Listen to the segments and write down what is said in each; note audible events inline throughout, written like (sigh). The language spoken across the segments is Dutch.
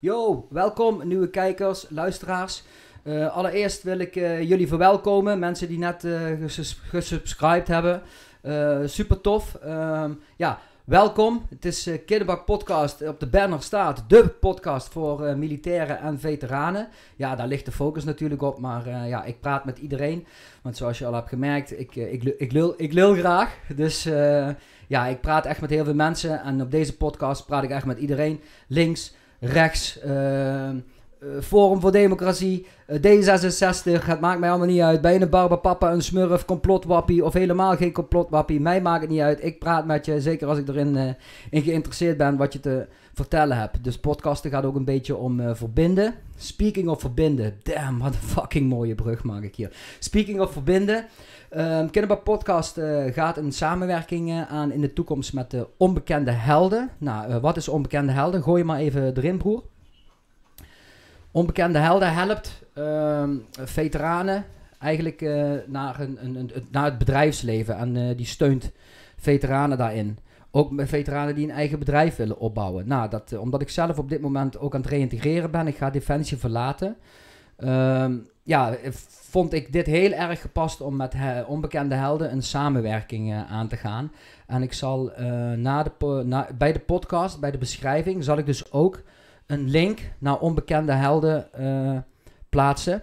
Yo, welkom nieuwe kijkers, luisteraars. Eh, allereerst wil ik eh, jullie verwelkomen, mensen die net eh, gesubscribed hebben. super tof. Ehm, ja, welkom. Het is Kinderbak Podcast. Op de banner staat de podcast voor militairen en veteranen. Ja, daar ligt de focus natuurlijk op, maar ja, ik praat met iedereen. Want zoals je al hebt gemerkt, ik, ik, ik, lul, ik lul graag. Dus ja, ik praat echt met heel veel mensen. En op deze podcast praat ik echt met iedereen. Links, rechts, eh, eh, Forum voor Democratie, eh, D66, het maakt mij allemaal niet uit. Ben je een een smurf, complotwappie of helemaal geen complotwappie? Mij maakt het niet uit. Ik praat met je, zeker als ik erin in geïnteresseerd ben wat je te vertellen hebt. Dus podcasten gaat ook een beetje om verbinden. Speaking of verbinden. Damn, wat een fucking mooie brug maak ik hier. Speaking of verbinden. Um, ehm, Kinderbar Podcast eh, gaat een samenwerking eh, aan in de toekomst met de eh, Onbekende Helden. Nou, wat is Onbekende Helden? Gooi je maar even erin, broer. Onbekende Helden helpt ehm, veteranen eigenlijk naar, een, een, het bedrijfsleven. En die steunt veteranen daarin. Ook met veteranen die een eigen bedrijf willen opbouwen. Nou, dat, omdat ik zelf op dit moment ook aan het reïntegreren ben, ik ga Defensie verlaten. Ehm, ja, vond ik dit heel erg gepast om met onbekende helden een samenwerking eh, aan te gaan. En ik zal eh, na de na, bij de podcast, bij de beschrijving, zal ik dus ook een link naar onbekende helden eh, plaatsen.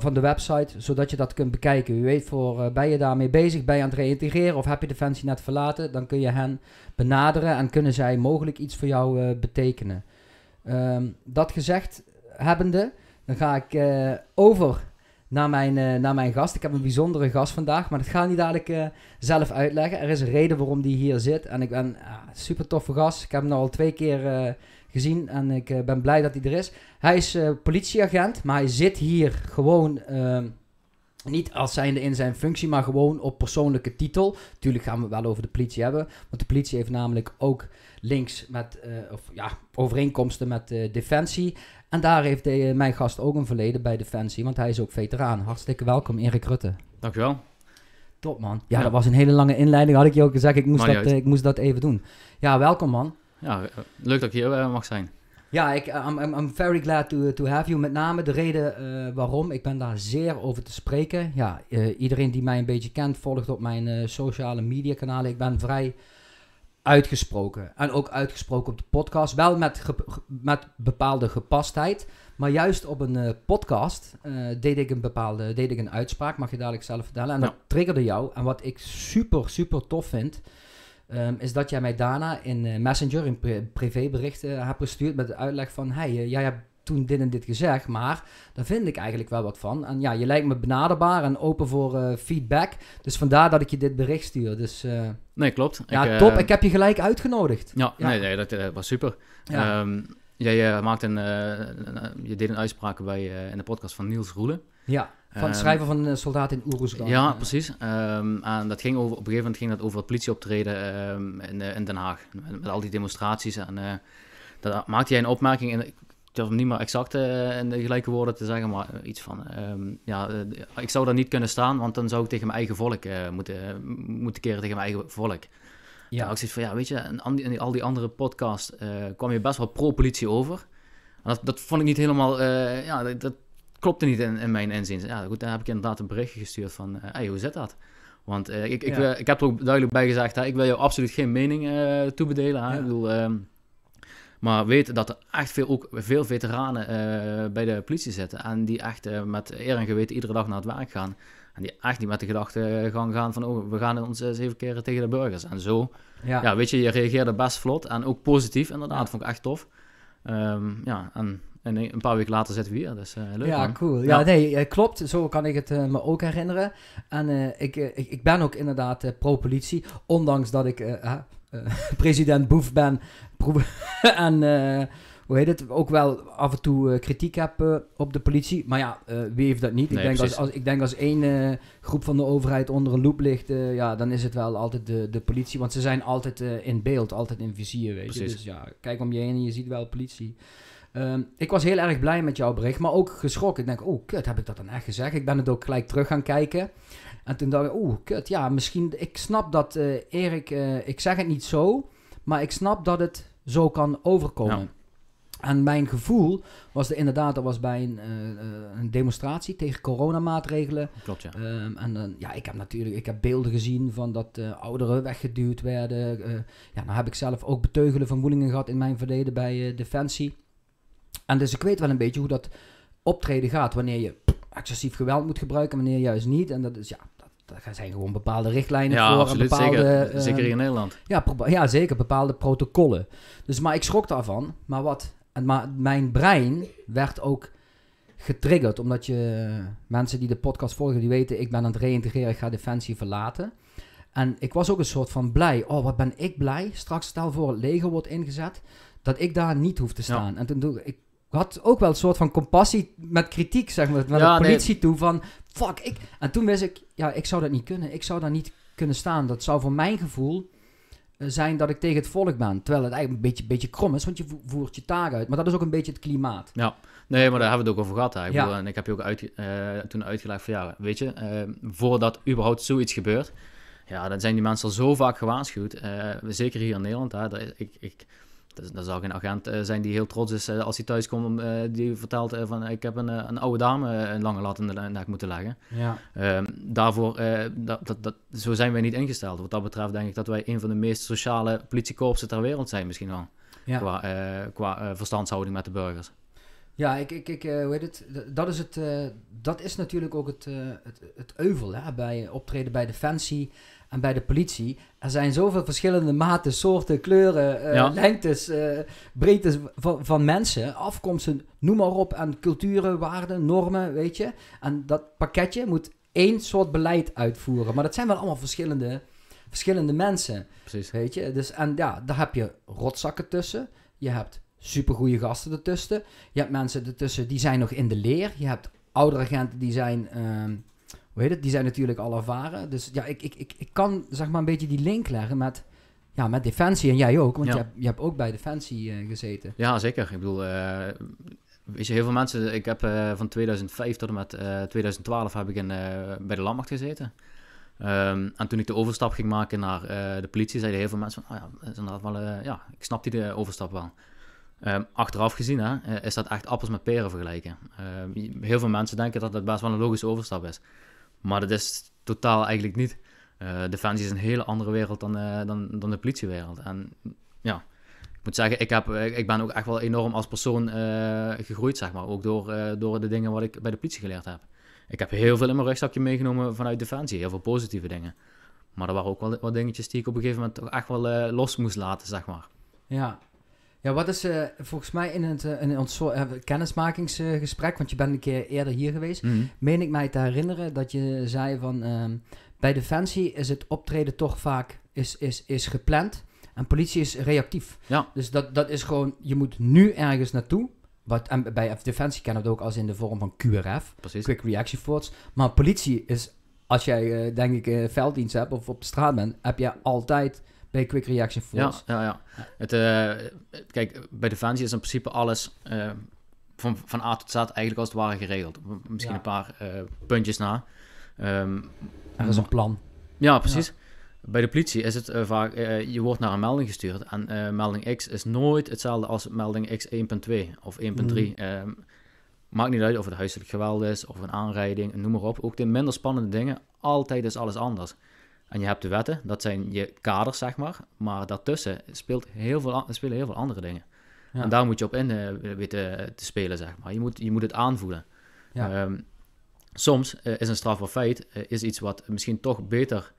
Van de website, zodat je dat kunt bekijken. U weet, voor, ben je daarmee bezig? Ben je aan het reïntegreren of heb je Defensie net verlaten? Dan kun je hen benaderen en kunnen zij mogelijk iets voor jou betekenen. Ehm, dat gezegd hebbende, dan ga ik eh, over naar mijn, eh, naar mijn gast. Ik heb een bijzondere gast vandaag, maar dat ga ik niet dadelijk eh, zelf uitleggen. Er is een reden waarom die hier zit. En ik ben een ah, super toffe gast. Ik heb hem al twee keer gezien en ik ben blij dat hij er is. Hij is politieagent, maar hij zit hier gewoon ehm, niet als zijnde in zijn functie, maar gewoon op persoonlijke titel. Tuurlijk gaan we het wel over de politie hebben. Want de politie heeft namelijk ook links met, eh, of, ja, overeenkomsten met eh, Defensie. En daar heeft de, eh, mijn gast ook een verleden bij Defensie, want hij is ook veteraan. Hartstikke welkom, Erik Rutte. Dankjewel. Top man. Ja, dat was een hele lange inleiding. Had ik je ook gezegd, ik moest, dat, ik moest dat even doen. Ja, welkom man. Ja, leuk dat ik hier mag zijn. Ja, ik, I'm, I'm, very glad to, to have you. Met name de reden waarom, ik ben daar zeer over te spreken. Ja, iedereen die mij een beetje kent, volgt op mijn uh, sociale media kanalen. Ik ben vrij uitgesproken. En ook uitgesproken op de podcast. Wel met, met bepaalde gepastheid. Maar juist op een eh, podcast eh, deed ik een bepaalde deed ik een uitspraak. Mag je dadelijk zelf vertellen. En dat triggerde jou. En wat ik super, super tof vind. Ehm, is dat jij mij daarna in eh, Messenger, in privébericht privéberichten hebt gestuurd met de uitleg van... Hey, jij hebt toen dit en dit gezegd, maar daar vind ik eigenlijk wel wat van. En ja, je lijkt me benaderbaar en open voor eh, feedback. Dus vandaar dat ik je dit bericht stuur. Dus, eh, nee, klopt. Ja, top. Eh, ik heb je gelijk uitgenodigd. Ja, Nee, nee, dat, was super. Ja. Ehm, jij maakt een, je deed een uitspraak bij, in de podcast van Niels Roelen. Ja, van um, schrijver van een Soldaat in Oeruzgan. Ja, precies. Ehm, en dat ging over, op een gegeven moment ging dat over het politieoptreden in, in Den Haag. Met, al die demonstraties. En, dat maakte jij een opmerking. in durf niet meer exact eh, in de gelijke woorden te zeggen, maar eh, iets van. Ehm, ja, eh, ik zou daar niet kunnen staan, want dan zou ik tegen mijn eigen volk moeten, moeten keren tegen mijn eigen volk. Ja, als ik van ja, weet je, in, al die andere podcasts kwam je best wel pro-politie over. En dat, dat vond ik niet helemaal, ja, dat, klopt klopte niet in, in, mijn inziens. Ja, goed, daar heb ik inderdaad een berichtje gestuurd van, hoe zit dat? Want ik, ik, ik, heb er ook duidelijk bij gezegd, ik wil jou absoluut geen mening uh, toebedelen. Ik bedoel, ehm, maar weet dat er echt veel, ook veel veteranen eh, bij de politie zitten. En die echt eh, met eer en geweten iedere dag naar het werk gaan. En die echt niet met de gedachte eh, gaan gaan van... oh, we gaan ons zeven keren tegen de burgers. En zo, ja. weet je, je reageerde best vlot. En ook positief, inderdaad. Vond ik echt tof. Ehm, ja, en en een paar weken later zitten we hier, dus leuk. Ja, cool. Ja, nee, klopt. Zo kan ik het me ook herinneren. En ik, ik, ik, ben ook inderdaad pro-politie. Ondanks dat ik (laughs) president Boef ben, oproepen (laughs) en eh, hoe heet het, ook wel af en toe eh, kritiek heb eh, op de politie. Maar ja, wie heeft dat niet? ik, denk als, als, ik denk als één groep van de overheid onder een loep ligt, ja, dan is het wel altijd de, de politie. Want ze zijn altijd in beeld, altijd in vizier, weet je. Dus ja, kijk om je heen en je ziet wel politie. Ehm, ik was heel erg blij met jouw bericht, maar ook geschrokken. Ik denk, oh kut, heb ik dat dan echt gezegd? Ik ben het ook gelijk terug gaan kijken. En toen dacht ik, oh kut, ja, misschien... Ik snap dat, Erik, ik zeg het niet zo, maar ik snap dat het zo kan overkomen. En mijn gevoel was er inderdaad, dat was bij een, eh, eh, een demonstratie tegen coronamaatregelen. Klopt, ehm, en ja, ik heb natuurlijk ik heb beelden gezien van dat eh, ouderen weggeduwd werden. ja, nou heb ik zelf ook beteugelen vermoedingen gehad in mijn verleden bij Defensie. En dus ik weet wel een beetje hoe dat optreden gaat. Wanneer je excessief geweld moet gebruiken, wanneer juist niet. En dat is ja, er zijn gewoon bepaalde richtlijnen voor. Absoluut, bepaalde, zeker. Ehm, in Nederland. Ja, ja, zeker. Bepaalde protocollen. Dus, maar ik schrok daarvan. Maar wat? En, maar mijn brein werd ook getriggerd. Omdat je eh, mensen die de podcast volgen, die weten... ik ben aan het reïntegreren, ik ga Defensie verlaten. En ik was ook een soort van blij. Oh, wat ben ik blij. Straks stel voor het leger wordt ingezet... dat ik daar niet hoef te staan. En toen ik had ook wel een soort van compassie met kritiek, zeg maar, naar de politie toe. Van, fuck, ik... En toen wist ik, ja, ik zou dat niet kunnen. Ik zou daar niet kunnen staan. Dat zou voor mijn gevoel eh, zijn dat ik tegen het volk ben. Terwijl het eigenlijk een beetje, beetje krom is, want je voert je taak uit. Maar dat is ook een beetje het klimaat. Ja, nee, maar daar hebben we het ook over gehad. Eigenlijk. En ik heb je ook uit, eh, toen uitgelegd van, ja, weet je, uh, voordat überhaupt zoiets gebeurt... Ja, dan zijn die mensen al zo vaak gewaarschuwd. zeker hier in Nederland. Hè, ik, ik dat, dat zal geen agent eh, zijn die heel trots is eh, als hij thuis komt. Eh, die vertelt van ik heb een, een oude dame een lange lat in de nek moeten leggen. Ja. Ehm, daarvoor, dat, dat, dat, zo zijn wij niet ingesteld. Wat dat betreft denk ik dat wij een van de meest sociale politiekorpsen ter wereld zijn misschien wel. Ja. Qua, uh, qua verstandshouding met de burgers. Ja, ik, ik, ik hoe heet het? Dat is, het, dat is natuurlijk ook het, het, het euvel hè? bij optreden bij Defensie en bij de politie. Er zijn zoveel verschillende maten, soorten, kleuren, uh, lengtes, uh, breedtes van, van, mensen, afkomsten, noem maar op. En culturen, waarden, normen, weet je. En dat pakketje moet één soort beleid uitvoeren. Maar dat zijn wel allemaal verschillende, verschillende mensen. Precies. Weet je. Dus, en ja, daar heb je rotzakken tussen. Je hebt supergoeie gasten ertussen. Je hebt mensen ertussen die zijn nog in de leer. Je hebt oudere agenten die zijn... Ehm, hoe het, die zijn natuurlijk al ervaren. Dus ja, ik, ik, ik, ik kan zeg maar een beetje die link leggen met, ja, met Defensie en jij ook, want je, hebt, je hebt ook bij Defensie eh, gezeten. Ja, zeker. Ik bedoel, uh, weet je, heel veel mensen, ik heb eh, van 2005 tot en met 2012 heb ik in, bij de landmacht gezeten. Ehm, en toen ik de overstap ging maken naar de politie, zeiden heel veel mensen van, oh ja, dat is inderdaad wel, ja, ik snap die overstap wel. Ehm, achteraf gezien hè, is dat echt appels met peren vergelijken. Ehm, heel veel mensen denken dat dat best wel een logische overstap is. Maar dat is totaal eigenlijk niet. Eh, defensie is een hele andere wereld dan, eh, dan, dan de politiewereld. En ja, ik moet zeggen, ik, heb, eh, ik ben ook echt wel enorm als persoon gegroeid, zeg maar. Ook door, door de dingen wat ik bij de politie geleerd heb. Ik heb heel veel in mijn rugzakje meegenomen vanuit defensie. Heel veel positieve dingen. Maar er waren ook wel wat dingetjes die ik op een gegeven moment toch echt wel los moest laten, zeg maar. Ja, ja, wat is eh, volgens mij in het uh, kennismakingsgesprek, want je bent een keer eerder hier geweest, mhm. meen ik mij te herinneren dat je zei van ehm, bij Defensie is het optreden toch vaak is, is, is gepland en politie is reactief. Ja. Dus dat, dat is gewoon, je moet nu ergens naartoe. Wat, en bij Defensie kennen we het ook als in de vorm van QRF, Precies. Quick Reaction Force. Maar politie is, als jij denk ik velddienst hebt of op straat bent, heb je altijd bij Quick Reaction Force. Ja, ja, ja. Het, eh, kijk, bij Defensie is in principe alles eh, van, van A tot Z eigenlijk als het ware geregeld. Misschien een paar eh, puntjes na. dat ehm, er is een plan. Ja, precies. Bij de politie is het vaak, je wordt naar een melding gestuurd en melding X is nooit hetzelfde als melding X 1.2 of 1.3. Mm. Ehm, maakt niet uit of het huiselijk geweld is, of een aanrijding, noem maar op. Ook de minder spannende dingen, altijd is alles anders. En je hebt de wetten, dat zijn je kaders, zeg maar. Maar daartussen speelt heel veel, spelen heel veel andere dingen. En daar moet je op in eh, weten te spelen, zeg maar. Je moet, je moet het aanvoelen. Ehm, soms eh, is een strafbaar feit eh, is iets wat misschien toch beter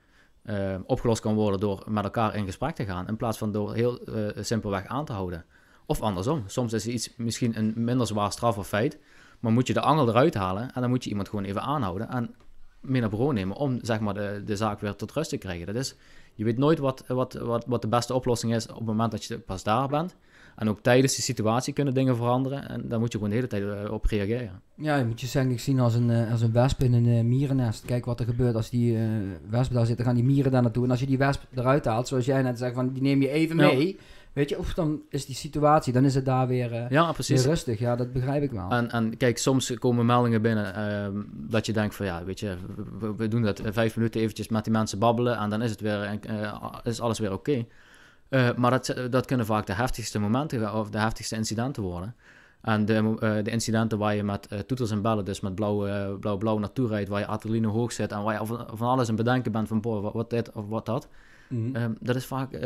ehm, opgelost kan worden door met elkaar in gesprek te gaan, in plaats van door heel simpelweg aan te houden. Of andersom. Soms is iets misschien een minder zwaar strafbaar feit, maar moet je de angel eruit halen en dan moet je iemand gewoon even aanhouden en mee naar bureau nemen om zeg maar, de, de zaak weer tot rust te krijgen. Dat is, je weet nooit wat, wat, wat, wat de beste oplossing is op het moment dat je pas daar bent. En ook tijdens die situatie kunnen dingen veranderen. En daar moet je gewoon de hele tijd eh, op reageren. Ja, je moet je eigenlijk zien als een, eh, als een wesp in een eh, mierennest. Kijk wat er gebeurt als die uh, wesp daar zit. Dan gaan die mieren daar naartoe. En als je die wesp eruit haalt, zoals jij net zegt, van, die neem je even mee. Weet je, of dan is die situatie, dan is het daar weer, eh, ja, precies. Weer rustig. Ja, dat begrijp ik wel. En, en kijk, soms komen meldingen binnen ehm, dat je denkt van ja, weet je, we, doen dat eh, vijf minuten eventjes met die mensen babbelen en dan is, het weer, uh, is alles weer oké. maar dat, dat kunnen vaak de heftigste momenten of de heftigste incidenten worden. En de, de incidenten waar je met toeters en bellen, dus met blauw, blauw, blauw naartoe rijdt, waar je adrenaline hoog zit en waar je van, alles in bedenken bent van boah, wat, dit of wat dat. Mhm. Ehm, dat is vaak,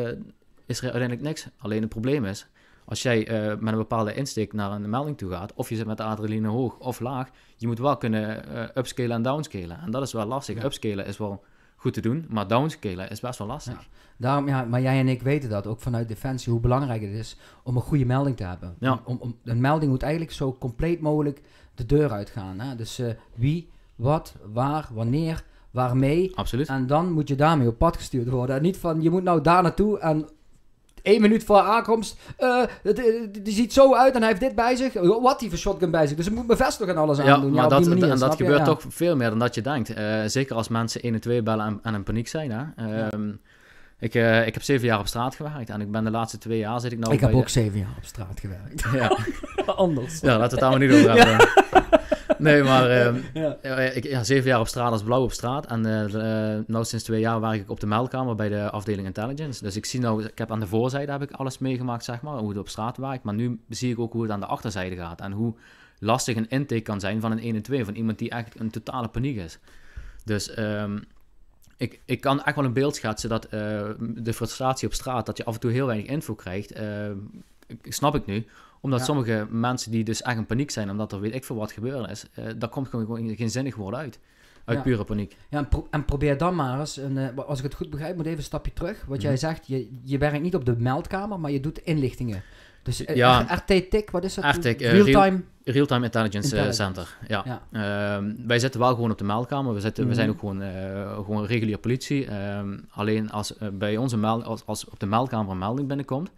is er uiteindelijk niks. Alleen het probleem is, als jij eh, met een bepaalde insteek naar een melding toe gaat, of je zit met de adrenaline hoog of laag, je moet wel kunnen uh, upscalen en downscalen. En dat is wel lastig. Upscalen is wel goed te doen, maar downscalen is best wel lastig. Daarom, ja, maar jij en ik weten dat, ook vanuit Defensie, hoe belangrijk het is om een goede melding te hebben. Ja. Om, een melding moet eigenlijk zo compleet mogelijk de deur uitgaan. Hè? Dus eh, wie, wat, waar, wanneer, waarmee. Absoluut. En dan moet je daarmee op pad gestuurd worden. En niet van, je moet nou daar naartoe en één minuut voor aankomst. Eh, eh, die ziet zo uit en hij heeft dit bij zich. Wat die voor shotgun bij zich. Dus ze moet bevestigen en alles aan ja, doen. ja, dat, manier, en dat gebeurt toch veel meer dan dat je denkt. Eh, zeker als mensen 1 en 2 bellen en, en in paniek zijn. Hè? Ehm, ik, ik heb zeven jaar op straat gewerkt en ik ben de laatste twee jaar zit ik nou... Ik heb ook zeven jaar op straat gewerkt. Ja. (laughs) Anders. Ja, laten we het allemaal niet doen. Ja. (laughs) nee, maar (laughs) ehm, ja. Ik, ja, zeven jaar op straat als blauw op straat. En uh, nou sinds twee jaar werk ik op de meldkamer bij de afdeling intelligence. Dus ik zie nou, ik heb aan de voorzijde heb ik alles meegemaakt, zeg maar, hoe het op straat werkt. Maar nu zie ik ook hoe het aan de achterzijde gaat. En hoe lastig een intake kan zijn van een 1 en 2, van iemand die echt een totale paniek is. Dus ehm, ik, ik kan echt wel een beeld schetsen dat eh, de frustratie op straat, dat je af en toe heel weinig info krijgt, ehm, snap ik nu omdat sommige mensen die dus echt in paniek zijn, omdat er weet ik veel wat gebeuren is, uh, daar komt gewoon geen zinnig woord uit. Uit pure paniek. Ja, en, en, probeer dan maar eens, eh, als ik het goed begrijp, moet even een stapje terug. Wat jij mhm. zegt, je, je werkt niet op de meldkamer, maar je doet inlichtingen. Dus eh, ja, wat is dat? RTIC, Real-Time Real Intelligence, Center. Ja. Ehm, wij zitten wel gewoon op de meldkamer. We, zitten, we mhm. zijn ook gewoon, uh, gewoon regulier politie. Ehm, alleen als bij onze meld, als, als op de meldkamer een melding binnenkomt,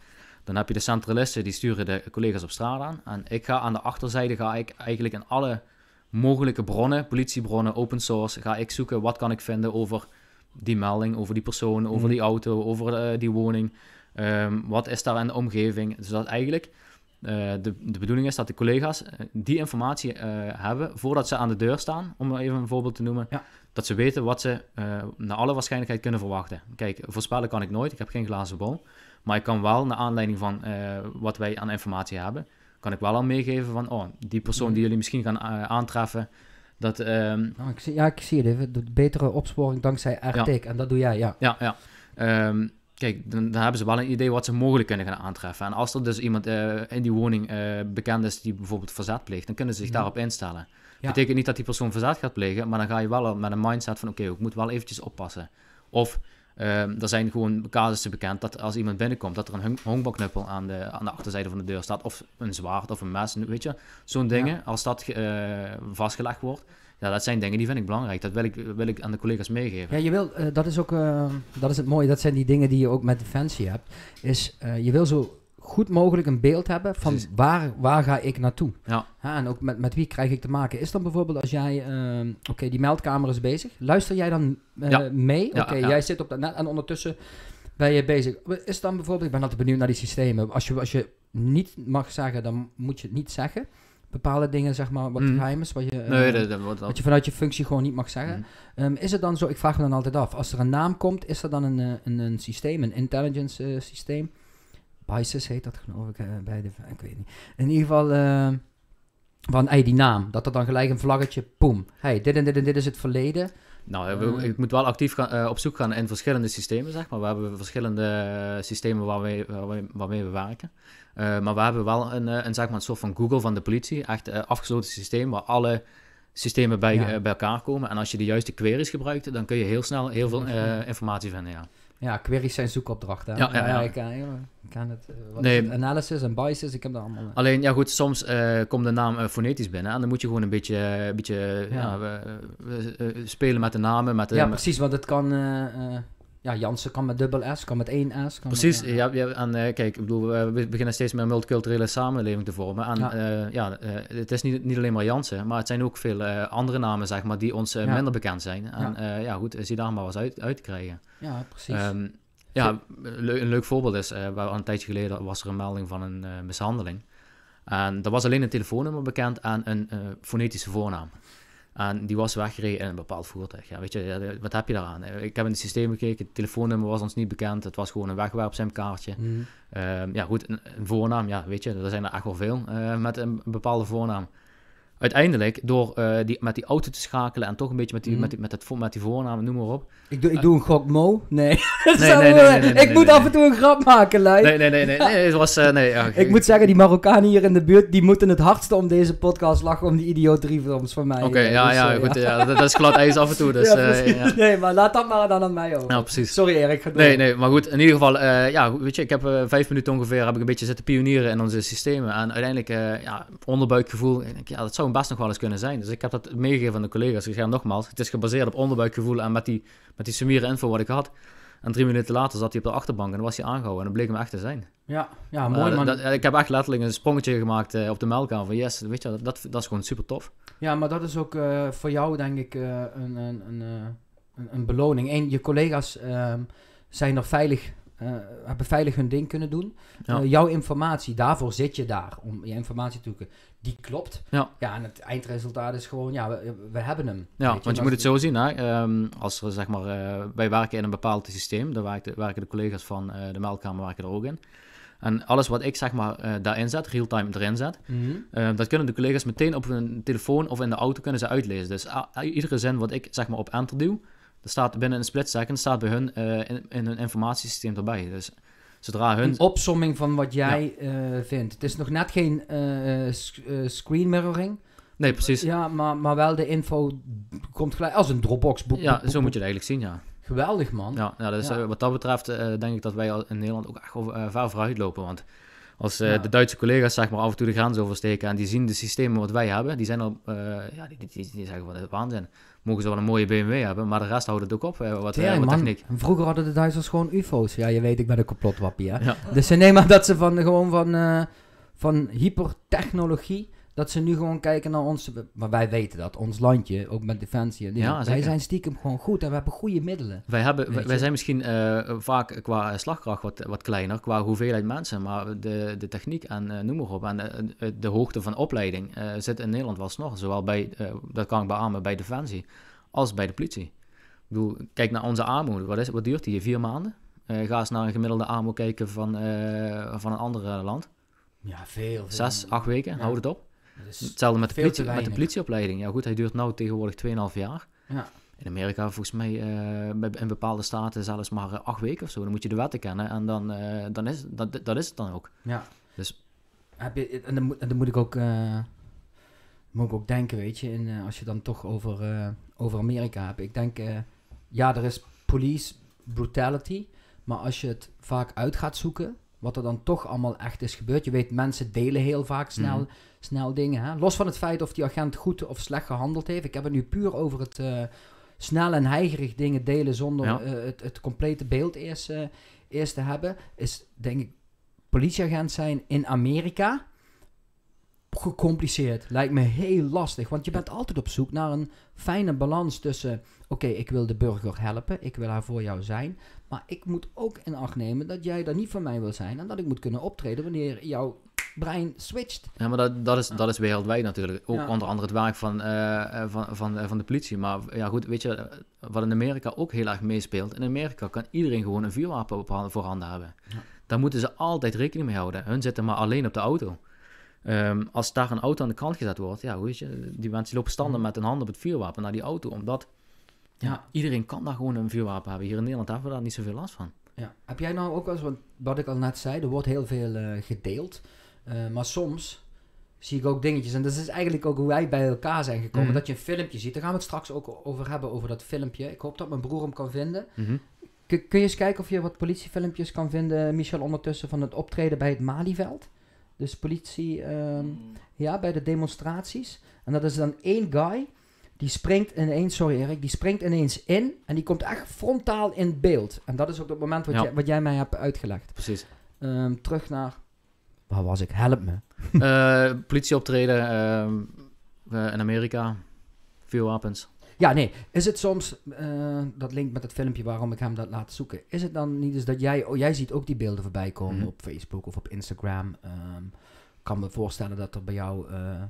dan heb je de centralisten, die sturen de collega's op straat aan. En ik ga aan de achterzijde, ga ik eigenlijk in alle mogelijke bronnen, politiebronnen, open source, ga ik zoeken wat kan ik vinden over die melding, over die persoon, over mhm. die auto, over eh, die woning. Ehm, wat is daar in de omgeving? Dus dat eigenlijk eh, de, de bedoeling is dat de collega's eh, die informatie hebben voordat ze aan de deur staan, om even een voorbeeld te noemen. Dat ze weten wat ze naar alle waarschijnlijkheid kunnen verwachten. Kijk, voorspellen kan ik nooit, ik heb geen glazen bol. Maar ik kan wel, naar aanleiding van eh, wat wij aan informatie hebben, kan ik wel al meegeven van, oh, die persoon die mm. jullie misschien gaan eh, aantreffen, dat... Ehm, oh, ik zie, ja, ik zie het even. De betere opsporing dankzij RTK En dat doe jij, ja. Ja, ja. Ehm, kijk, dan, dan, hebben ze wel een idee wat ze mogelijk kunnen gaan aantreffen. En als er dus iemand eh, in die woning bekend is die bijvoorbeeld verzet pleegt, dan kunnen ze zich mm-hmm. daarop instellen. Dat betekent niet dat die persoon verzet gaat plegen, maar dan ga je wel met een mindset van, oké, ik moet wel eventjes oppassen. Of Ehm, er zijn gewoon casussen bekend dat als iemand binnenkomt, dat er een honkbalknuppel aan de, aan de achterzijde van de deur staat. Of een zwaard of een mes, weet je. Zo'n dingen, als dat uh, vastgelegd wordt, ja, dat zijn dingen die vind ik belangrijk. Dat wil ik, wil ik aan de collega's meegeven. Ja, je wil, eh, dat is ook, eh, dat is het mooie. Dat zijn die dingen die je ook met Defensie hebt. Is, je wil zo goed mogelijk een beeld hebben van waar, waar ga ik naartoe. Ja. en ook met, met wie krijg ik te maken. Is dan bijvoorbeeld als jij, ehm, oké, die meldkamer is bezig. Luister jij dan eh, mee? Oké, jij zit op dat net en ondertussen ben je bezig. Is dan bijvoorbeeld, ik ben altijd benieuwd naar die systemen. Als je, als je niet mag zeggen, dan moet je het niet zeggen bepaalde dingen, zeg maar, wat mm. geheim is, wat je, nee, eh, dat, wat je vanuit je functie gewoon niet mag zeggen. Mhm. Ehm, is het dan zo, ik vraag me dan altijd af, als er een naam komt, is er dan een, eh, een, een systeem, een intelligence systeem, Pisces heet dat geloof ik, eh, bij de, ik weet niet. In ieder geval, eh, van hey, die naam, dat er dan gelijk een vlaggetje, poem. Hey, dit en dit en dit is het verleden. Nou, eh, ik moet wel actief op zoek gaan in verschillende systemen, zeg maar. We hebben verschillende systemen waarmee, waarmee, waarmee we werken. maar we hebben wel een, een, zeg maar, soort van Google van de politie. Echt afgesloten systeem waar alle systemen bij, bij elkaar komen. En als je de juiste queries gebruikt, dan kun je heel snel heel veel informatie vinden, ja. Ja, queries zijn zoekopdrachten. Ja, ja, ja. Ik, eh, ik het. Eh, wat nee. het. Analysis en biases, ik heb dat allemaal. Eh. Alleen, ja goed, soms komt de naam fonetisch binnen en dan moet je gewoon een beetje, beetje ja. we, we, spelen met de namen. Met de, ja, precies, want het kan ja, Jansen kan met dubbel S, kan met één S. Kan Precies, ja. ja. en eh, kijk, ik bedoel, we beginnen steeds meer een multiculturele samenleving te vormen. En ja, eh, eh, het is niet, niet alleen maar Jansen, maar het zijn ook veel andere namen, zeg maar, die ons minder bekend zijn. En ja, goed, zie daar maar wat uit, uit te krijgen. Ja, precies. Ehm, ja, een leuk voorbeeld is, waar een tijdje geleden was er een melding van een mishandeling. En er was alleen een telefoonnummer bekend en een fonetische voornaam. En die was weggereden in een bepaald voertuig. Ja, weet je, wat heb je daaraan? Ik heb in het systeem gekeken, het telefoonnummer was ons niet bekend. Het was gewoon een wegwerp Mm. Um, ehm, ja, goed, een, voornaam, ja, weet je, er zijn er echt wel veel eh, met een bepaalde voornaam uiteindelijk, door eh, die, met die auto te schakelen en toch een beetje met die, mhm. met die, met het, met die voornaam, noem maar op. Ik doe, ik eh, doe een gok Mo? (laughs) Eh, nee. Ik moet af en toe een grap maken, Lijn. Nee, nee, nee. nee, nee, was, nee ja. (laughs) ik moet zeggen, die Marokkanen hier in de buurt, die moeten het hardste om deze podcast lachen om die idioterie films van mij. Oké, dus, ja, ja, goed. Ja. dat, is glad ijs af en toe. (laughs) Dus, ja. Nee, maar laat dat maar dan aan mij over. Ja, precies. Sorry Erik. nee, nee, maar goed. In ieder geval, ja, weet je, ik heb vijf minuten ongeveer heb ik een beetje zitten pionieren in onze systemen. En uiteindelijk, ja, onderbuikgevoel. Ik denk, ja, dat zou zou best nog wel eens kunnen zijn. Dus ik heb dat meegegeven aan de collega's. Ik dus zeg nogmaals, het is gebaseerd op onderbuikgevoel en met die, met die info wat ik had. En drie minuten later zat hij op de achterbank en was hij aangehouden. En dat bleek hem echt te zijn. Ja, ja mooi eh, man. Eh, ik heb echt letterlijk een sprongetje gemaakt eh, op de aan Van yes, weet je, dat, dat, is gewoon super tof. Ja, maar dat is ook voor jou denk ik een, een, een, een, beloning. Eén, je collega's ehm, zijn er veilig hebben veilig hun ding kunnen doen. jouw informatie, daarvoor zit je daar om je informatie te zoeken die klopt. Ja. ja, en het eindresultaat is gewoon, ja, we, hebben hem. Ja, want je, moet het zo zien, hè? Ehm, als er, zeg maar, eh, wij werken in een bepaald systeem, daar werken, de collega's van eh, de meldkamer werken er ook in. En alles wat ik zeg maar uh, daarin zet, real-time erin zet, mhm. dat kunnen de collega's meteen op hun telefoon of in de auto kunnen ze uitlezen. Dus ah, ah, iedere zin wat ik zeg maar op enter duw, dat staat binnen een split second, staat bij hun in, in hun informatiesysteem erbij. Dus zodra hun... Een opsomming van wat jij ja. Eh, vindt. Het is nog net geen uh, screen mirroring. Nee, precies. Ja, maar, maar wel de info komt gelijk als een Dropbox. boek. ja, zo moet je het eigenlijk zien, ja. Geweldig, man. Ja, nou, dus ja. wat dat betreft denk ik dat wij in Nederland ook echt ver vooruit lopen. Want als eh, de Duitse collega's zeg maar, af en toe de grens oversteken en die zien de systemen wat wij hebben, die, zijn al, uh, ja, die, die, zeggen van het waanzin. Mogen ze wel een mooie BMW hebben, maar de rest houdt het ook op. Eh, wat, ja, wat techniek. Vroeger hadden de Duitsers gewoon UFO's. Ja, je weet, ik ben een complotwappie. Hè? Ja. Dus ze nemen dat ze van, gewoon van, van hypertechnologie dat ze nu gewoon kijken naar ons. Maar wij weten dat, ons landje, ook met defensie. En wij zijn stiekem gewoon goed en we hebben goede middelen. Wij, hebben, wij, zijn misschien eh, vaak qua eh, slagkracht wat, wat kleiner, qua hoeveelheid mensen. Maar de, de techniek en eh, noem maar op. En de, hoogte van opleiding zit in Nederland wel nog. Zowel bij, dat kan ik beamen, bij defensie als bij de politie. Ik bedoel, kijk naar onze armoede. Wat, is, wat duurt die? Vier maanden? ga eens naar een gemiddelde armoede kijken van, van een ander land. Ja, veel. veel. Zes, acht weken, houd het op. Dus Hetzelfde met de, politie, met de politieopleiding. Ja, goed, hij duurt nu tegenwoordig 2,5 jaar. Ja. In Amerika volgens mij eh, in bepaalde staten zelfs maar eh, acht weken of zo. Dan moet je de wetten kennen en dan, eh, dan is, dat, dat is het dan ook. Ja. Dus... Heb je, en dan, moet, dan moet ik ook, moet ik ook denken, weet je, in, als je dan toch over, over Amerika hebt. Ik denk, ja, er is police brutality, maar als je het vaak uit gaat zoeken, wat er dan toch allemaal echt is gebeurd. Je weet, mensen delen heel vaak mhm. snel, snel dingen. Hè? Los van het feit of die agent goed of slecht gehandeld heeft. Ik heb het nu puur over het eh, snel en heigerig dingen delen zonder eh, het, het, complete beeld eerst, eh, eerst te hebben. Is denk ik politieagent zijn in Amerika gecompliceerd. Lijkt me heel lastig. Want je bent altijd op zoek naar een fijne balans tussen... Oké, ik wil de burger helpen. Ik wil haar voor jou zijn. Maar ik moet ook in acht nemen dat jij daar niet van mij wil zijn. En dat ik moet kunnen optreden wanneer jouw brein switcht. Ja, maar dat, dat, is, dat is wereldwijd natuurlijk. Ook onder andere het werk van, eh, eh, van, van, eh, van de politie. Maar ja, goed, weet je, wat in Amerika ook heel erg meespeelt. In Amerika kan iedereen gewoon een vuurwapen voor handen hebben. Ja. Daar moeten ze altijd rekening mee houden. Hun zitten maar alleen op de auto. Ehm, als daar een auto aan de kant gezet wordt, ja, hoe is je, die mensen lopen standen met een hand op het vuurwapen naar die auto, omdat ja, iedereen kan daar gewoon een vuurwapen hebben. Hier in Nederland hebben we daar niet zoveel last van. Ja. Heb jij nou ook wel eens, wat ik al net zei, er wordt heel veel eh, gedeeld, eh, maar soms zie ik ook dingetjes, en dat is eigenlijk ook hoe wij bij elkaar zijn gekomen, mhm. dat je een filmpje ziet. Daar gaan we het straks ook over hebben, over dat filmpje. Ik hoop dat mijn broer hem kan vinden. Mhm. Kun je eens kijken of je wat politiefilmpjes kan vinden, Michel, ondertussen van het optreden bij het Malieveld? Dus politie, ehm, mm. ja, bij de demonstraties. En dat is dan één guy, die springt ineens, sorry Erik, die springt ineens in en die komt echt frontaal in beeld. En dat is ook het moment wat, jij, wat jij mij hebt uitgelegd. Precies. Ehm, terug naar, waar was ik? Help me. Eh, (laughs) politie optreden ehm, eh, in Amerika, vuurwapens. Ja, nee. Is het soms, eh, dat linkt met het filmpje waarom ik hem dat laat zoeken, is het dan niet eens dat jij, oh, jij ziet ook die beelden voorbij komen mhm. op Facebook of op Instagram. Um, kan me voorstellen dat er bij jou, eh,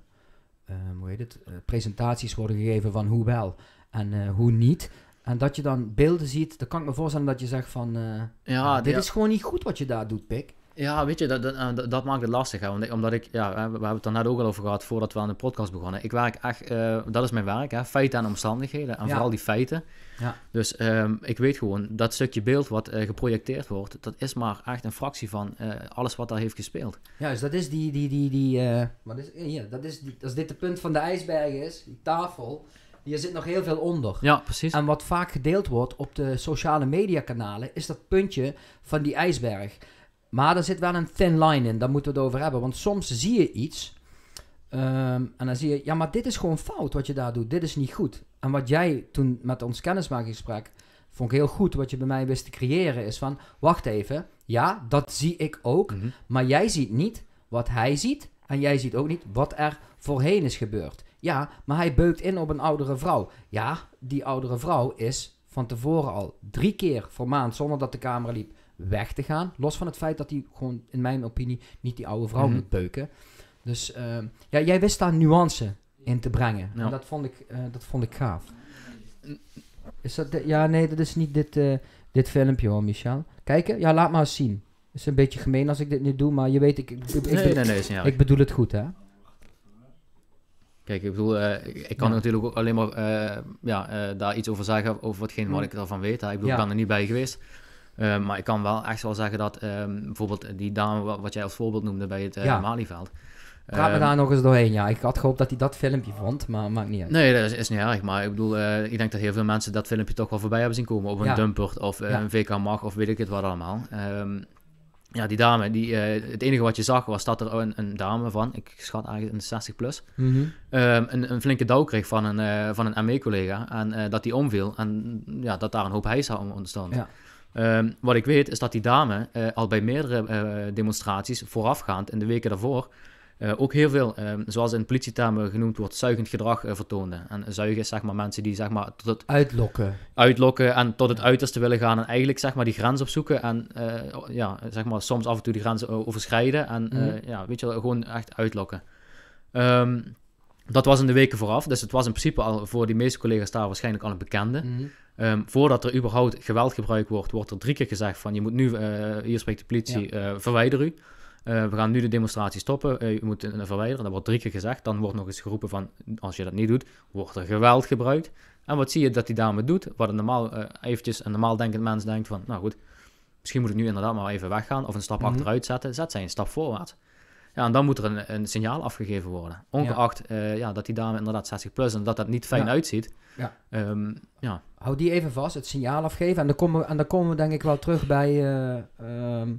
ehm, hoe heet het, eh, presentaties worden gegeven van hoe wel en hoe niet. En dat je dan beelden ziet, dan kan ik me voorstellen dat je zegt van, ja, ah, dit is gewoon niet goed wat je daar doet, pik. Ja, weet je, dat, eh, dat, dat maakt het lastig. Hè? Want, omdat ik, ja, we hebben het er net ook al over gehad voordat we aan de podcast begonnen. Ik werk echt, eh, dat is mijn werk, hè? feiten en omstandigheden. En vooral die feiten. Ja. Dus ehm, ik weet gewoon, dat stukje beeld wat eh, geprojecteerd wordt, dat is maar echt een fractie van alles wat daar heeft gespeeld. Juist, dat is die, die, die, die wat is, hier, dat is die, als dit de punt van de ijsberg is, die tafel, hier zit nog heel veel onder. Ja, precies. En wat vaak gedeeld wordt op de sociale mediakanalen, is dat puntje van die ijsberg. Maar er zit wel een thin line in, daar moeten we het over hebben. Want soms zie je iets ehm, en dan zie je, ja, maar dit is gewoon fout wat je daar doet. Dit is niet goed. En wat jij toen met ons kennismakingsgesprek vond ik heel goed wat je bij mij wist te creëren, is van, wacht even, ja, dat zie ik ook, mhm. maar jij ziet niet wat hij ziet en jij ziet ook niet wat er voorheen is gebeurd. Ja, maar hij beukt in op een oudere vrouw. Ja, die oudere vrouw is van tevoren al drie keer voor maand, zonder dat de camera liep, weg te gaan. Los van het feit dat hij gewoon, in mijn opinie, niet die oude vrouw mhm. moet beuken. Dus ehm, ja, jij wist daar nuance in te brengen. En dat vond, ik, eh, dat vond ik gaaf. Is dat ja, nee, dat is niet dit, eh, dit filmpje hoor, Michel. Kijken? Ja, laat maar eens zien. Het is een beetje gemeen als ik dit nu doe, maar je weet, ik, ik, ik, nee, nee, nee, ik bedoel het goed, hè? Kijk, ik bedoel, eh, ik kan natuurlijk ook alleen maar ja, daar iets over zeggen, over hetgeen wat mhm. ik ervan weet. Hè. Ik ja. ik ben er niet bij geweest. Ehm, maar ik kan wel echt wel zeggen dat ehm, bijvoorbeeld die dame wat jij als voorbeeld noemde bij het uh, ja. Praat me ehm, daar nog eens doorheen. Ja, ik had gehoopt dat hij dat filmpje vond, maar maakt niet uit. Nee, dat is, is niet erg. Maar ik bedoel, eh, ik denk dat heel veel mensen dat filmpje toch wel voorbij hebben zien komen. Op een ja. dumpert of eh, een VK mag of weet ik het wat allemaal. ja, die dame, die, het enige wat je zag was dat er een, dame van, ik schat eigenlijk een 60 plus, mhm. een, een, flinke douw kreeg van een, van een ME-collega. En dat die omviel en ja, dat daar een hoop hijs had ontstaan. Ja. Ehm, wat ik weet is dat die dame eh, al bij meerdere uh, demonstraties voorafgaand in de weken daarvoor eh, ook heel veel, ehm, zoals in politietermen genoemd wordt, zuigend gedrag vertoonde. En zuigen is zeg maar mensen die zeg maar tot het... Uitlokken. Uitlokken en tot het uiterste willen gaan en eigenlijk zeg maar die grens opzoeken en ja, zeg maar soms af en toe die grens overschrijden en mhm. ja, weet je gewoon echt uitlokken. Ehm, dat was in de weken vooraf, dus het was in principe al voor die meeste collega's daar waarschijnlijk al een bekende. Mhm. Ehm, voordat er überhaupt geweld gebruikt wordt, wordt er drie keer gezegd van je moet nu, eh, hier spreekt de politie, eh, verwijder u. Eh, we gaan nu de demonstratie stoppen, u moet verwijderen. Dat wordt drie keer gezegd. Dan wordt nog eens geroepen van als je dat niet doet, wordt er geweld gebruikt. En wat zie je dat die dame doet? Wat een normaal, eventjes een normaal denkend mens denkt van, nou goed, misschien moet ik nu inderdaad maar even weggaan of een stap mhm. achteruit zetten. Zet zij een stap voorwaarts. Ja, en dan moet er een, een signaal afgegeven worden. Ongeacht ja. Eh, ja dat die dame inderdaad 60 plus en dat dat niet fijn uitziet. Ja. Um, ja. Hou die even vast, het signaal afgeven. En dan komen we, en dan komen we denk ik wel terug bij, eh, ehm,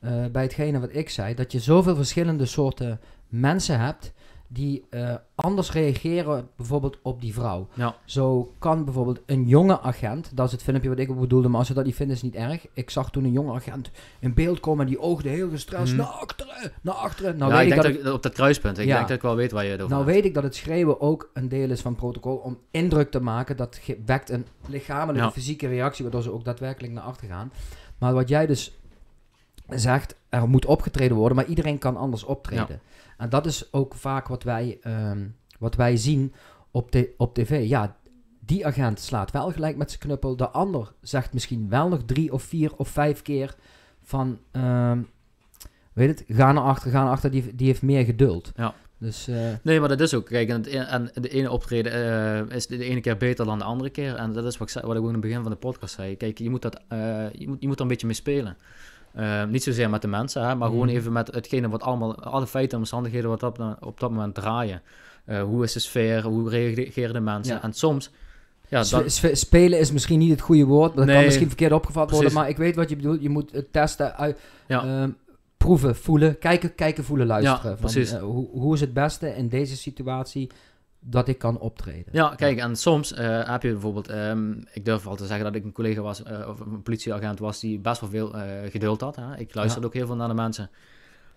eh, bij hetgene wat ik zei. Dat je zoveel verschillende soorten mensen hebt die eh, anders reageren bijvoorbeeld op die vrouw. Zo kan bijvoorbeeld een jonge agent, dat is het filmpje wat ik op bedoelde, maar als ze dat niet vindt is niet erg. Ik zag toen een jonge agent in beeld komen en die oogde heel gestrest mhm. naar achteren, naar achteren. Nou, ja, weet ik, denk dat, ik, op dat kruispunt, ik denk dat ik wel weet waar je het over Nou weet ik dat het schreeuwen ook een deel is van het protocol om indruk te maken. Dat wekt een lichamelijke, fysieke reactie, waardoor ze ook daadwerkelijk naar achter gaan. Maar wat jij dus zegt, er moet opgetreden worden, maar iedereen kan anders optreden. En nou, dat is ook vaak wat wij, ehm, wat wij zien op, de, op tv. Ja, die agent slaat wel gelijk met zijn knuppel. De ander zegt misschien wel nog drie of vier of vijf keer van... Ehm, weet het, ga naar achter, ga naar achter. Die, die heeft meer geduld. Ja. Dus, eh, Nee, maar dat is ook. Kijk, en, het, e-, de ene optreden eh, is de ene keer beter dan de andere keer. En dat is wat ik, zei, wat ik ook in het begin van de podcast zei. Kijk, je moet, dat, eh, je moet, je moet er een beetje mee spelen. Ehm, niet zozeer met de mensen, hè, maar gewoon mhm. even met hetgene wat allemaal, alle feiten en omstandigheden wat op, op dat moment draaien. Eh, hoe is de sfeer, hoe reageren de mensen? En soms. Ja, Spelen is misschien niet het goede woord, dat kan misschien verkeerd opgevat worden, maar ik weet wat je bedoelt. Je moet het testen, eh, ehm, proeven, voelen, kijken, kijken, voelen, luisteren. Van, eh, hoe, hoe is het beste in deze situatie? dat ik kan optreden. Ja, kijk, en soms eh, heb je bijvoorbeeld, um, ik durf wel te zeggen dat ik een collega was, eh, of een politieagent was, die best wel veel eh, geduld had. Hè? Ik luisterde ook heel veel naar de mensen.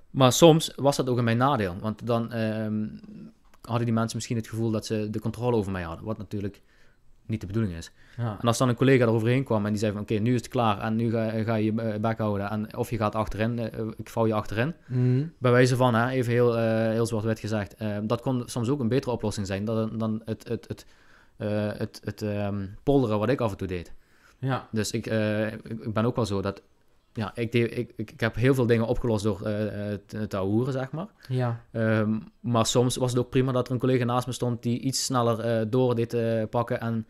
Maar soms was dat ook in mijn nadeel, want dan ehm, hadden die mensen misschien het gevoel dat ze de controle over mij hadden. Wat natuurlijk niet de bedoeling is. Ja. En als dan een collega eroverheen kwam en die zei van oké, nu is het klaar en nu ga, ga je je bek eh, houden en of je gaat achterin, eh, eh, ik vouw je achterin. Mhm. Bij wijze van, hè, even heel, heel zwart werd gezegd, dat kon soms ook een betere oplossing zijn dan, dan het, het, het, het, het ehm, polderen wat ik af en toe deed. Ja. Dus ik, ik, ben ook wel zo dat ja, ik, ik, ik, heb heel veel dingen opgelost door eh, eh, het te hoeren, zeg maar. Ja. Ehm, maar soms was het ook prima dat er een collega naast me stond die iets sneller eh, door dit pakken en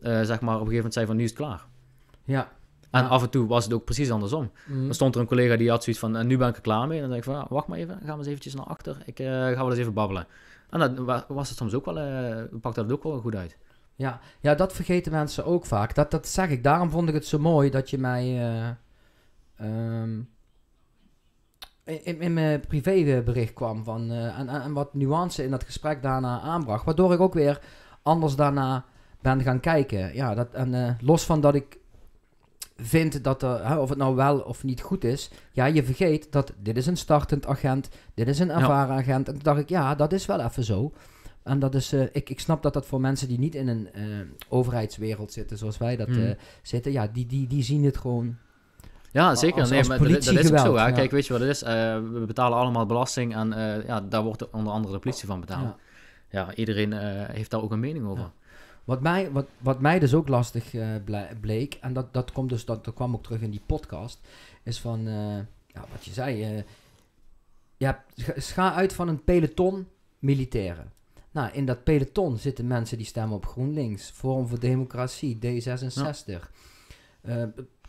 zeg maar op een gegeven moment zei van nu is het klaar. Ja, en af en toe was het ook precies andersom. Dan mm. stond er een collega die had zoiets van, en nu ben ik er klaar mee. En dan denk ik van, wacht maar even, gaan we eens eventjes naar achter. Ik ga wel eens even babbelen. En dat was het soms ook wel, uh, pakte dat ook wel goed uit. Ja, ja dat vergeten mensen ook vaak. Dat, dat zeg ik, daarom vond ik het zo mooi dat je mij... Ehm, in, mijn privébericht kwam van, eh, en, wat nuance in dat gesprek daarna aanbracht. Waardoor ik ook weer anders daarna ben gaan kijken. Ja, dat, en eh, los van dat ik vind dat hè, of het nou wel of niet goed is. Ja, je vergeet dat dit is een startend agent, dit is een ervaren agent. En toen dacht ik, ja, dat is wel even zo. En dat is, eh, ik, ik snap dat dat voor mensen die niet in een overheidswereld zitten, zoals wij dat mm. zitten, ja, die, die, die zien het gewoon ja, zeker. nee, maar dat, is ook zo. Hè? Kijk, weet je wat het is? Eh, we betalen allemaal belasting en eh, ja, daar wordt onder andere de politie van betaald. Ja, iedereen eh, heeft daar ook een mening over. Wat, mij, wat, wat mij dus ook lastig bleek, en dat, dat, komt dus, dat, kwam ook terug in die podcast, is van, ja, wat je zei, je ga uit van een peloton militairen. Nou, in dat peloton zitten mensen die stemmen op GroenLinks, Forum voor Democratie, D66. Uh,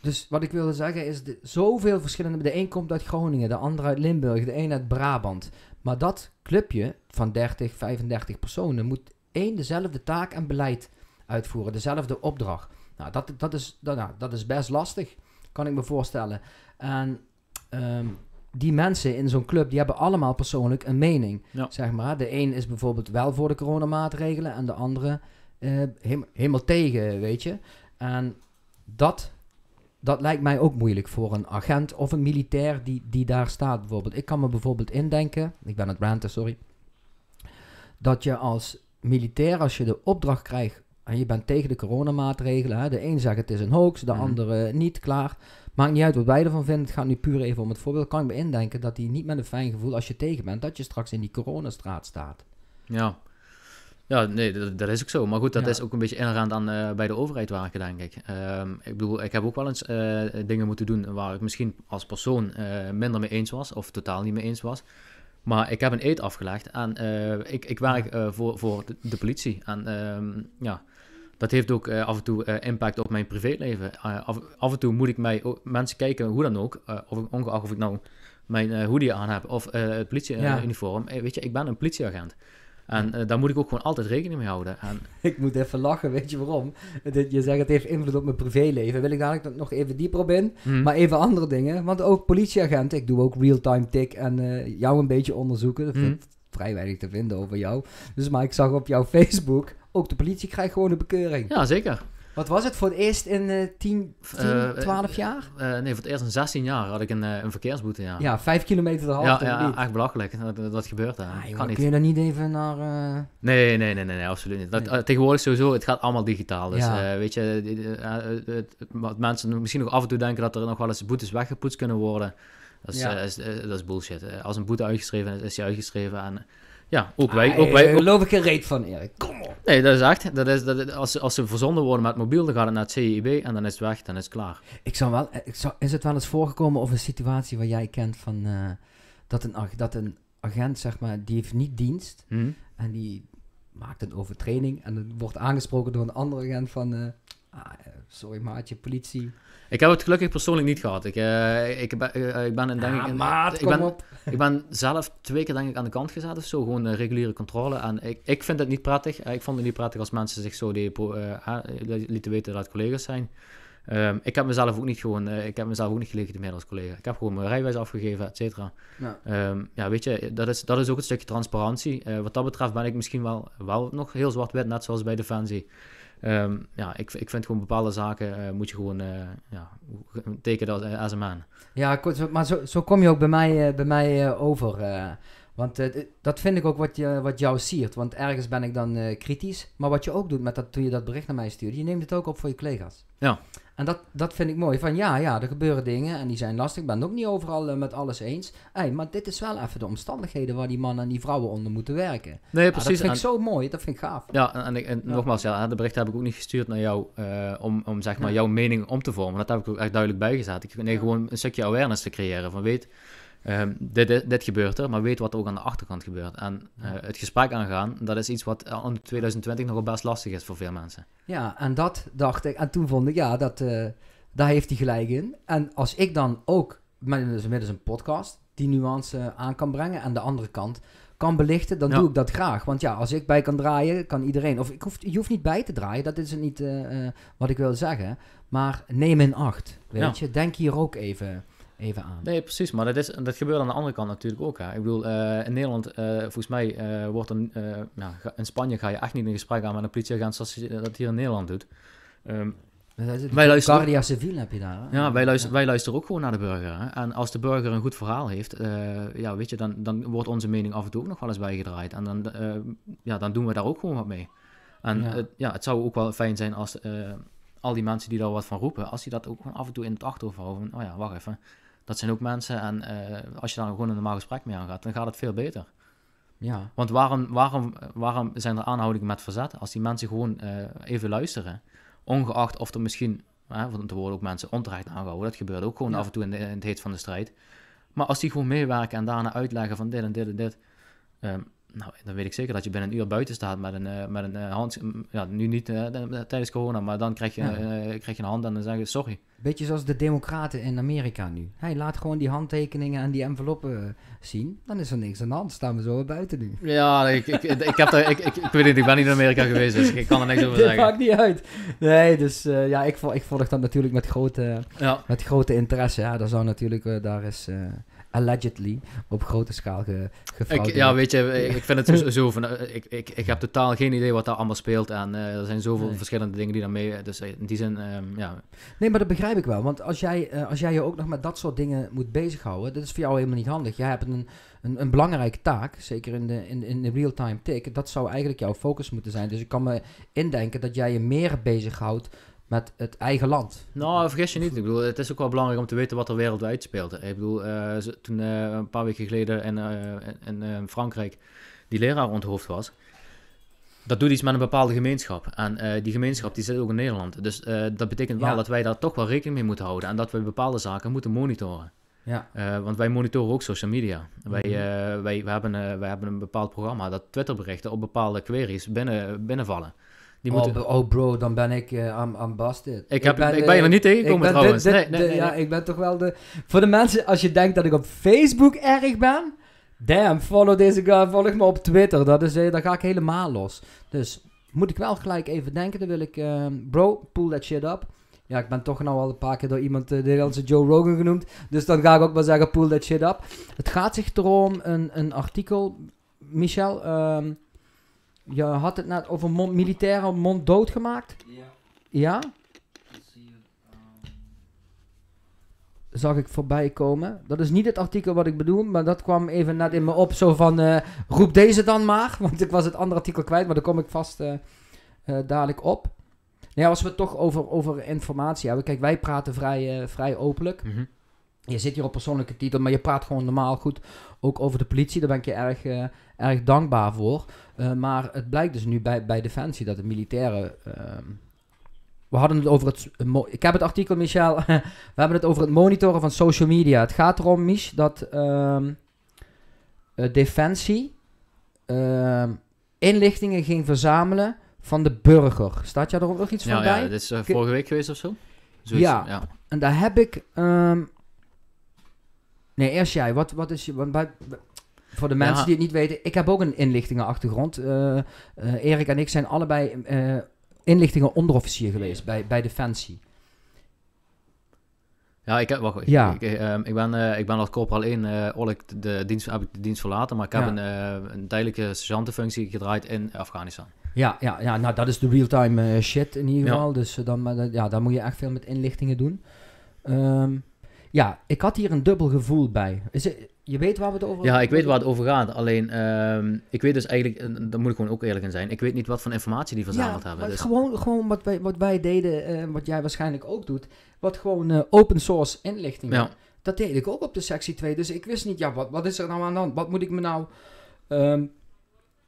dus wat ik wilde zeggen is, zoveel verschillende... De een komt uit Groningen, de ander uit Limburg, de een uit Brabant. Maar dat clubje van 30, 35 personen moet één dezelfde taak en beleid uitvoeren. Dezelfde opdracht. Nou, dat, dat, is, dat, nou, dat is best lastig, kan ik me voorstellen. En... Ehm, die mensen in zo'n club, die hebben allemaal persoonlijk een mening. Zeg maar. De een is bijvoorbeeld wel voor de coronamaatregelen en de andere eh, helemaal tegen, weet je. En dat dat lijkt mij ook moeilijk voor een agent of een militair die, die daar staat bijvoorbeeld. Ik kan me bijvoorbeeld indenken, ik ben het ranten, sorry, dat je als militair, als je de opdracht krijgt en je bent tegen de coronamaatregelen, hè, de een zegt het is een hoax, de mhm. andere niet, klaar. Maakt niet uit wat wij ervan vinden, het gaat nu puur even om het voorbeeld. Kan ik me indenken dat hij niet met een fijn gevoel, als je tegen bent, dat je straks in die coronastraat staat. Ja. Ja, nee, dat, is ook zo. Maar goed, dat is ook een beetje inherent aan uh, eh, bij de overheid werken, denk ik. Ehm, ik bedoel, ik heb ook wel eens eh, dingen moeten doen waar ik misschien als persoon eh, minder mee eens was of totaal niet mee eens was. Maar ik heb een eet afgelegd en ik, ik werk voor, voor de, politie. En ehm, ja, dat heeft ook af en toe impact op mijn privéleven. Af, af, en toe moet ik mij, mensen kijken, hoe dan ook, of, ongeacht of ik nou mijn hoodie aan heb of het politieuniform. weet je, ik ben een politieagent. En uh, daar moet ik ook gewoon altijd rekening mee houden. En... (laughs) ik moet even lachen, weet je waarom? je zegt het heeft invloed op mijn privéleven. Wil ik dadelijk nog even dieper op in, mhm. maar even andere dingen. Want ook politieagenten, ik doe ook real-time tik en eh, jou een beetje onderzoeken. Dat mhm. vind vrij weinig te vinden over jou. Dus maar ik zag op jouw (laughs) Facebook, ook de politie krijgt gewoon een bekeuring. Ja, zeker. Wat was het voor het eerst in 10, eh, 12 eh, eh, jaar? nee, voor het eerst in 16 jaar had ik een, een verkeersboete. Ja. ja, 5 kilometer de half. Ja, ja echt belachelijk. Dat, dat gebeurt daar. Ah, kan Kun je daar niet even naar. Nee, nee, nee, nee, nee, absoluut niet. tegenwoordig sowieso, het gaat allemaal digitaal. Dus ja. weet je, wat mensen misschien nog af en toe denken dat er nog wel eens boetes weggepoetst kunnen worden. Dat is, ja. dat is bullshit. Als een boete uitgeschreven is, is die uitgeschreven. En ja, ook ah, wij. Ook eh, wij ook... geloof ik geen reet van, Erik. Kom op. Nee, dat is echt. Dat is, dat, als, als ze verzonden worden met mobiel, dan gaat het naar het CIB en dan is het weg, dan is het klaar. Ik zou wel, eh, ik zou, is het wel eens voorgekomen of een situatie waar jij kent van eh, dat, een, dat een agent, zeg maar, die heeft niet dienst hm. en die maakt een overtraining en het wordt aangesproken door een andere agent van... Ah, sorry maatje, politie. Ik heb het gelukkig persoonlijk niet gehad. Ik, eh, ik, ben, eh, ik ben denk ik... ik, ben, ik ben zelf twee keer denk ik aan de kant gezet of zo. Gewoon reguliere controle. En ik, ik vind het niet prettig. Eh, ik vond het niet prettig als mensen zich zo die, ah, lieten weten dat het collega's zijn. Ehm, ik heb mezelf ook niet gewoon, ik heb mezelf ook niet gelegitimeerd als collega. Ik heb gewoon mijn rijwijs afgegeven, et cetera. Ja. Ehm, ja. weet je, dat is, dat is ook een stukje transparantie. wat dat betreft ben ik misschien wel, wel nog heel zwart-wit, net zoals bij Defensie. Ehm, ja, ik, ik vind gewoon bepaalde zaken eh, moet je gewoon uh, ja, teken dat asman man. Ja, maar zo, zo kom je ook bij mij, eh, bij mij over. Want uh, dat vind ik ook wat, je, wat jou siert. Want ergens ben ik dan eh, kritisch. Maar wat je ook doet met dat, toen je dat bericht naar mij stuurde, je neemt het ook op voor je collega's. Ja. En dat, dat vind ik mooi. Van ja, ja, er gebeuren dingen en die zijn lastig. Ik ben het ook niet overal eh, met alles eens. Hey, maar dit is wel even de omstandigheden waar die mannen en die vrouwen onder moeten werken. Nee, precies. dat vind en, ik zo mooi. Dat vind ik gaaf. Ja, en, nogmaals, ja, de bericht heb ik ook niet gestuurd naar jou om, om zeg maar jouw mening om te vormen. Dat heb ik ook echt duidelijk bijgezet. Ik, nee, gewoon een stukje awareness te creëren. Van weet, Ehm, dit, gebeurt er, maar weet wat er ook aan de achterkant gebeurt. En eh, het gesprek aangaan, dat is iets wat eh, in 2020 nogal best lastig is voor veel mensen. Ja, en dat dacht ik. En toen vond ik, ja, dat, uh, daar heeft hij gelijk in. En als ik dan ook middels, middels een podcast die nuance aan kan brengen en de andere kant kan belichten, dan doe ik dat graag. Want ja, als ik bij kan draaien, kan iedereen. Of ik hoef, je hoeft niet bij te draaien, dat is niet wat ik wil zeggen. Maar neem in acht. Weet je, denk hier ook even even aan. Nee, precies. Maar dat, is, dat gebeurt aan de andere kant natuurlijk ook. Hè. Ik bedoel, eh, in Nederland, eh, volgens mij, eh, wordt een, ja, nou, in Spanje ga je echt niet in gesprek aan met een politieagent zoals je dat hier in Nederland doet. Ehm, wij luisteren, Guardia Civil heb je daar. Ja, wij luisteren, wij luisteren ook gewoon naar de burger. Hè? En als de burger een goed verhaal heeft, ja, weet je, dan, dan wordt onze mening af en toe ook nog wel eens bijgedraaid. En dan, ja, dan doen we daar ook gewoon wat mee. En ja. het zou ook wel fijn zijn als al die mensen die daar wat van roepen, als die dat ook gewoon af en toe in het achterhoofd houden. oh ja, wacht even. Dat zijn ook mensen en eh, als je daar gewoon een normaal gesprek mee aan gaat, dan gaat het veel beter. Ja. Want waarom, waarom, waarom zijn er aanhoudingen met verzet? Als die mensen gewoon eh, even luisteren, ongeacht of er misschien, hè, want er worden ook mensen onterecht aangehouden, dat gebeurt ook gewoon af en toe in, het heet van de strijd. Maar als die gewoon meewerken en daarna uitleggen van dit en dit en dit, ehm, nou, dan weet ik zeker dat je binnen een uur buiten staat met een, eh, met een eh, hand. Ja, nu niet eh, tijdens corona, maar dan krijg je, krijg je een hand en dan zeg je sorry. Beetje zoals de Democraten in Amerika nu. Hij laat gewoon die handtekeningen en die enveloppen zien. Dan is er niks aan de hand. Staan we zo weer buiten nu. Ja, ik, ik, ik, heb ik, ik, weet niet, ik ben niet in Amerika geweest, dus ik kan er niks over (laughs) zeggen. Dat maakt niet uit. Nee, dus ja, ik, ik volg dat natuurlijk met grote, met grote interesse. Ja, daar zou natuurlijk, daar is allegedly op grote schaal ge, Ja, weet je, ik vind het zo, van, eh, ik, ik, ik heb totaal geen idee wat daar allemaal speelt en eh, er zijn zoveel verschillende dingen die daarmee, dus eh, in die zin, ehm, ja. Nee, maar dat begrijp ik wel, want als jij, als jij je ook nog met dat soort dingen moet bezighouden, dat is voor jou helemaal niet handig. Jij hebt een, een, een belangrijke taak, zeker in de, in, in de real-time tik. dat zou eigenlijk jouw focus moeten zijn. Dus ik kan me indenken dat jij je meer bezighoudt met het eigen land. Nou, vergis je niet. Ik bedoel, het is ook wel belangrijk om te weten wat er wereldwijd speelt. Ik bedoel, eh, toen eh, een paar weken geleden in, uh, in Frankrijk die leraar onthoofd was, dat doet iets met een bepaalde gemeenschap. En die gemeenschap die zit ook in Nederland. Dus dat betekent wel dat wij daar toch wel rekening mee moeten houden en dat we bepaalde zaken moeten monitoren. Ja. want wij monitoren ook social media. Wij, mhm. wij, wij, hebben, wij hebben een bepaald programma dat Twitterberichten op bepaalde queries binnen, binnenvallen. Die oh, moeten... oh, bro, dan ben ik aan uh, busted. Ik, ben, ik ben je er niet tegengekomen trouwens. nee, nee, ja, ik ben toch wel de... Voor de mensen, als je denkt dat ik op Facebook erg ben... Damn, follow deze guy, volg me op Twitter. Dat is, eh, daar ga ik helemaal los. Dus moet ik wel gelijk even denken. Dan wil ik... Ehm, bro, pull that shit up. Ja, ik ben toch nou al een paar keer door iemand eh, de Nederlandse Joe Rogan genoemd. Dus dan ga ik ook maar zeggen, pull that shit up. Het gaat zich erom, een, een artikel, Michel... Ehm, je had het net over mond, militairen mond dood gemaakt? Ja. Ja? Ehm, Zag ik voorbij komen. Dat is niet het artikel wat ik bedoel, maar dat kwam even net in me op. Zo van, eh, roep deze dan maar. (laughs) Want ik was het andere artikel kwijt, maar daar kom ik vast eh, eh, dadelijk op. Nou ja, als we toch over, over informatie hebben. Kijk, wij praten vrij, vrij openlijk. Mhm. Je zit hier op persoonlijke titel, maar je praat gewoon normaal goed ook over de politie. Daar ben ik je erg, eh, erg dankbaar voor. Eh, maar het blijkt dus nu bij, bij Defensie dat de militairen. Ehm, we hadden het over het. Ik heb het artikel, Michel. (laughs) we hebben het over het monitoren van social media. Het gaat erom, Mich, dat ehm, eh, Defensie ehm, inlichtingen ging verzamelen van de burger. Staat je er ook nog iets van nou ja, bij? Ja, dat is vorige week geweest of zo. Zoiets, ja. en daar heb ik Nee, eerst jij. Wat, wat is je... voor de mensen die het niet weten, ik heb ook een inlichtingenachtergrond. Eh, eh, Erik en ik zijn allebei uh, inlichtingen onderofficier geweest bij, bij Defensie. Ja, ik, heb, wacht, ja. Ik, ik, ehm, ben, ik ben als corporaal 1 oorlijk de dienst, heb ik de dienst verlaten, maar ik heb een, een tijdelijke sergeantenfunctie gedraaid in Afghanistan. Ja, ja, ja nou dat is de real-time shit in ieder geval. Dus dan, ja, dan moet je echt veel met inlichtingen doen. Um, ja, ik had hier een dubbel gevoel bij. Is je weet waar we het over Ja, ik weet waar het over gaat. Alleen, ehm, ik weet dus eigenlijk, daar moet ik gewoon ook eerlijk in zijn. Ik weet niet wat voor informatie die verzameld hebben. Dus. Gewoon, gewoon wat, wij, wat wij deden, ehm, wat jij waarschijnlijk ook doet. Wat gewoon eh, open source inlichting. Ja. Dat deed ik ook op de sectie 2. Dus ik wist niet, ja, wat, wat is er nou aan dan? Wat moet ik me nou. Ehm,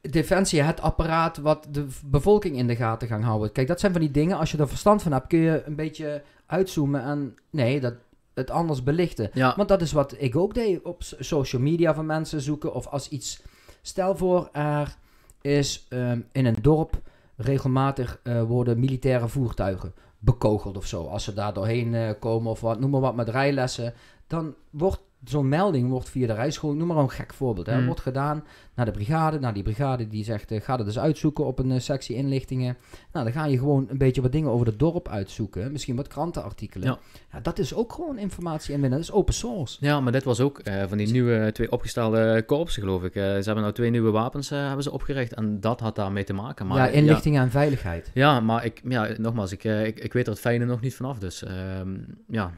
defensie, het apparaat wat de bevolking in de gaten gaan houden. Kijk, dat zijn van die dingen, als je er verstand van hebt, kun je een beetje uitzoomen en nee, dat, het anders belichten. Ja. Want dat is wat ik ook deed op social media van mensen zoeken. Of als iets. Stel voor, er is ehm, in een dorp regelmatig eh, worden militaire voertuigen bekogeld of zo. Als ze daar doorheen eh, komen of wat, noem maar wat, met rijlessen. Dan wordt zo'n melding wordt via de rijschool, noem maar een gek voorbeeld, hè, hmm. wordt gedaan naar de brigade. Nou, die brigade die zegt, eh, ga dat dus uitzoeken op een eh, sectie inlichtingen. Nou, dan ga je gewoon een beetje wat dingen over het dorp uitzoeken. Misschien wat krantenartikelen. Ja. dat is ook gewoon informatie inwinnen. Dat is open source. Ja, maar dat was ook eh, van die dus- nieuwe twee opgestelde korpsen, geloof ik. ze hebben nou twee nieuwe wapens hebben ze opgericht en dat had daarmee te maken. Maar, ja, inlichtingen en veiligheid. Ja, maar ik, ja, nogmaals, ik, ik, ik weet er het fijne nog niet vanaf, dus ehm, ja...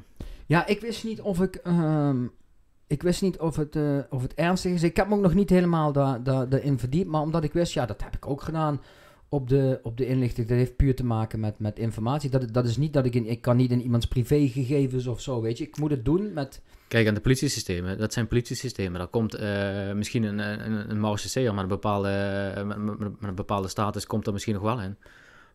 Ja, ik wist niet of ik ehm, ik wist niet of het, eh, of het ernstig is. Ik heb me ook nog niet helemaal daarin da, verdiept. Maar omdat ik wist, ja, dat heb ik ook gedaan op de, op de inlichting. Dat heeft puur te maken met, met informatie. Dat, dat is niet dat ik in, ik kan niet in iemands privégegevens of zo, weet je. Ik moet het doen met... Kijk, aan de politiesystemen, dat zijn politiesystemen. Daar komt eh, misschien een, een, een, maar een bepaalde, eh, met, met, een bepaalde status komt er misschien nog wel in.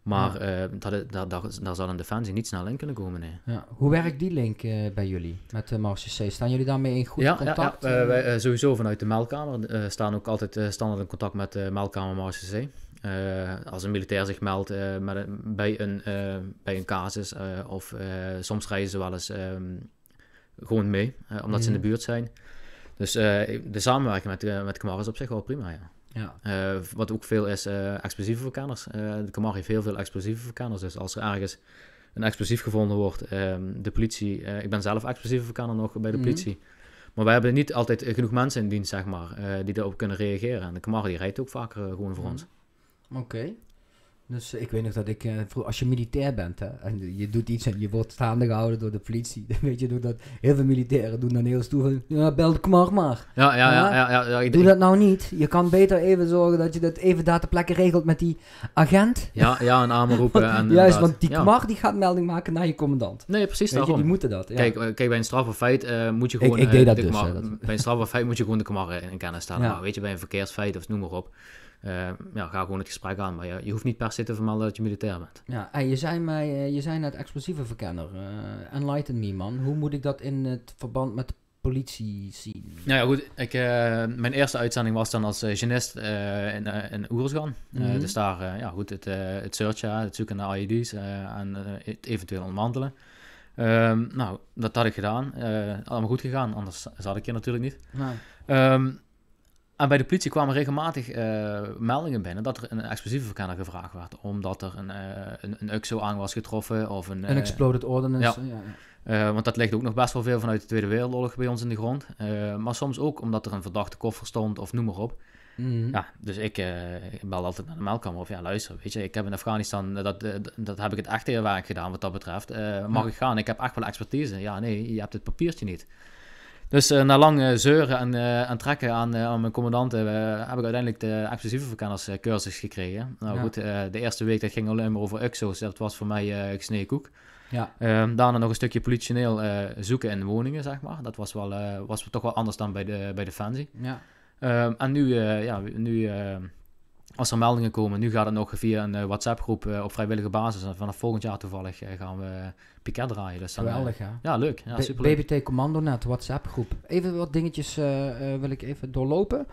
Maar eh, dat, dat, daar zouden de defensie niet snel in kunnen komen. Nee. Ja. Hoe werkt die link eh, bij jullie met de Marseille C? Staan jullie daarmee in goed ja, contact? Eh, ja, sowieso vanuit de meldkamer staan ook altijd standaard in contact met de meldkamer Marseille als een militair zich meldt bij, een, bij een casus, of soms rijden ze wel eens ehm, gewoon mee, omdat ze in de mm. buurt zijn. Dus de samenwerking met, met Kamar is op zich wel prima. Ja. Ja. Eh, wat ook veel is, eh, explosieve vulkaners. de Kamar heeft heel veel explosieve vulkaners. Dus als er ergens een explosief gevonden wordt, ehm, de politie... Eh, ik ben zelf explosieve vulkaner nog bij de mhm. politie. Maar wij hebben niet altijd genoeg mensen in dienst, zeg maar, die daarop kunnen reageren. En de Kamar die rijdt ook vaker gewoon voor mhm. ons. Oké. Dus eh, ik weet nog dat ik, eh, als je militair bent hè, en je doet iets en je wordt staande gehouden door de politie, dan (laughs) weet je dat heel veel militairen doen dan heel stoer van, ja, bel de kmar maar. Ja, ja, ja. ja, ja, ik, doe dat nou niet. Je kan beter even zorgen dat je dat even daar ter plekke regelt met die agent. Ja, ja, een aanroepen. (laughs) want, en, juist, want die kmar die gaat melding maken naar je commandant. Nee, precies weet daarom. Je, die moeten dat. Kijk, eh, kijk, bij een strafbaar feit moet je gewoon... de dus, Kmar, Bij een strafbaar feit moet je gewoon de kmar in kennis staan Maar weet je, bij een verkeersfeit of noem maar op Ehm, ja, ga gewoon het gesprek aan. Maar je, je, hoeft niet per se te vermelden dat je militair bent. Ja, je zijn mij, eh, je zei net explosieve verkenner. Uh, enlighten me man, hoe moet ik dat in het verband met de politie zien? Nou ja, goed. Ik, eh, mijn eerste uitzending was dan als genist in, in Oersgan. Mhm. Dus daar, ja goed, het, het searchen, het zoeken naar IED's en het eventueel ontmantelen. Ehm, nou, dat had ik gedaan. allemaal goed gegaan, anders zat ik hier natuurlijk niet. Nee. Ehm, en bij de politie kwamen regelmatig eh, meldingen binnen dat er een explosieve verkenner gevraagd werd. Omdat er een, uh, een, een UXO aan was getroffen. Of een, een eh, exploded ordnance. Ja. ja. want dat ligt ook nog best wel veel vanuit de Tweede Wereldoorlog bij ons in de grond. maar soms ook omdat er een verdachte koffer stond of noem maar op. Mhm. Ja, dus ik, uh, bel altijd naar de meldkamer of ja, luister, weet je, ik heb in Afghanistan, dat, dat heb ik het echte werk gedaan wat dat betreft. mag ik gaan? Ik heb echt wel expertise. Ja, nee, je hebt het papiertje niet. Dus eh, na lang eh, zeuren eh, en, trekken aan, aan mijn commandanten heb ik uiteindelijk de explosieve verkennerscursus cursus gekregen. Nou goed, de eerste week dat ging alleen maar over UXO's. Dus dat was voor mij gesneden koek. Ja. Ehm, daarna nog een stukje politioneel zoeken in woningen, zeg maar. Dat was, wel, uh, was toch wel anders dan bij de, bij de Fancy. Ja. Ehm, en nu, ja, nu ehm, als er meldingen komen, nu gaat het nog via een eh, WhatsApp-groep eh, op vrijwillige basis. En vanaf volgend jaar toevallig eh, gaan we piket draaien. Dus Geweldig, Ja, leuk. Ja, superleuk. BBT Commando Net, WhatsApp-groep. Even wat dingetjes wil ik even doorlopen.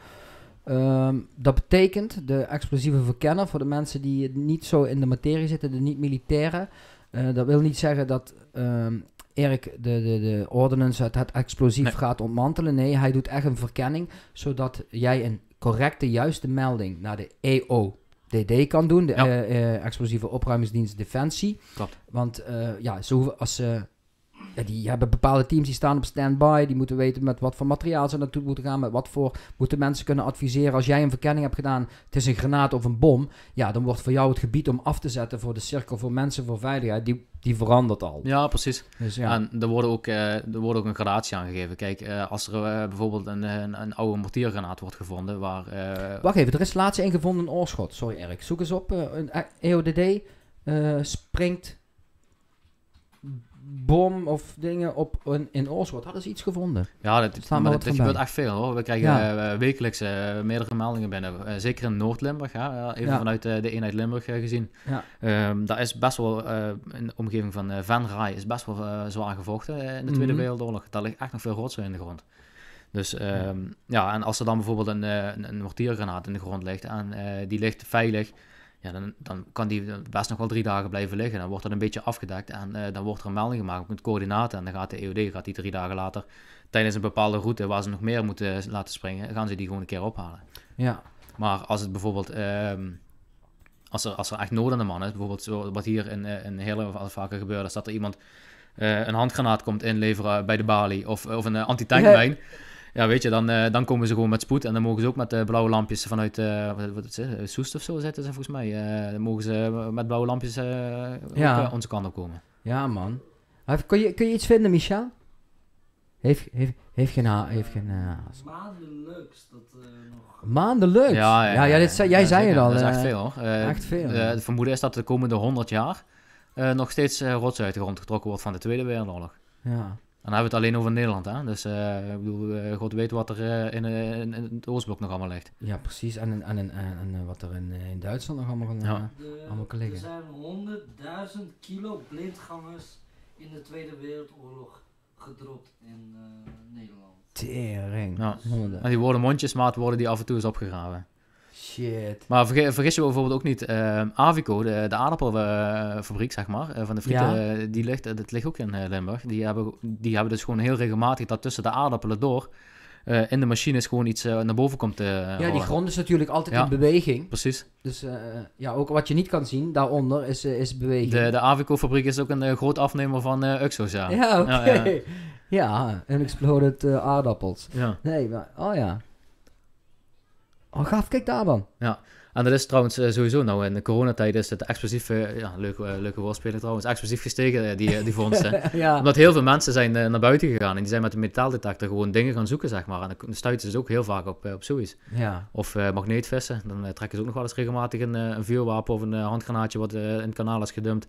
Ehm, dat betekent, de explosieve verkenner, voor de mensen die niet zo in de materie zitten, de niet-militairen. dat wil niet zeggen dat um, Erik de, de, de ordinance, het, het explosief gaat ontmantelen. Nee, hij doet echt een verkenning, zodat jij een correcte, juiste melding naar de EO. DD kan doen, de eh, eh, explosieve opruimingsdienst Defensie. Want uh, ja, zo als ze die hebben bepaalde teams die staan op standby. Die moeten weten met wat voor materiaal ze naartoe moeten gaan. Met wat voor moeten mensen kunnen adviseren. Als jij een verkenning hebt gedaan, het is een granaat of een bom. Ja, dan wordt voor jou het gebied om af te zetten voor de cirkel voor mensen, voor veiligheid. Die, die verandert al. Ja, precies. Dus, ja. En er wordt ook, eh, er ook een gradatie aangegeven. Kijk, eh, als er eh, bijvoorbeeld een, een, oude mortiergranaat wordt gevonden waar... Wacht even, er is laatst een gevonden Oorschot. Sorry Erik, zoek eens op. een EODD springt bom of dingen op een, in Oorschot. Hadden ze iets gevonden? Ja, dat, maar dat, gebeurt echt veel hoor. We krijgen ja. Eh, wekelijks eh, meerdere meldingen binnen. Eh, zeker in Noord-Limburg, even vanuit de eenheid Limburg gezien. Ja. Ehm, daar is best wel, in de omgeving van Van Rai, is best wel zwaar gevochten in de Tweede mhm. Wereldoorlog. Daar ligt echt nog veel rotzooi in de grond. Dus ja, ehm, en als er dan bijvoorbeeld een, een, een mortiergranaat in de grond ligt en die ligt veilig ja, dan, dan kan die best nog wel drie dagen blijven liggen. Dan wordt dat een beetje afgedekt en eh, dan wordt er een melding gemaakt met coördinaten. En dan gaat de EOD gaat die drie dagen later tijdens een bepaalde route waar ze nog meer moeten laten springen, gaan ze die gewoon een keer ophalen. Ja. Maar als het bijvoorbeeld, ehm, als, er, als er echt nood aan de man is, bijvoorbeeld zo, wat hier in, eh, in vaker gebeurt, is dat er iemand eh, een handgranaat komt inleveren bij de balie of, of een antitankmijn. Ja. Ja, weet je, dan, eh, dan komen ze gewoon met spoed. En dan mogen ze ook met uh, blauwe lampjes vanuit eh, wat, Soest of zo zitten ze volgens mij. dan mogen ze met blauwe lampjes onze kant op komen. Ja, man. Kun je, kun je iets vinden, Michel? Heeft, heeft, heeft geen haast. Heeft geen, Maandelijks. Dat, nog... Maandelijks? Ja, ja, dit, jij zei het al. Dat is echt veel hoor. echt veel. het vermoeden is dat de komende 100 jaar nog steeds rots uit de grond getrokken wordt van de Tweede Wereldoorlog. Ja. Dan hebben we het alleen over Nederland. Hè? Dus uh, ik bedoel, eh, God weet wat er eh, in, in, het Oostblok nog allemaal ligt. Ja, precies. En, en, wat er in, in, Duitsland nog allemaal, ja. allemaal kan liggen. Er zijn 100.000 kilo blindgangers in de Tweede Wereldoorlog gedropt in Nederland. Tering. Ja. En die worden mondjesmaat worden die af en toe eens opgegraven. Shit. Maar vergis, vergis je bijvoorbeeld ook niet, uh, Avico, de, de aardappelfabriek, zeg maar, eh, van de frieten, ja. Eh, die ligt, eh, dat ligt ook in Limburg. Die hebben, die hebben dus gewoon heel regelmatig dat tussen de aardappelen door in de machine is gewoon iets naar boven komt Ja, die grond is natuurlijk altijd in beweging. Precies. Dus ja, ook wat je niet kan zien daaronder is, is beweging. De, de Avico-fabriek is ook een groot afnemer van Uxo's, ja. Ja, oké. Ja, ja. ja, aardappels. Ja. Nee, maar, oh ja. Oh, gaaf, kijk daar dan. Ja. En dat is trouwens eh, sowieso nou in de coronatijd is het explosief, eh, ja, leuke, eh, leuke woordspeler trouwens, explosief gestegen, die, die vondsten. (laughs) ja. Omdat heel veel mensen zijn naar buiten gegaan en die zijn met een metaaldetector gewoon dingen gaan zoeken, zeg maar. En dan stuiten ze ook heel vaak op, op zoiets. Ja. Of uh, magneetvissen, dan trekken ze ook nog wel eens regelmatig een, vuurwapen of een handgranaatje wat in het kanaal is gedumpt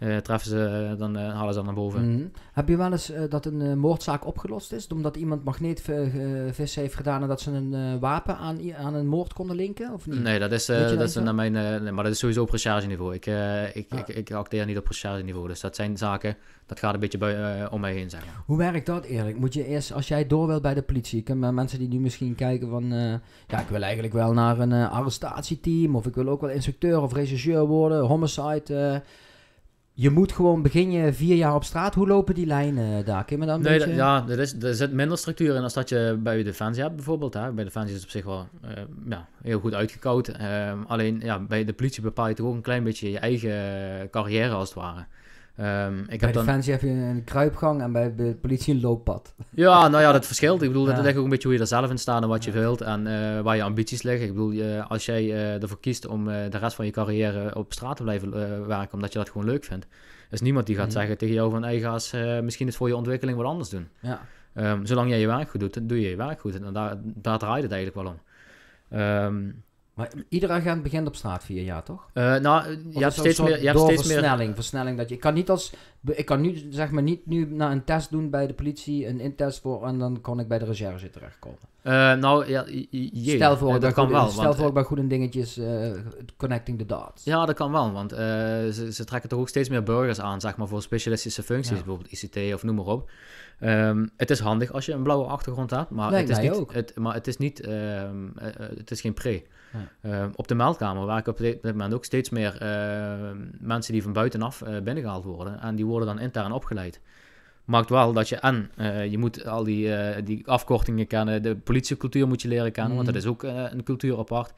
uh, treffen ze, eh, dan uh, halen ze dan naar boven. Mhm. Heb je wel eens dat een moordzaak opgelost is, omdat iemand magneetvis heeft gedaan en dat ze een wapen aan, aan een moord konden linken? Of niet? Nee, dat is, dat, dat is naar mijn, maar dat is sowieso op rechercheniveau. Ik, ik, ah. ik, ik, acteer niet op rechercheniveau, dus dat zijn zaken, dat gaat een beetje bij, om mij heen, zijn. Hoe werkt dat eerlijk? Moet je eerst, als jij door wilt bij de politie, kunnen mensen die nu misschien kijken van, ja, ik wil eigenlijk wel naar een arrestatieteam, of ik wil ook wel instructeur of rechercheur worden, homicide je moet gewoon beginnen vier jaar op straat. Hoe lopen die lijnen eh, daar? Kim, dan nee, ja, er, is, er zit minder structuur in als dat je bij je Defensie hebt bijvoorbeeld. Hè. Bij Defensie is het op zich wel eh, ja, heel goed uitgekoud. Ehm, alleen ja, bij de politie bepaal je toch ook een klein beetje je eigen eh, carrière als het ware. Ehm, ik bij heb Defensie heb je een kruipgang en bij de politie een looppad. Ja, nou ja, dat verschilt. Ik bedoel, ja. dat ligt ook een beetje hoe je er zelf in staat en wat je wilt en eh, waar je ambities liggen. Ik bedoel, als jij eh, ervoor kiest om eh, de rest van je carrière op straat te blijven werken, omdat je dat gewoon leuk vindt, is niemand die gaat mhm. zeggen tegen jou van, hey gaas, misschien is voor je ontwikkeling wat anders doen. Ja. Ehm, zolang jij je werk goed doet, dan doe je je werk goed. En daar, daar draait het eigenlijk wel om. Ehm, maar iedere agent begint op straat vier jaar, toch? Uh, nou, je, hebt steeds meer... Je hebt steeds versnelling, versnelling. Dat je, ik kan niet als... Ik kan nu, zeg maar, niet nu naar een test doen bij de politie, een intest voor... En dan kan ik bij de recherche terechtkomen. Eh, nou, ja, Stel voor, eh, dat, kan wel. Stel voor, bij goede dingetjes connecting the dots. Ja, dat kan wel, want ze, ze, trekken toch ook steeds meer burgers aan, zeg maar, voor specialistische functies, bijvoorbeeld ICT of noem maar op. Ehm, het is handig als je een blauwe achtergrond hebt, maar, het, is niet, Het, maar het is niet... Ehm, het is geen pre. Ehm, op de meldkamer werken op dit moment ook steeds meer ehm, mensen die van buitenaf eh, binnengehaald worden. En die worden dan intern opgeleid maakt wel dat je en eh, je moet al die, eh, die afkortingen kennen, de politiecultuur moet je leren kennen, want dat mm. is ook een cultuur apart.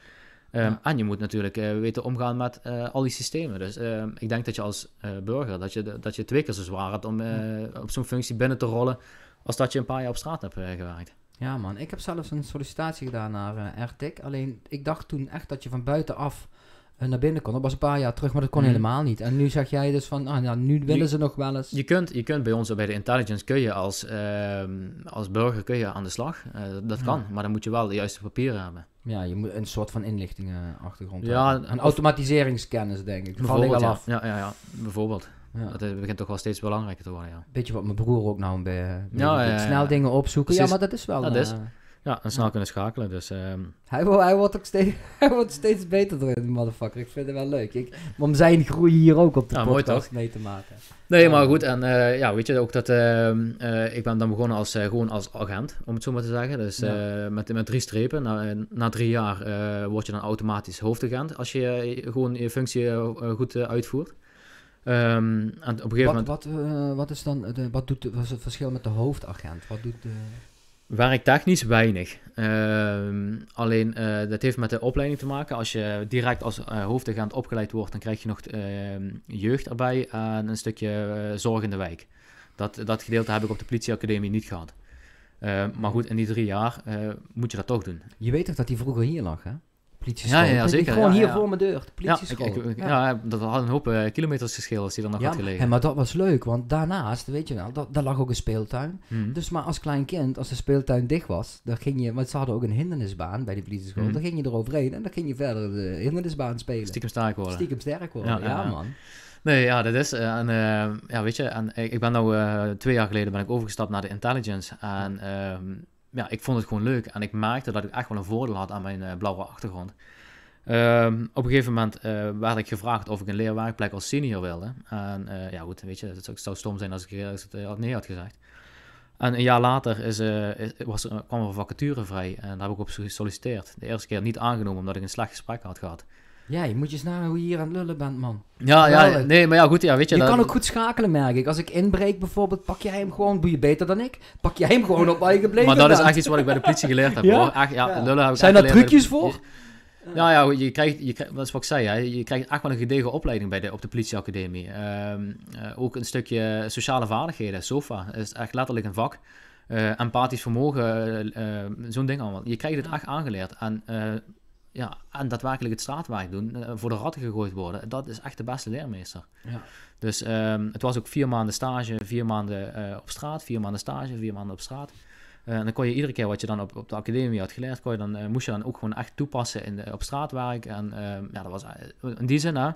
Ehm, en je moet natuurlijk weten omgaan met al die systemen. Dus ik denk dat je als burger dat je, dat je twee keer zo zwaar hebt om op zo'n functie binnen te rollen als dat je een paar jaar op straat hebt gewerkt. Ja man, ik heb zelfs een sollicitatie gedaan naar uh, eh, RTIC. Alleen ik dacht toen echt dat je van buitenaf eh, naar binnen kon. Dat was een paar jaar terug, maar dat kon mm. helemaal niet. En nu zeg jij dus van, ah, ja, nou, nu willen ze nog wel eens. Je kunt, je kunt bij ons, bij de intelligence kun je als, ehm, als burger kun je aan de slag. Eh, dat kan, maar dan moet je wel de juiste papieren hebben. Ja, je moet een soort van inlichtingenachtergrond ja, hebben. Een automatiseringskennis, denk ik. Val ik al af. Ja, ja, ja, bijvoorbeeld. Ja. Eh, begint toch wel steeds belangrijker te worden, ja. Beetje wat mijn broer ook nou bij, bij snel dingen opzoeken. Ja, maar dat is wel... Dat is. Eh, ja, en snel kunnen schakelen, dus... Ehm, hij, wordt, hij, wordt ook steeds, (laughs) hij wordt steeds beter door die motherfucker. Ik vind het wel leuk. Ik, om zijn groei hier ook op de ja, podcast mee te maken. Nee, maar goed. En eh, ja, weet je, ook dat... Ehm, ik ben dan begonnen als, gewoon als agent, om het zo maar te zeggen. Dus met, met drie strepen. Na, na drie jaar word je dan automatisch hoofdagent. Als je gewoon je functie goed uitvoert. Ehm, op wat, wat, eh, wat, is dan de, wat doet het verschil met de hoofdagent? Wat doet de... Werktechnisch weinig. Ehm, alleen eh, dat heeft met de opleiding te maken. Als je direct als eh, hoofdagent opgeleid wordt, dan krijg je nog ehm, jeugd erbij en een stukje zorg in de wijk. Dat, dat gedeelte heb ik op de politieacademie niet gehad. maar goed, in die drie jaar moet je dat toch doen. Je weet toch dat die vroeger hier lag, hè? Politieschool, Ja, ja, zeker. Gewoon hier voor mijn deur, de politie Ik, ja. dat had een hoop eh, kilometers geschil als die dan nog had gelegen. Ja, maar dat was leuk, want daarnaast, weet je wel, daar lag ook een speeltuin. Hmm. Dus maar als klein kind, als de speeltuin dicht was, dan ging je, want ze hadden ook een hindernisbaan bij die politieschool, Daar hmm. dan ging je eroverheen en dan ging je verder de hindernisbaan spelen. Stiekem sterk worden. Stiekem sterk worden, ja, man. Nee, ja, dat is. Eh, en, eh, ja, weet je, ik ben nou twee jaar geleden ben ik overgestapt naar de intelligence. En ehm, ja, ik vond het gewoon leuk. En ik merkte dat ik echt wel een voordeel had aan mijn eh, blauwe achtergrond. Ehm, op een gegeven moment eh, werd ik gevraagd of ik een leerwerkplek als senior wilde. En eh, ja, goed, weet je, het zou, stom zijn als ik het nee had gezegd. En een jaar later is, uh, kwam er een vacature vrij en daar heb ik op gesolliciteerd. De eerste keer niet aangenomen omdat ik een slecht gesprek had gehad. Ja, je moet je eens naar hoe je hier aan het lullen bent, man. Ja, ja, nee, maar ja, goed, ja, weet je. Je kan ook goed schakelen, merk ik. Als ik inbreek bijvoorbeeld, pak jij hem gewoon, doe je beter dan ik. Pak jij hem gewoon op waar je gebleven Maar dat is echt iets wat ik bij de politie geleerd heb, (laughs) ja? hoor. Echt, ja, Lullen Zijn daar trucjes voor? ja nou ja, je krijgt, je krijgt, is wat ik zei, hè, je krijgt echt wel een gedegen opleiding bij de, op de politieacademie. Ehm, eh, ook een stukje sociale vaardigheden, SOFA, is echt letterlijk een vak. Eh, empathisch vermogen, eh, zo'n ding allemaal. Je krijgt het echt aangeleerd. En ja, en daadwerkelijk het straatwerk doen, eh, voor de ratten gegooid worden, dat is echt de beste leermeester. Ja. Dus ehm, het was ook vier maanden stage, vier maanden eh, op straat, vier maanden stage, vier maanden op straat. Eh, en dan kon je iedere keer wat je dan op, op de academie had geleerd, kon je dan, moest je dan ook gewoon echt toepassen in de, op straatwerk. En ehm, ja, dat was in die zin, hè,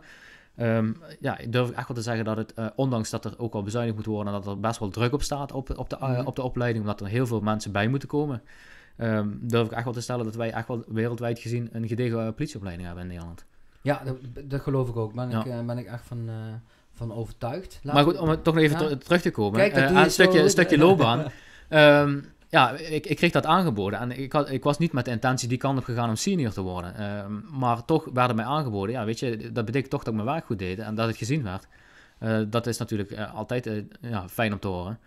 um, ja, ik echt wel te zeggen dat het, ondanks dat er ook al bezuinigd moet worden dat er best wel druk op staat op, op, de, mhm. op de opleiding, omdat er heel veel mensen bij moeten komen um, durf ik echt wel te stellen dat wij echt wel wereldwijd gezien een gedegen politieopleiding hebben in Nederland. Ja, dat, dat geloof ik ook. Ben, ik, eh, ben ik echt van, eh, van overtuigd. maar goed, om toch nog even terug te komen Kijk, een eh, stukje, zo... stukje (laughs) loopbaan. Ehm, ja, ik, ik kreeg dat aangeboden en ik, had, ik was niet met de intentie die kant op gegaan om senior te worden. Ehm, maar toch werden mij aangeboden, ja weet je, dat betekent toch dat ik mijn werk goed deed en dat het gezien werd. dat is natuurlijk altijd ja, fijn om te horen.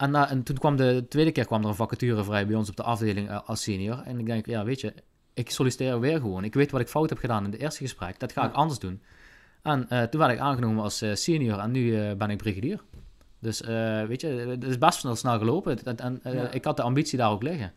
Eh, en, toen kwam de tweede keer kwam er een vacature vrij bij ons op de afdeling eh, als senior. En ik denk, ja, weet je, ik solliciteer weer gewoon. Ik weet wat ik fout heb gedaan in het eerste gesprek. Dat ga ik anders doen. En eh, toen werd ik aangenomen als senior en nu ben ik brigadier. Dus weet je, het is best snel, snel gelopen. En, en ik had de ambitie daar ook liggen.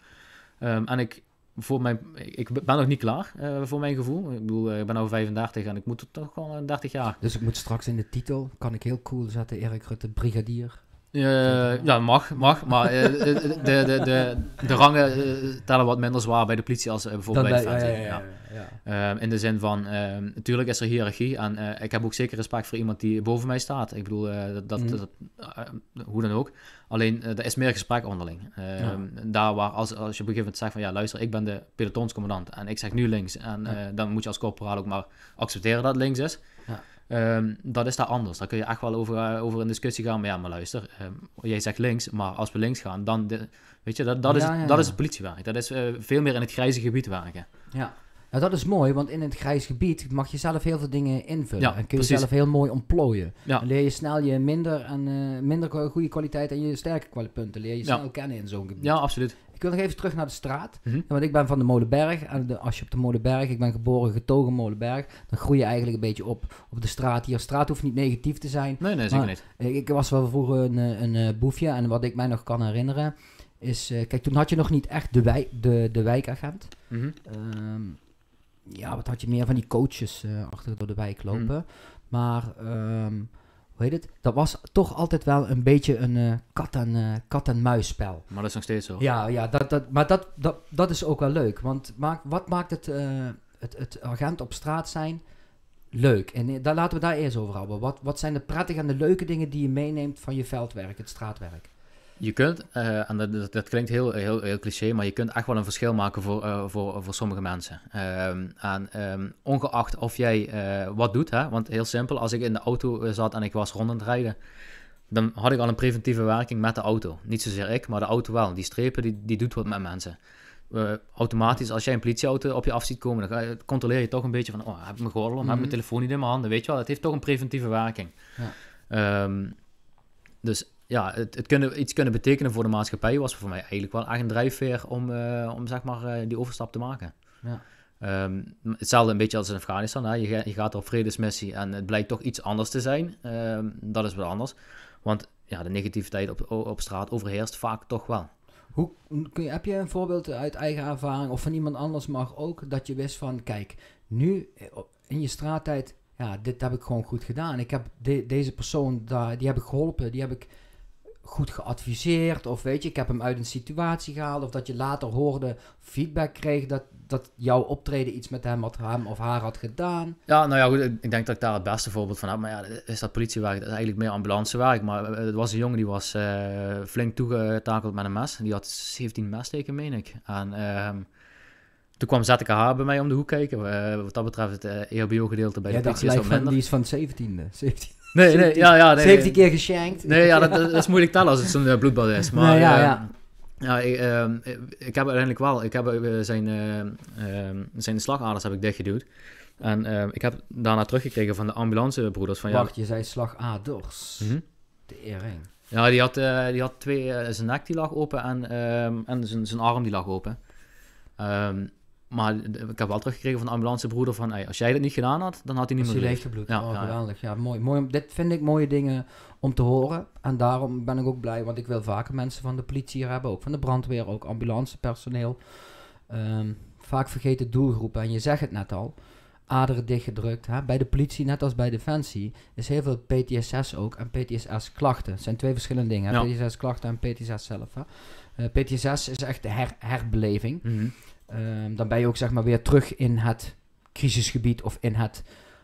Ehm, en ik, voor mijn, ik ben nog niet klaar, voor mijn gevoel. Ik bedoel, ik ben over nou 35 en ik moet er toch gewoon 30 jaar. Dus ik moet straks in de titel, kan ik heel cool zetten, Erik Rutte, brigadier. Eh, ja, mag, mag. Maar eh, de, de, de, de rangen eh, tellen wat minder zwaar bij de politie als bijvoorbeeld bij, de Ja, ehm, in de zin van, ehm, natuurlijk is er hiërarchie. En ik heb ook zeker respect voor iemand die boven mij staat. Ik bedoel, dat, dat mm. hoe dan ook. Alleen, er is meer gesprek onderling. Ehm, daar waar, als, als je op een gegeven moment zegt van, ja luister, ik ben de pelotonscommandant. En ik zeg nu links. En dan moet je als corporaal ook maar accepteren dat links is. Ja. Ehm, dat is daar anders. Daar kun je echt wel over, eh, over een discussie gaan. Maar ja, maar luister, ehm, jij zegt links, maar als we links gaan, dan... weet je, dat, dat, is, ja, dat is het Dat is eh, veel meer in het grijze gebied werken. Ja. Nou, dat is mooi, want in het grijze gebied mag je zelf heel veel dingen invullen. en kun je zelf heel mooi ontplooien. Dan leer je snel je minder, en, eh, minder goede kwaliteit en je sterke punten. Leer je snel kennen in zo'n gebied. Ja, absoluut wil nog even terug naar de straat. Mhm. Want ik ben van de Molenberg. En de, als je op de Molenberg, ik ben geboren getogen Molenberg, dan groei je eigenlijk een beetje op op de straat hier. Straat hoeft niet negatief te zijn. Nee, nee, zeker niet. Ik was wel vroeger een, eh, een, eh, boefje en wat ik mij nog kan herinneren is... Eh, kijk, toen had je nog niet echt de, wijk, de, de wijkagent. Mhm. Ehm, ja, wat had je meer van die coaches achter door de wijk lopen. Mhm. Maar... Ehm, het, dat was toch altijd wel een beetje een eh, kat, en, eh, kat en muisspel. Maar dat is nog steeds zo. Ja, ja dat, dat, maar dat, dat, dat is ook wel leuk. Want maak, wat maakt het, eh, het, het agent op straat zijn leuk? En daar laten we daar eerst over hebben. Wat, wat zijn de prettige en de leuke dingen die je meeneemt van je veldwerk, het straatwerk? Je kunt, eh, en dat, klinkt heel, heel, heel cliché, maar je kunt echt wel een verschil maken voor, eh, voor, voor sommige mensen. Ehm, en ehm, ongeacht of jij eh, wat doet, hè, want heel simpel, als ik in de auto zat en ik was rond aan het rijden, dan had ik al een preventieve werking met de auto. Niet zozeer ik, maar de auto wel. Die strepen, die, die doet wat met mensen. automatisch, als jij een politieauto op je af ziet komen, dan controleer je toch een beetje van, oh, heb ik mijn gordel om, heb ik mijn mhm. telefoon niet in mijn handen, weet je wel. Het heeft toch een preventieve werking. Ja. Ehm, dus ja, het, het kunnen, iets kunnen betekenen voor de maatschappij was voor mij eigenlijk wel echt een drijfveer om, eh, om zeg maar, eh, die overstap te maken. Ja. Ehm, hetzelfde een beetje als in Afghanistan. Hè. Je, je, gaat op vredesmissie en het blijkt toch iets anders te zijn. Ehm, dat is wel anders. Want ja, de negativiteit op, op straat overheerst vaak toch wel. Hoe, kun je, heb je een voorbeeld uit eigen ervaring of van iemand anders mag ook, dat je wist van, kijk, nu eh, in je straattijd, ja, dit heb ik gewoon goed gedaan. Ik heb deze persoon, daar, die heb ik geholpen, die heb ik goed geadviseerd. Of weet je, ik heb hem uit een situatie gehaald. Of dat je later hoorde, feedback kreeg dat, dat jouw optreden iets met hem, had, hem of haar had gedaan. Ja, nou ja, goed, ik denk dat ik daar het beste voorbeeld van heb. Maar ja, is dat politiewerk, dat is eigenlijk meer ambulancewerk. Maar het eh, was een jongen die was eh, flink toegetakeld met een mes. Die had 17 messteken, meen ik. En ehm, toen kwam ZKH bij mij om de hoek kijken. Eh, wat dat betreft het EHBO-gedeelte e bij de politie is minder. die is van 17e. 17 Nee, nee, ja, ja. Nee, keer geschenkt Nee, ja, (laughs) dat, is moeilijk tellen als het zo'n eh, bloedbad is. Maar, ja, eh, ja. Ja, ik, ehm, ik, heb uiteindelijk wel. Ik heb eh, zijn, ehm, zijn slagaders heb ik dichtgeduwd. En ehm, ik heb daarna teruggekregen van de ambulancebroeders. Van, Wacht, ja, je zei slagaders. Mm De eering. Ja, die had, die had twee. zijn nek die lag open en, en zijn, zijn arm die lag open. Maar ik heb wel teruggekregen van de ambulancebroeder van, als jij dat niet gedaan had, dan had hij niet meer leeg Ja, oh, ja, ja, mooi, mooi. Dit vind ik mooie dingen om te horen. En daarom ben ik ook blij, want ik wil vaker mensen van de politie hier hebben. Ook van de brandweer, ook ambulancepersoneel. Ehm, vaak vergeten doelgroepen. En je zegt het net al. Aderen dichtgedrukt. Hè? Bij de politie, net als bij Defensie, is heel veel PTSS ook en PTSS-klachten. zijn twee verschillende dingen. Ja. PTSS-klachten en PTSS zelf. Hè? Uh, eh, PTSS is echt de her herbeleving. Mm Ehm, dan ben je ook zeg maar weer terug in het crisisgebied of in het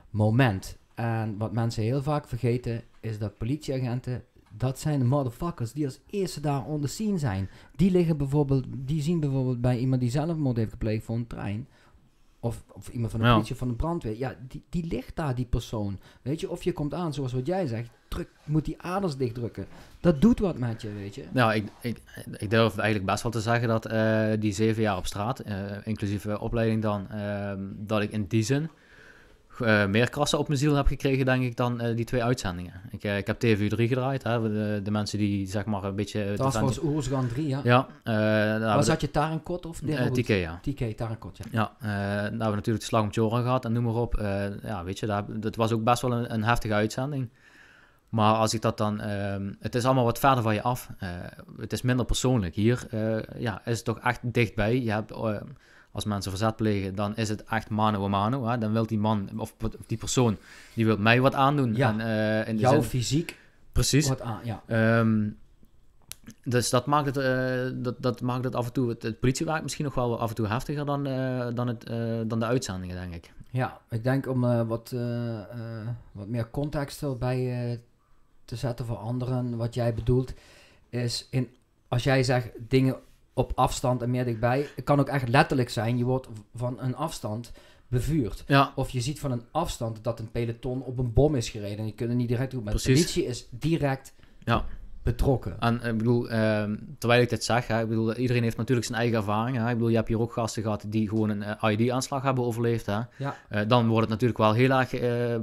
moment. En wat mensen heel vaak vergeten is dat politieagenten, dat zijn de motherfuckers die als eerste daar onder zien zijn. Die liggen bijvoorbeeld, die zien bijvoorbeeld bij iemand die zelfmoord heeft gepleegd voor een trein. Of, of iemand van de politie of van de brandweer. Ja, die, die ligt daar, die persoon. Weet je, of je komt aan, zoals wat jij zegt druk, moet die aders dichtdrukken. Dat doet wat met je, weet je. Nou, ik, ik, ik durf eigenlijk best wel te zeggen dat eh, die zeven jaar op straat, uh, inclusief eh, opleiding dan, ehm, dat ik in die zin meer krassen op mijn ziel heb gekregen, denk ik, dan die twee uitzendingen. Ik, ik heb TV3 gedraaid, hè, de, de, mensen die zeg maar een beetje... Dat was Oersgan 3, ja. Ja. was dat je Tarenkot of? TK, ja. TK, ja. Ja, hebben we natuurlijk de Slag om Joran gehad en noem maar op. ja, weet je, dat, dat was ook best wel een, een heftige uitzending. Maar als ik dat dan. Ehm, het is allemaal wat verder van je af. Eh, het is minder persoonlijk. Hier eh, ja, is het toch echt dichtbij. Je hebt, eh, als mensen verzet plegen, dan is het echt mano a mano. Hè? Dan wil die man of, of die persoon die wil mij wat aandoen. Ja. Jouw fysiek. Precies. Wat aan, ja. Ehm, dus dat maakt het, dat, dat maakt het af en toe, het, politiewerk misschien nog wel af en toe heftiger dan, dan, het, dan de uitzendingen, denk ik. Ja, ik denk om wat, wat meer context erbij te zetten voor anderen. Wat jij bedoelt is, in, als jij zegt dingen op afstand en meer dichtbij, het kan ook echt letterlijk zijn, je wordt van een afstand bevuurd. Ja. Of je ziet van een afstand dat een peloton op een bom is gereden je kunt er niet direct op Maar Precies. de politie is direct ja. betrokken. En eh, ik bedoel, ehm, terwijl ik dit zeg, hè, ik bedoel, iedereen heeft natuurlijk zijn eigen ervaring. Hè. Ik bedoel, je hebt hier ook gasten gehad die gewoon een eh, ID-aanslag hebben overleefd. Hè. Ja. Eh, dan wordt het natuurlijk wel heel erg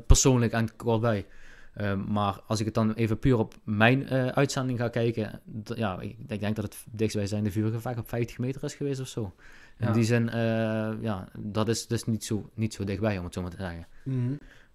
persoonlijk en kort bij. Ehm, maar als ik het dan even puur op mijn eh, uitzending ga kijken, ja, ik, denk dat het zijn. De vuur vaak op 50 meter is geweest of zo. In die zin, eh, ja, dat is dus niet zo, niet zo dichtbij, om het zo maar te zeggen. Mhm.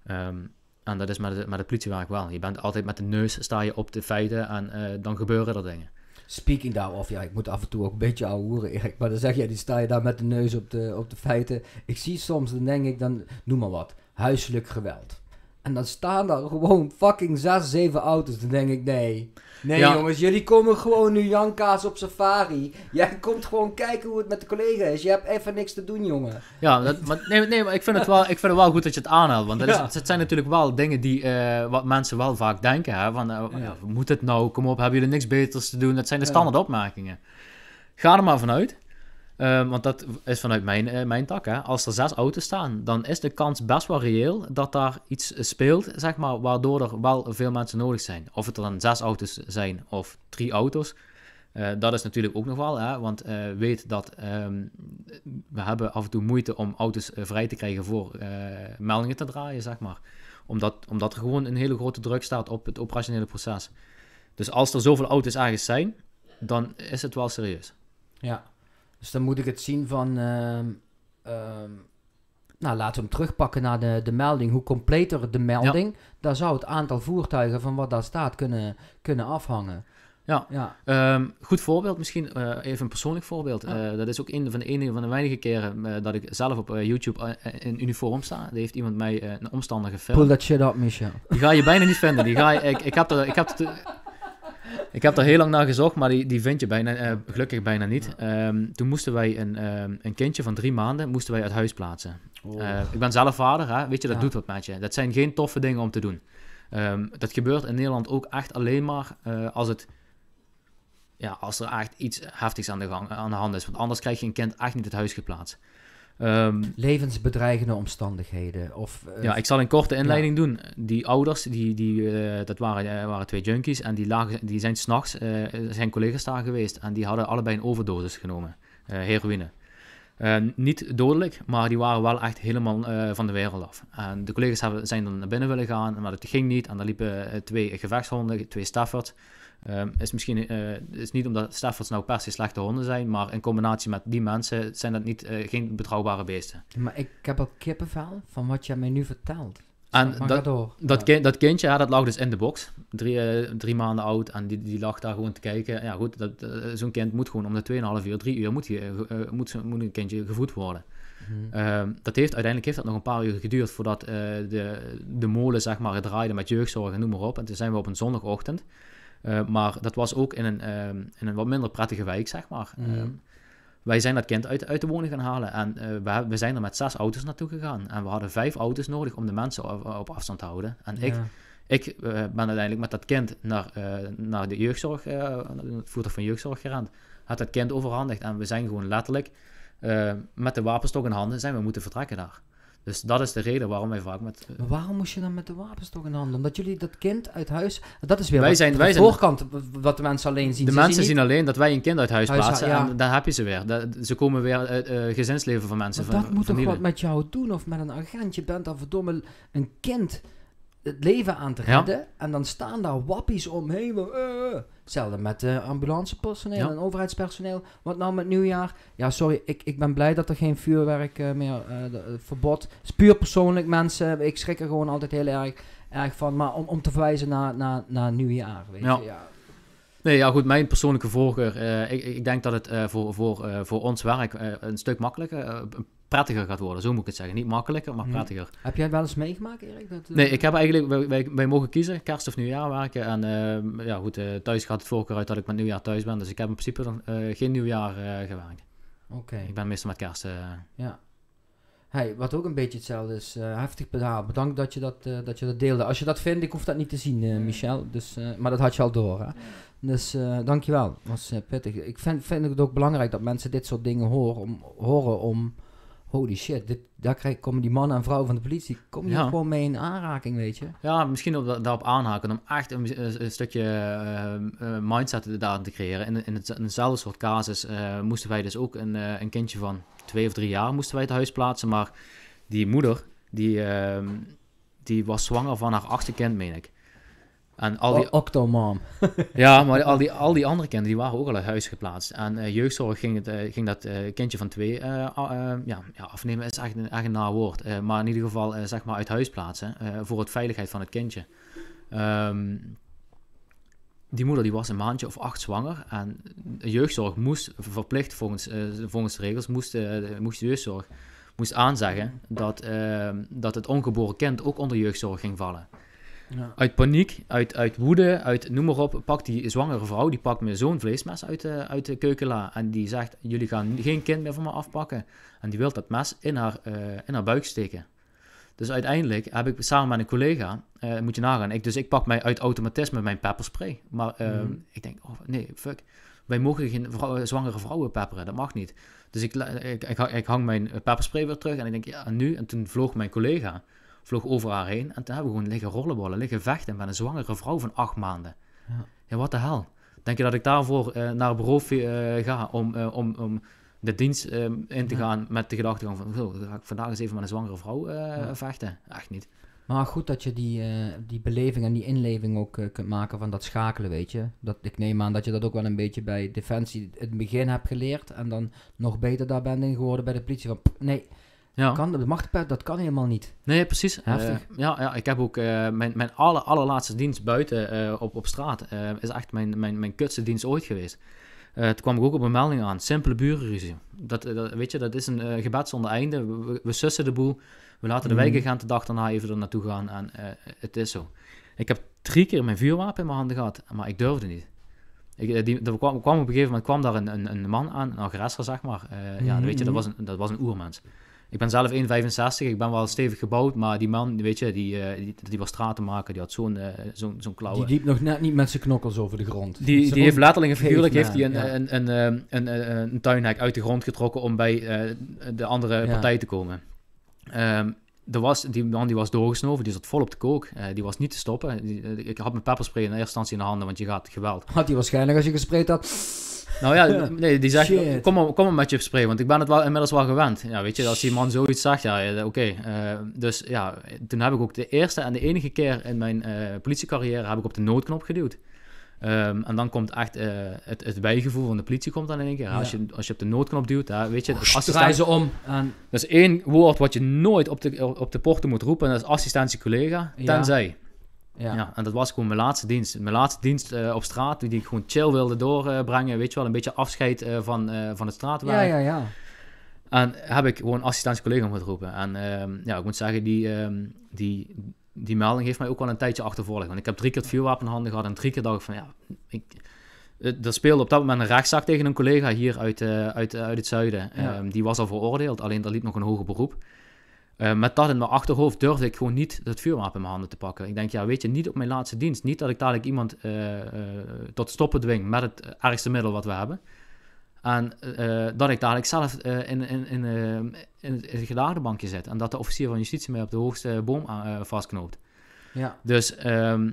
Ehm, en dat is met, de, politie het politiewerk wel. Je bent altijd met de neus, sta je op de feiten en eh, dan gebeuren er dingen. Speaking daarof, ja, ik moet af en toe ook een beetje ouwehoeren, Erik. Maar dan zeg je, die sta je daar met de neus op de, op de feiten. Ik zie soms, dan denk ik, dan noem maar wat, huiselijk geweld en dan staan daar gewoon fucking zes zeven auto's. Dan denk ik, nee. Nee jongens, jullie komen gewoon nu Janka's op safari. Jij komt gewoon kijken hoe het met de collega is. Je hebt even niks te doen, jongen. Ja, dat, maar, nee, nee, maar ik vind, het wel, ik vind het wel goed dat je het aanhaalt. Want dat het zijn natuurlijk wel dingen die eh, wat mensen wel vaak denken. Hè, van, eh, Moet het nou? Kom op, hebben jullie niks beters te doen? Dat zijn de standaard opmerkingen. Ga er maar vanuit Ehm, want dat is vanuit mijn, eh, mijn tak. Hè. Als er zes auto's staan, dan is de kans best wel reëel dat daar iets speelt, zeg maar, waardoor er wel veel mensen nodig zijn. Of het er dan zes auto's zijn of drie auto's. Eh, dat is natuurlijk ook nog wel, hè, want eh, weet dat ehm, we hebben af en toe moeite om auto's vrij te krijgen voor meldingen te draaien, zeg maar. Omdat, omdat er gewoon een hele grote druk staat op het operationele proces. Dus als er zoveel auto's ergens zijn, dan is het wel serieus. Ja, dus dan moet ik het zien van. Ehm, ehm, nou, laten we hem terugpakken naar de, de melding. Hoe completer de melding, daar zou het aantal voertuigen van wat daar staat kunnen, kunnen afhangen. Ja, ja. Ehm, goed voorbeeld misschien, eh, even een persoonlijk voorbeeld. Eh, dat is ook een van de enige van de weinige keren eh, dat ik zelf op YouTube in uniform sta. Daar heeft iemand mij een omstandige gefilmd. Pull that shit up, Michel. Die ga je bijna niet vinden. Die ga ik, ik, heb het ik ik heb er heel lang naar gezocht, maar die, die vind je bijna, eh, gelukkig bijna niet. Ehm, toen moesten wij een, ehm, een kindje van drie maanden moesten wij uit huis plaatsen. Oh. Eh, ik ben zelf vader, hè? weet je, dat doet wat met je. Dat zijn geen toffe dingen om te doen. Ehm, dat gebeurt in Nederland ook echt alleen maar eh, als, het, ja, als er echt iets heftigs aan de, aan de hand is. Want anders krijg je een kind echt niet uit huis geplaatst. Ehm, Levensbedreigende omstandigheden. Of, eh, ja, ik zal een korte inleiding doen. Die ouders, die, die, eh, dat waren, eh, waren twee junkies en die, lagen, die zijn s'nachts, zijn collega's daar geweest en die hadden allebei een overdosis genomen, heroïne. niet dodelijk, maar die waren wel echt helemaal van de wereld af. En de collega's hebben, zijn dan naar binnen willen gaan, maar dat ging niet. En daar liepen twee gevechtshonden, twee staffers. Um, is misschien eh, is niet omdat Stafford's nou per se slechte honden zijn, maar in combinatie met die mensen zijn dat niet, eh, geen betrouwbare beesten. Maar ik heb ook kippenvel van wat jij mij nu vertelt. En dat, kind, dat kindje, ja, dat lag dus in de box. Drie, eh, drie maanden oud en die, die lag daar gewoon te kijken. Ja goed, dat, zo'n kind moet gewoon om de 2,5 uur, 3 uur moet, je, moet, moet een kindje gevoed worden. Mhm. Ehm, dat heeft, uiteindelijk heeft dat nog een paar uur geduurd voordat de, de molen zeg maar, draaide met jeugdzorg en noem maar op. En toen zijn we op een zondagochtend eh, maar dat was ook in een, ehm, in een wat minder prettige wijk, zeg maar. Mhm. Ehm, wij zijn dat kind uit, uit de woning gaan halen. En eh, we, we, zijn er met zes auto's naartoe gegaan. En we hadden vijf auto's nodig om de mensen op, afstand te houden. En ik, ik eh, ben uiteindelijk met dat kind naar, naar de jeugdzorg, het voertuig van jeugdzorg gerend. Had dat kind overhandigd. En we zijn gewoon letterlijk met de wapenstok in handen zijn we moeten vertrekken daar. Dus dat is de reden waarom wij vaak met... Maar eh, waarom moest je dan met de wapens toch in handen? Omdat jullie dat kind uit huis... Dat is weer wij wat, zijn, de voorkant, wat de mensen alleen zien. De mensen zien, alleen dat wij een kind uit huis, plaatsen en daar heb je ze weer. Dat, ze komen weer uit uh, eh, eh, gezinsleven van mensen. Maar dat moet toch wat met jou doen of met een agent? Je bent dan verdomme een kind het leven aan te redden. En dan staan daar wappies omheen. Uh, eh, eh. hetzelfde met uh, ambulancepersoneel en overheidspersoneel. Wat nou met nieuwjaar? Ja, sorry, ik, ik ben blij dat er geen vuurwerk meer verbod. Het is puur persoonlijk, mensen. Ik schrik er gewoon altijd heel erg, erg van. Maar om, om te verwijzen naar, naar, naar nieuwjaar, weet ja. Ja. Nee, ja goed, mijn persoonlijke volger. ik, ik denk dat het voor, voor, voor ons werk een stuk makkelijker, een prettiger gaat worden. Zo moet ik het zeggen. Niet makkelijker, maar hmm. prettiger. Heb jij wel eens meegemaakt, Erik? Dat, eh, Nee, ik heb eigenlijk, wij, wij, mogen kiezen, kerst of nieuwjaar werken. En eh, ja, goed, eh, thuis gaat het voorkeur uit dat ik met nieuwjaar thuis ben. Dus ik heb in principe dan, geen nieuwjaar gewerkt. Oké. Ik ben meestal met kerst. ja. Hey, wat ook een beetje hetzelfde is, heftig pedaal. Bedankt dat je dat, dat je dat deelde. Als je dat vindt, ik hoef dat niet te zien, Michel. Dus, maar dat had je al door. Hè? Dus uh, dankjewel. Dat was uh, pittig. Ik vind, vind het ook belangrijk dat mensen dit soort dingen horen om, horen om holy shit, daar krijg, komen die mannen en vrouwen van de politie kom je gewoon mee in aanraking, weet je? Ja, misschien op, daarop aanhaken om echt een, eh, stukje eh, eh, mindset daarin te creëren. In, in, het, hetzelfde soort casus moesten wij dus ook een, een, kindje van twee of drie jaar moesten wij het huis plaatsen, maar die moeder die, ehm, die was zwanger van haar achtste kind, meen ik. En al die... Octomom. (laughs) ja, maar al die, al die andere kinderen die waren ook al uit huis geplaatst. En eh, jeugdzorg ging, het, eh, ging dat eh, kindje van twee ja, ja, afnemen, is echt een, echt woord. maar in ieder geval zeg maar uit huis plaatsen voor het veiligheid van het kindje. Ehm, die moeder die was een maandje of acht zwanger. En jeugdzorg moest verplicht volgens, volgens de regels, moest, moest jeugdzorg moest aanzeggen dat, ehm, dat het ongeboren kind ook onder jeugdzorg ging vallen. Uit paniek, uit, uit woede, uit noem maar op, pakt die zwangere vrouw, die pakt mijn zo'n vleesmes uit de, uit de keukenla. En die zegt, jullie gaan geen kind meer van me afpakken. En die wil dat mes in haar, eh, in haar buik steken. Dus uiteindelijk heb ik samen met een collega, eh, moet je nagaan, ik, dus ik pak mij uit automatisme mijn pepperspray. Maar ehm, mhm. ik denk, oh, nee, fuck. Wij mogen geen eh, zwangere vrouwen pepperen, dat mag niet. Dus ik, ik, ik, hang mijn pepperspray weer terug en ik denk, ja, nu? En toen vloog mijn collega vloog over haar heen. En toen hebben we gewoon liggen rollenballen, liggen vechten met een zwangere vrouw van acht maanden. Ja, ja wat de hel. Denk je dat ik daarvoor eh, naar het eh, bureau ga om, eh, om, om de dienst in te gaan met de gedachte van... Oh, ga ik vandaag eens even met een zwangere vrouw vechten? Echt niet. Maar goed dat je die, die beleving en die inleving ook kunt maken van dat schakelen, weet je. Dat, ik neem aan dat je dat ook wel een beetje bij Defensie in het begin hebt geleerd. En dan nog beter daar bent in geworden bij de politie. Van, nee, ja. Kan, de machtpet, dat kan helemaal niet. Nee, precies. Heftig. ja, ja, ik heb ook uh, mijn, mijn aller, allerlaatste dienst buiten eh, op, op straat. Eh, is echt mijn, mijn, mijn kutste dienst ooit geweest. toen kwam ik ook op een melding aan. Simpele burenruzie. Dat, dat, weet je, dat is een gebed zonder einde. We, sussen de boel. We laten de mm. wijken gaan de dag daarna even er naartoe gaan. En het is zo. Ik heb drie keer mijn vuurwapen in mijn handen gehad, maar ik durfde niet. Ik, die, er kwam, kwam, op een gegeven moment kwam daar een, een, een man aan, een agressor zeg maar. Ja, weet je, dat mhm. was een, dat was een oermens. Ik ben zelf 1,65, ik ben wel stevig gebouwd, maar die man, weet je, die, eh, die, die, was straten maken, die had zo'n uh, zo'n zo Die liep nog net niet met zijn knokkels over de grond. Die, die, heeft letterlijk en heeft hij een, ja. een, een, eh, een, een, een, tuinhek uit de grond getrokken om bij de andere partij te komen. Um, er was, die man die was doorgesnoven, die zat vol op de kook. die was niet te stoppen. ik had mijn pepperspray in eerste instantie in de handen, want je gaat geweld. Had hij waarschijnlijk als je gespreid had nou ja, nee, die zegt, kom maar, kom met je spreken, want ik ben het wel inmiddels wel gewend. Ja, weet je, als die man zoiets zegt, ja, oké. Eh, dus ja, toen heb ik ook de eerste en de enige keer in mijn eh, politiecarrière heb ik op de noodknop geduwd. Ehm, en dan komt echt eh, het, het bijgevoel van de politie komt dan in één keer. Als, je, als je op de noodknop duwt, hè, weet je... draai oh, ze om. En... Dat is één woord wat je nooit op de, op de poorten moet roepen. dat is assistentie collega, ja. tenzij. Ja. en dat was gewoon mijn laatste dienst. Mijn laatste dienst eh, op straat, die ik gewoon chill wilde doorbrengen. Weet je wel, een beetje afscheid eh, van, eh, van het straatwerk. Ja, ja, ja. En heb ik gewoon assistent collega moeten roepen. En ehm, ja, ik moet zeggen, die, ehm, die, die melding heeft mij ook wel een tijdje achtervolgd. Want ik heb drie keer het vuurwapen in handen gehad en drie keer dacht ik van ja, ik, er speelde op dat moment een rechtszaak tegen een collega hier uit, uit, uit het zuiden. Ehm, die was al veroordeeld, alleen daar liep nog een hoger beroep. Eh, met dat in mijn achterhoofd durfde ik gewoon niet het vuurwapen in mijn handen te pakken. Ik denk, ja, weet je, niet op mijn laatste dienst. Niet dat ik dadelijk iemand eh, eh, tot stoppen dwing met het ergste middel wat we hebben. En dat ik dadelijk zelf in, in, in, in, het zit. En dat de officier van justitie mij op de hoogste boom vastknoopt. Ja. Dus ehm,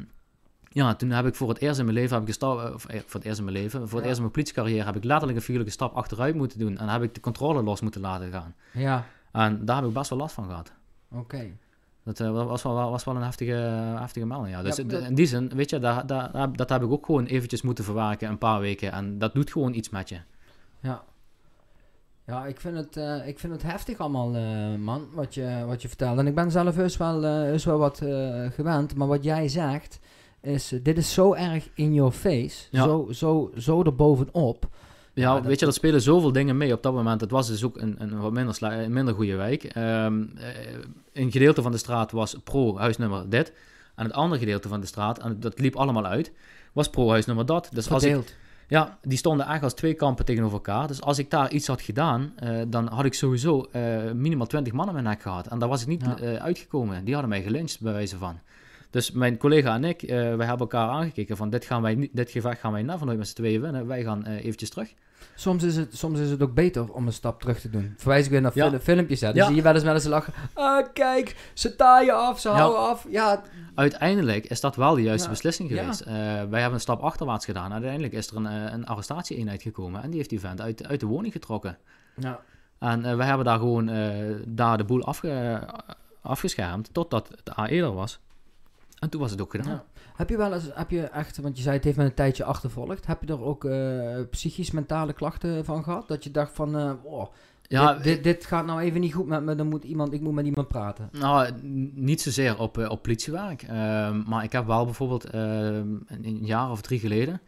ja, toen heb ik voor het eerst in mijn leven, heb ik of, voor het eerst in mijn leven, voor het eerst in mijn politiecarrière, heb ik letterlijk een figuurlijke stap achteruit moeten doen. En heb ik de controle los moeten laten gaan. Ja. En daar heb ik best wel last van gehad. Oké. Dat eh, was, wel, was wel een heftige, heftige melding. Ja. Dus in die zin, weet je, dat, dat, dat heb ik ook gewoon eventjes moeten verwerken, een paar weken. En dat doet gewoon iets met je. Ja. Ja, ik vind het, eh, ik vind het heftig allemaal, eh, man, wat je, wat je vertelt. En ik ben zelf heus wel, uh, wel wat gewend. Maar wat jij zegt, is dit is zo erg in your face. Zo, zo, zo erbovenop. Ja, weet je, dat spelen zoveel dingen mee op dat moment. Het was dus ook een, een wat minder, eh, minder goede wijk. Ehm, eh, een gedeelte van de straat was pro huisnummer dit. En het andere gedeelte van de straat, en dat liep allemaal uit, was pro huisnummer dat. Dus als ik, ja, die stonden echt als twee kampen tegenover elkaar. Dus als ik daar iets had gedaan, eh, dan had ik sowieso minimaal 20 man in mijn nek gehad. En daar was ik niet uitgekomen. Die hadden mij gelinched, bij wijze van. Dus mijn collega en ik, wij hebben elkaar aangekeken van dit, gaan wij, dit gevecht gaan wij na nooit met z'n tweeën winnen. Wij gaan eventjes terug. Soms is, het, soms is het ook beter om een stap terug te doen. Verwijs ik weer naar ja. filmpjes. Hè. Dan ja. zie je wel eens mensen lachen. Ah, kijk, ze taaien af, ze nou, houden af. Ja. Uiteindelijk is dat wel de juiste beslissing geweest. Eh, wij hebben een stap achterwaarts gedaan. Uiteindelijk is er een, eh, een eenheid gekomen. En die heeft die vent uit, uit de woning getrokken. Ja. En eh, we hebben daar gewoon daar de boel afge, afgeschermd totdat het AE er was. En toen was het ook gedaan. Heb je wel eens, heb je echt, want je zei het heeft me een tijdje achtervolgd. Heb je er ook eh, psychisch mentale klachten van gehad? Dat je dacht van, uh, ja, dit, dit, gaat nou even niet goed met me, dan moet iemand, ik moet met iemand praten. Nou, niet zozeer op, eh, op politiewerk. Ehm, maar ik heb wel bijvoorbeeld ehm, een jaar of drie geleden,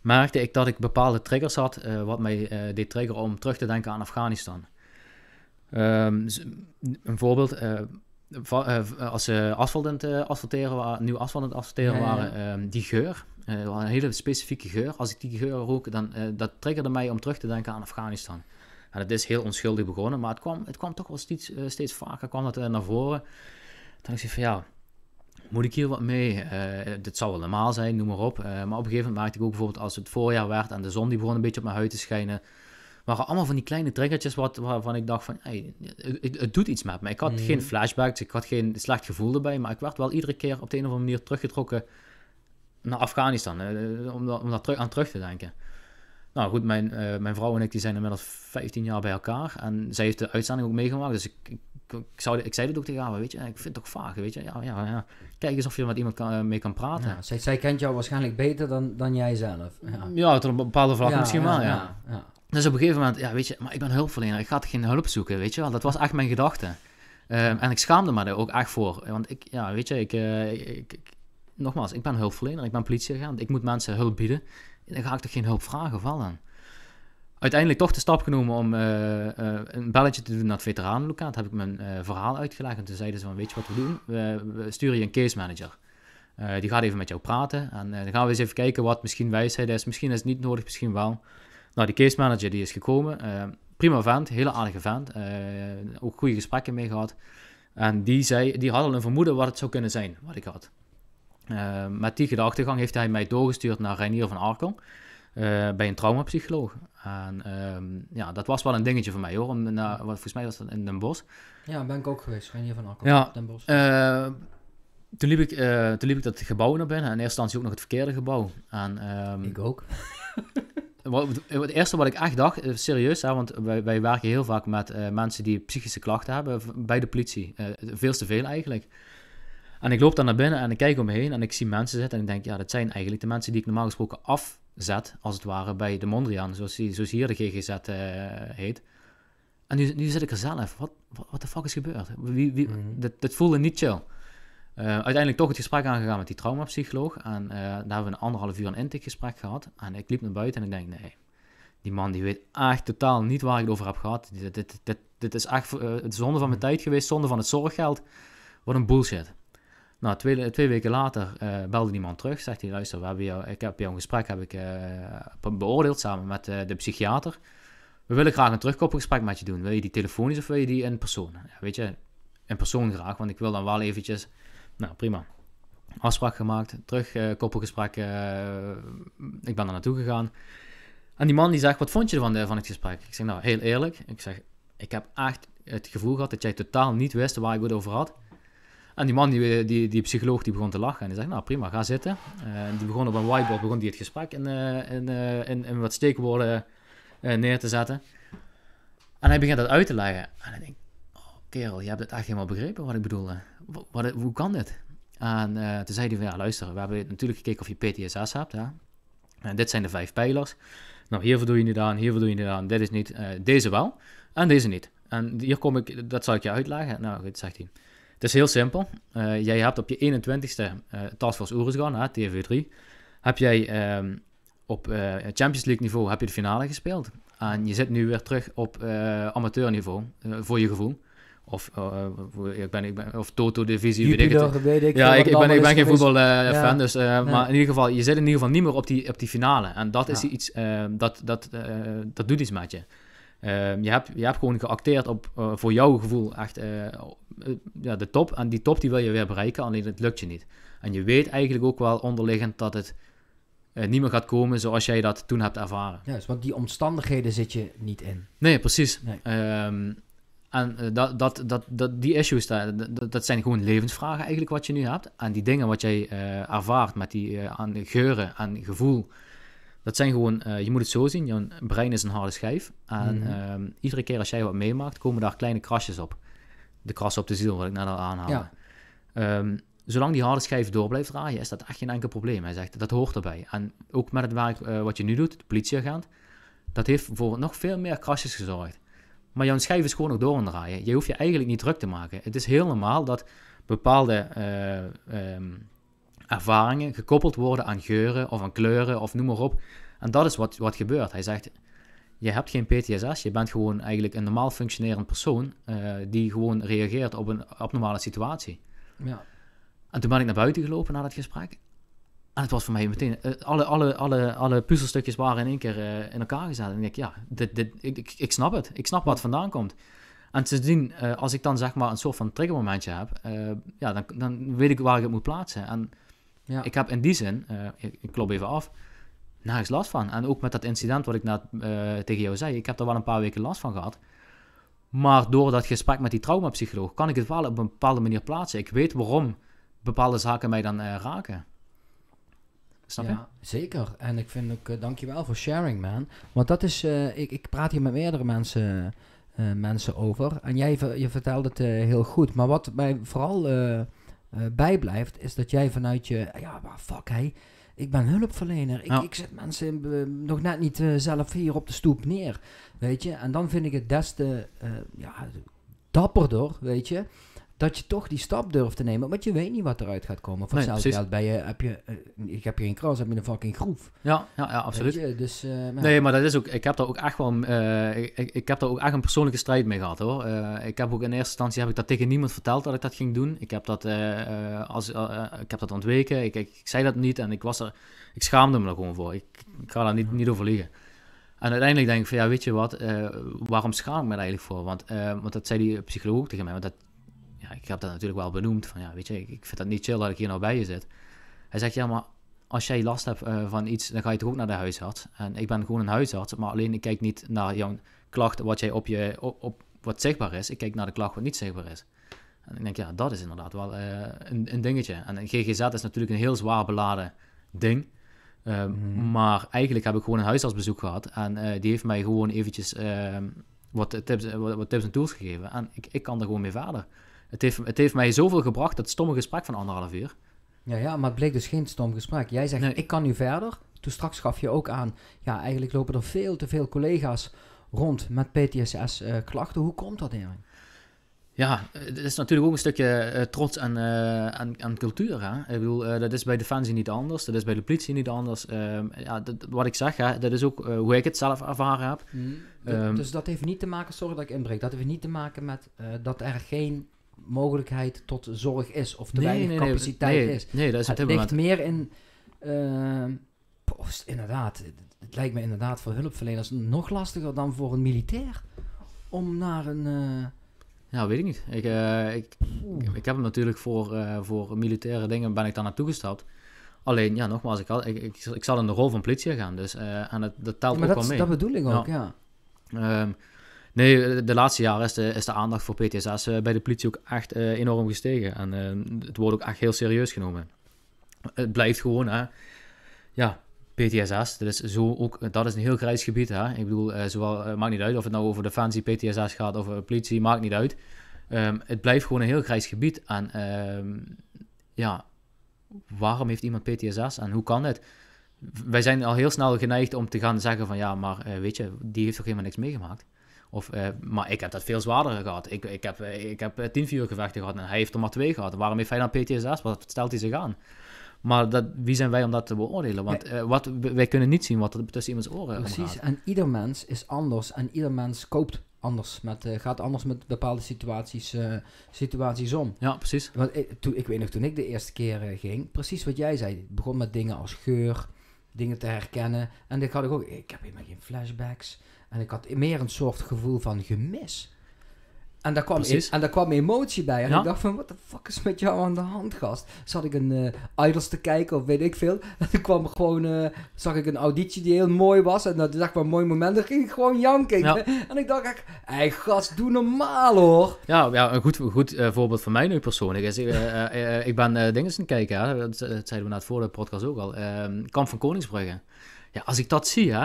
merkte ik dat ik bepaalde triggers had, wat mij deed triggeren om terug te denken aan Afghanistan. Ehm, een voorbeeld, eh, eh, als ze asfalt aan eh, het asfalteren waren, nieuw ehm, waren, die geur, een hele specifieke geur. Als ik die geur rook, dan, dat triggerde mij om terug te denken aan Afghanistan. En het is heel onschuldig begonnen, maar het kwam, het kwam toch wel steeds, steeds vaker kwam dat naar voren. Toen ik zei van ja, moet ik hier wat mee? dit zal wel normaal zijn, noem maar op. maar op een gegeven moment maakte ik ook bijvoorbeeld als het voorjaar werd en de zon die begon een beetje op mijn huid te schijnen waren allemaal van die kleine triggertjes wat, waarvan ik dacht van, hey, het, doet iets met me. Ik had geen mm. flashbacks, ik had geen slecht gevoel erbij, maar ik werd wel iedere keer op de een of andere manier teruggetrokken naar Afghanistan, eh, eh om, om daar terug, aan terug te denken. Nou goed, mijn, eh, mijn vrouw en ik die zijn inmiddels 15 jaar bij elkaar. En zij heeft de uitzending ook meegemaakt. Dus ik, ik, zou, ik zei dat ook tegen haar, weet je, ik vind het toch vaag, weet je. Ja, ja, ja. Kijk eens of je met iemand eh, mee kan praten. zij, zij, kent jou waarschijnlijk beter dan, dan jij zelf. Ja, ja een bepaalde vlak misschien wel, ja. Dus op een gegeven moment, ja, weet je, maar ik ben hulpverlener, ik ga toch geen hulp zoeken, weet je wel. Dat was echt mijn gedachte. Ehm, en ik schaamde me daar ook echt voor. Want ik, ja, weet je, ik, eh, ik, nogmaals, ik ben hulpverlener, ik ben politieagent, ik moet mensen hulp bieden. Dan ga ik toch geen hulp vragen vallen. Uiteindelijk toch de stap genomen om eh, eh, een belletje te doen naar het veteranenlokaal. heb ik mijn verhaal uitgelegd. En toen zeiden ze van, weet je wat we doen? We, we sturen je een case manager. die gaat even met jou praten. En dan gaan we eens even kijken wat misschien wijsheid is. Misschien is het niet nodig, misschien wel. Nou, die case manager die is gekomen. Eh, prima vent, hele aardige vent. Eh, ook goede gesprekken mee gehad. En die, zei, die had al een vermoeden wat het zou kunnen zijn, wat ik had. Eh, met die gedachtegang heeft hij mij doorgestuurd naar Reinier van Arkel. bij een traumapsycholoog. En ehm, ja, dat was wel een dingetje voor mij hoor. Om, wat, volgens mij was dat in Den Bosch. Ja, ben ik ook geweest. Reinier van Arkel, ja, Den Bosch toen liep, ik, toen liep ik dat gebouw naar binnen. En In eerste instantie ook nog het verkeerde gebouw. En, ehm, ik ook het eerste wat ik echt dacht, eh, serieus, hè, want wij, wij werken heel vaak met eh, mensen die psychische klachten hebben bij de politie. Eh, veel te veel eigenlijk. En ik loop dan naar binnen en ik kijk om me heen en ik zie mensen zitten en ik denk, ja, dat zijn eigenlijk de mensen die ik normaal gesproken afzet, als het ware, bij de Mondriaan, zoals, zoals hier de GGZ uh, heet. En nu, nu zit ik er zelf. Wat de fuck is gebeurd? Wie, wie, mhm. dat, dat voelde niet chill. Uh, uiteindelijk toch het gesprek aangegaan met die traumapsycholoog. En eh, daar hebben we een anderhalf uur een intakegesprek gehad. En ik liep naar buiten en ik denk, nee, die man die weet echt totaal niet waar ik het over heb gehad. Dit, dit, dit, is echt uh, het zonde van mijn mm. tijd geweest, zonde van het zorggeld. Wat een bullshit. Nou, twee, twee weken later belde die man terug. Zegt hij, luister, we hebben jou, ik heb jouw gesprek heb ik, beoordeeld samen met de psychiater. We willen graag een terugkoppelgesprek met je doen. Wil je die telefonisch of wil je die in persoon? Ja, weet je, in persoon graag, want ik wil dan wel eventjes nou, prima. Afspraak gemaakt, terug eh, koppelgesprek. Eh, ik ben daar naartoe gegaan. En die man die zegt, wat vond je van, eh, van het gesprek? Ik zeg, nou, heel eerlijk. Ik zeg, ik heb echt het gevoel gehad dat jij totaal niet wist waar ik het over had. En die man, die, die, die psycholoog, die begon te lachen. En die zegt, nou prima, ga zitten. En die begon op een whiteboard begon die het gesprek in, en in, in, wat steekwoorden neer te zetten. En hij begint dat uit te leggen. En ik denk, kerel, je hebt het echt helemaal begrepen wat ik bedoelde. hoe kan dit? En eh, toen zei hij van, ja, luister, we hebben natuurlijk gekeken of je PTSS hebt. Hè? En dit zijn de vijf pijlers. Nou, hiervoor doe je niet aan, hiervoor doe je niet aan, dit is niet, eh, deze wel en deze niet. En hier kom ik, dat zal ik je uitleggen. Nou, goed, zegt hij. Het is heel simpel. Eh, jij hebt op je 21ste Taskforce hè? TV3, heb jij ehm, op Champions League niveau heb je de finale gespeeld. En je zit nu weer terug op amateur niveau, voor je gevoel. Of, uh, ik ben, ik ben, of Toto Divisie, Jupiter, weet ik het. ik ja, ik, ben, ik ben geen voetbalfan, uh, dus... Eh, maar in ieder geval, je zit in ieder geval niet meer op die, op die finale. En dat is iets, eh, dat, dat, dat doet iets met je. Ehm, je, hebt, je hebt gewoon geacteerd op, voor jouw gevoel, echt ja, de top. En die top die wil je weer bereiken, alleen het lukt je niet. En je weet eigenlijk ook wel onderliggend dat het niet meer gaat komen zoals jij dat toen hebt ervaren. Ja, dus want die omstandigheden zit je niet in. Nee, precies. Nee. Ehm, en eh, dat, dat, dat, dat, die issues, dat, dat zijn gewoon levensvragen eigenlijk wat je nu hebt. En die dingen wat jij eh, ervaart met die eh, aan geuren en gevoel, dat zijn gewoon, je moet het zo zien, je brein is een harde schijf. En mhm. ehm, iedere keer als jij wat meemaakt, komen daar kleine krasjes op. De kras op de ziel, wat ik net al aanhaalde. Ja. Ehm, zolang die harde schijf door blijft draaien, is dat echt geen enkel probleem. Hij zegt, dat hoort erbij. En ook met het werk wat je nu doet, de politieagent, dat heeft voor nog veel meer krasjes gezorgd maar jouw schijf is gewoon nog door aan draaien. Je hoeft je eigenlijk niet druk te maken. Het is heel normaal dat bepaalde eh, ehm, ervaringen gekoppeld worden aan geuren of aan kleuren of noem maar op. En dat is wat, wat gebeurt. Hij zegt, je hebt geen PTSS, je bent gewoon eigenlijk een normaal functionerend persoon eh, die gewoon reageert op een abnormale situatie. Ja. En toen ben ik naar buiten gelopen na dat gesprek en het was voor mij meteen, eh, alle, alle, alle, alle puzzelstukjes waren in één keer eh, in elkaar gezet. En ik denk, ja, dit, dit, ik, ik, snap het. Ik snap wat vandaan komt. En sindsdien, uh, als ik dan zeg maar een soort van triggermomentje heb, ja, dan, dan weet ik waar ik het moet plaatsen. En ja. ik heb in die zin, ik, ik klop even af, nergens last van. En ook met dat incident wat ik net tegen jou zei, ik heb er wel een paar weken last van gehad. Maar door dat gesprek met die traumapsycholoog kan ik het wel op een bepaalde manier plaatsen. Ik weet waarom bepaalde zaken mij dan raken. Snap je? Zeker. En ik vind ook, uh, dankjewel voor sharing, man. Want dat is, eh, ik, ik praat hier met meerdere mensen, eh, mensen over. En jij je vertelt het heel goed. Maar wat mij vooral bijblijft, is dat jij vanuit je, ja, maar fuck, hey, ik ben hulpverlener. Ik, ik zet mensen nog net niet zelf hier op de stoep neer. Weet je? En dan vind ik het des te uh, ja, dapperder, weet je? dat je toch die stap durft te nemen. Want je weet niet wat eruit gaat komen. Van nee, bij je, heb je, eh, ik heb je geen kras, heb je een fucking groef. Ja, ja, absoluut. dus, eh, Nee, maar dat is ook, ik heb daar ook echt wel, eh, ik, ik, heb daar ook echt een persoonlijke strijd mee gehad hoor. ik heb ook in eerste instantie, heb ik dat tegen niemand verteld dat ik dat ging doen. Ik heb dat, als, ik heb dat ontweken, ik, ik, zei dat niet en ik was er, ik schaamde me er gewoon voor. Ik, ga daar niet, niet over liegen. En uiteindelijk denk ik van ja, weet je wat, waarom schaam ik me er eigenlijk voor? Want, want dat zei die psycholoog tegen mij, want dat, ik heb dat natuurlijk wel benoemd. Van ja, weet je, ik, vind dat niet chill dat ik hier nou bij je zit. Hij zegt ja, maar als jij last hebt eh, van iets, dan ga je toch ook naar de huisarts. En ik ben gewoon een huisarts, maar alleen ik kijk niet naar jouw klacht, wat jij op je, op, wat zichtbaar is. Ik kijk naar de klacht wat niet zichtbaar is. En ik denk, ja, dat is inderdaad wel eh, een, een, dingetje. En een GGZ is natuurlijk een heel zwaar beladen ding. Eh, mhm. Maar eigenlijk heb ik gewoon een huisartsbezoek gehad. En die heeft mij gewoon eventjes ehm, wat, tips, wat, wat tips en tools gegeven. En ik, ik kan er gewoon mee verder. Het heeft, het heeft mij zoveel gebracht, dat stomme gesprek van anderhalf uur. Ja, ja, maar het bleek dus geen stom gesprek. Jij zegt, ik kan nu verder. Toen straks gaf je ook aan, ja, eigenlijk lopen er veel te veel collega's rond met PTSS-klachten. Eh, hoe komt dat, Erik? Ja, het is natuurlijk ook een stukje eh, trots aan, eh, cultuur. Hè? Ik bedoel, dat is bij de niet anders, dat is bij de politie niet anders. Ehm, ja, dat, wat ik zeg, hè, dat is ook hoe ik het zelf ervaren heb. Mm. Ehm, dus dat heeft niet te maken, sorry dat ik inbreek, dat heeft niet te maken met dat er geen mogelijkheid tot zorg is of te weinig nee, capaciteit nee, is. Nee, dat is het, het ligt meer in. Ehm, post, inderdaad, het lijkt me inderdaad voor hulpverleners nog lastiger dan voor een militair om naar een. ja, eh, nou, weet ik niet. Ik, eh, ik, ik heb hem natuurlijk voor, eh, voor militaire dingen ben ik daar naartoe gestapt. Alleen, ja, nogmaals, ik, ik, zal in de rol van politie gaan. Dus aan het, dat telt ja, maar ook wel mee. Dat bedoel ik ook, ja. Ehm, Nee, eh, de laatste jaren is de, is de aandacht voor PTSS eh, bij de politie ook echt eh, enorm gestegen. En het wordt ook echt heel serieus genomen. Het blijft gewoon, hè. Ja, PTSS, Dat is, zo ook, dat is een heel grijs gebied. Hè? Ik bedoel, eh, zowel, maakt niet uit of het nou over defensie, PTSS gaat of politie, maakt niet uit. Ehm, het blijft gewoon een heel grijs gebied. En ehm, ja, waarom heeft iemand PTSS en hoe kan het? Wij zijn al heel snel geneigd om te gaan zeggen van ja, maar weet je, die heeft toch helemaal niks meegemaakt. Of, eh, maar ik heb dat veel zwaarder gehad. Ik, ik heb, eh, ik heb eh, uur gevechten gehad en hij heeft er maar twee gehad. Waarom heeft hij dan PTSS? Wat stelt hij zich aan? Maar dat, wie zijn wij om dat te beoordelen? Want wat, wij kunnen niet zien wat er tussen iemands oren Precies, en ieder mens is anders en ieder mens koopt anders met, gaat anders met bepaalde situaties, uh, situaties om. Ja, precies. Want ik, toen, ik weet nog, toen ik de eerste keer ging, precies wat jij zei. Ik begon met dingen als geur, dingen te herkennen. En ik had ik ook, ik heb helemaal geen flashbacks. En ik had meer een soort gevoel van gemis. En daar kwam, e- en daar kwam emotie bij. En ik dacht van, wat de fuck is met jou aan de hand, gast? Zat ik een uh, Idols te kijken of weet ik veel. (laughs) En toen kwam gewoon, eh, zag ik een auditie die heel mooi was. En dat dacht ik een mooi moment. Dan ging ik gewoon janken. (laughs) En ik dacht echt, hey, gast, doe normaal hoor. Ja, ja een goed, goed eh, voorbeeld van mij nu persoonlijk is... ik ben dingen aan het kijken, hè? dat zeiden we na het voor de podcast ook al. Ehm, Kamp van Koningsbrugge. Ja, als ik dat zie, hè.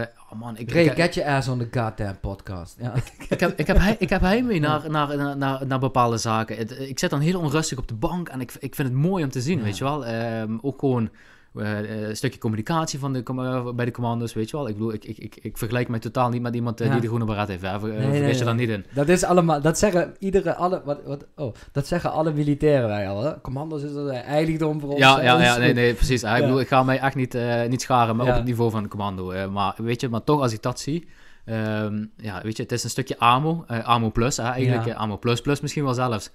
Eh, oh man, ik, Ray, ik, get your ass on the goddamn podcast. Ja. ik, ik, heb, ik, heb hij, ik heb heimwee naar, naar, naar, naar, naar bepaalde zaken. ik zit dan heel onrustig op de bank en ik, ik vind het mooi om te zien, weet je wel. Ehm, ook gewoon eh, eh, een stukje communicatie van de, eh, bij de commando's, weet je wel. Ik bedoel, ik, ik, ik, ik vergelijk mij totaal niet met iemand ja. die de groene beraad heeft. Vergeet nee, vergis nee, je dat niet in. Dat is allemaal, dat zeggen iedere, alle, wat, wat, oh, dat zeggen alle militairen wij al. Hè? Commando's is een heiligdom voor ons. Ja, ja, ja nee, nee, precies. Ja. Ik bedoel, ik ga mij echt niet, uh, niet scharen maar ja. op het niveau van commando. Uh, maar weet je, maar toch als ik dat zie... Um, ja, weet je, het is een stukje AMO, uh, AMO Plus eigenlijk, AMO Plus Plus misschien wel zelfs.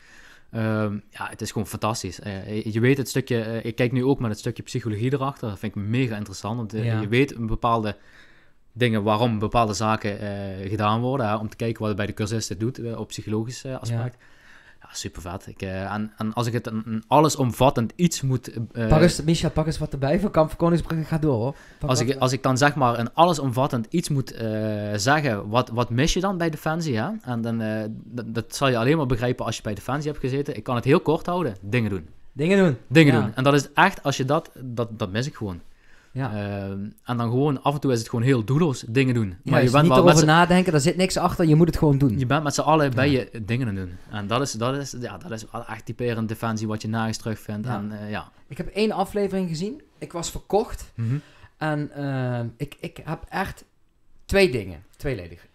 Ehm, ja, het is gewoon fantastisch. Eh, eh, je weet het stukje, eh, ik kijk nu ook met het stukje psychologie erachter. Dat vind ik mega interessant. Want je weet een bepaalde dingen waarom bepaalde zaken gedaan worden. Hè, om te kijken wat het bij de cursisten doet op psychologisch aspect super vet. Ik, eh, en, als ik het een, allesomvattend iets moet. Uh, pak eens, Micha, pak eens wat erbij voor Kamp van Ga door hoor. als ik, als ik dan zeg maar een allesomvattend iets moet eh, zeggen. Wat, wat mis je dan bij Defensie? Hè? En dan, dat, dat, zal je alleen maar begrijpen als je bij Defensie hebt gezeten. Ik kan het heel kort houden: dingen doen. Dingen doen. Dingen doen. En dat is echt, als je dat. Dat, dat mis ik gewoon. Ja. Ehm, en dan gewoon, af en toe is het gewoon heel doelloos dingen doen. maar je dus bent niet erover nadenken, daar zit niks achter, je moet het gewoon doen. Je bent met z'n allen bij je dingen aan doen. En dat is, dat is, ja, dat is echt typerend defensie wat je naast terugvindt. En, eh, ja. Ik heb één aflevering gezien, ik was verkocht. Mhm. En ehm, ik, ik heb echt twee dingen, tweeledig.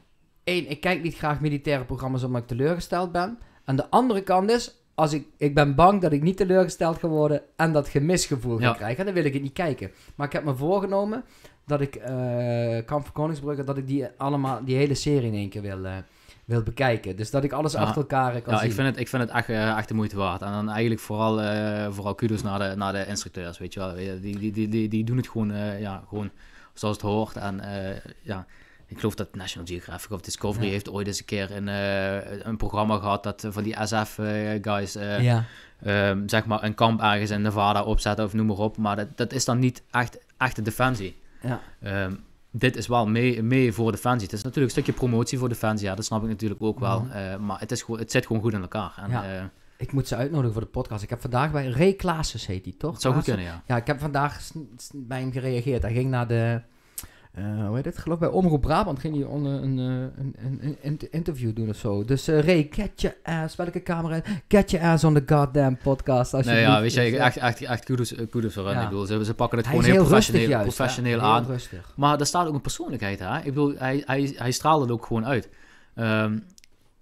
Eén, ik kijk niet graag militaire programma's omdat ik teleurgesteld ben. aan de andere kant is, als ik, ik ben bang dat ik niet teleurgesteld ga worden en dat gemisgevoel ga krijgen. En dan wil ik het niet kijken. Maar ik heb me voorgenomen dat ik uh, Kamp van Koningsbrugge, dat ik die allemaal, die hele serie in één keer wil, eh, wil bekijken. Dus dat ik alles achter elkaar kan ja, Ja, ik vind het, ik vind het echt, eh, echt de moeite waard. En dan eigenlijk vooral, vooral kudos naar de, naar de instructeurs, weet je wel. Die, die, die, die, die doen het gewoon, ja, gewoon zoals het hoort. En ja... Ik geloof dat National Geographic of Discovery heeft ooit eens een keer een, eh, een programma gehad dat eh, van die SF-guys eh, ehm, zeg maar een kamp ergens in Nevada opzetten of noem maar op. Maar dat, dat is dan niet echt echte defensie. Ja. Ehm, dit is wel mee, mee voor Defensie. Het is natuurlijk een stukje promotie voor Defensie, ja, dat snap ik natuurlijk ook wel. Mhm. maar het, is het zit gewoon goed in elkaar. En, ik moet ze uitnodigen voor de podcast. Ik heb vandaag bij Ray Klaassen, heet die toch? Dat zou goed kunnen, ja. Ja, ik heb vandaag bij hem gereageerd. Hij ging naar de uh, hoe heet het? Geloof bij Omroep Brabant ging hij eh, een, een, een, een, interview doen of zo. Dus uh, Ray, get your ass, welke camera? Get your ass on the goddamn podcast. Als nee, ja, weet je, echt, echt, echt kudos, kudos voor Ik bedoel, ze, ze pakken het gewoon heel, professioneel, professioneel aan. Rustig. Maar daar staat ook een persoonlijkheid aan. Ik bedoel, hij, hij, hij straalt het ook gewoon uit. Ehm,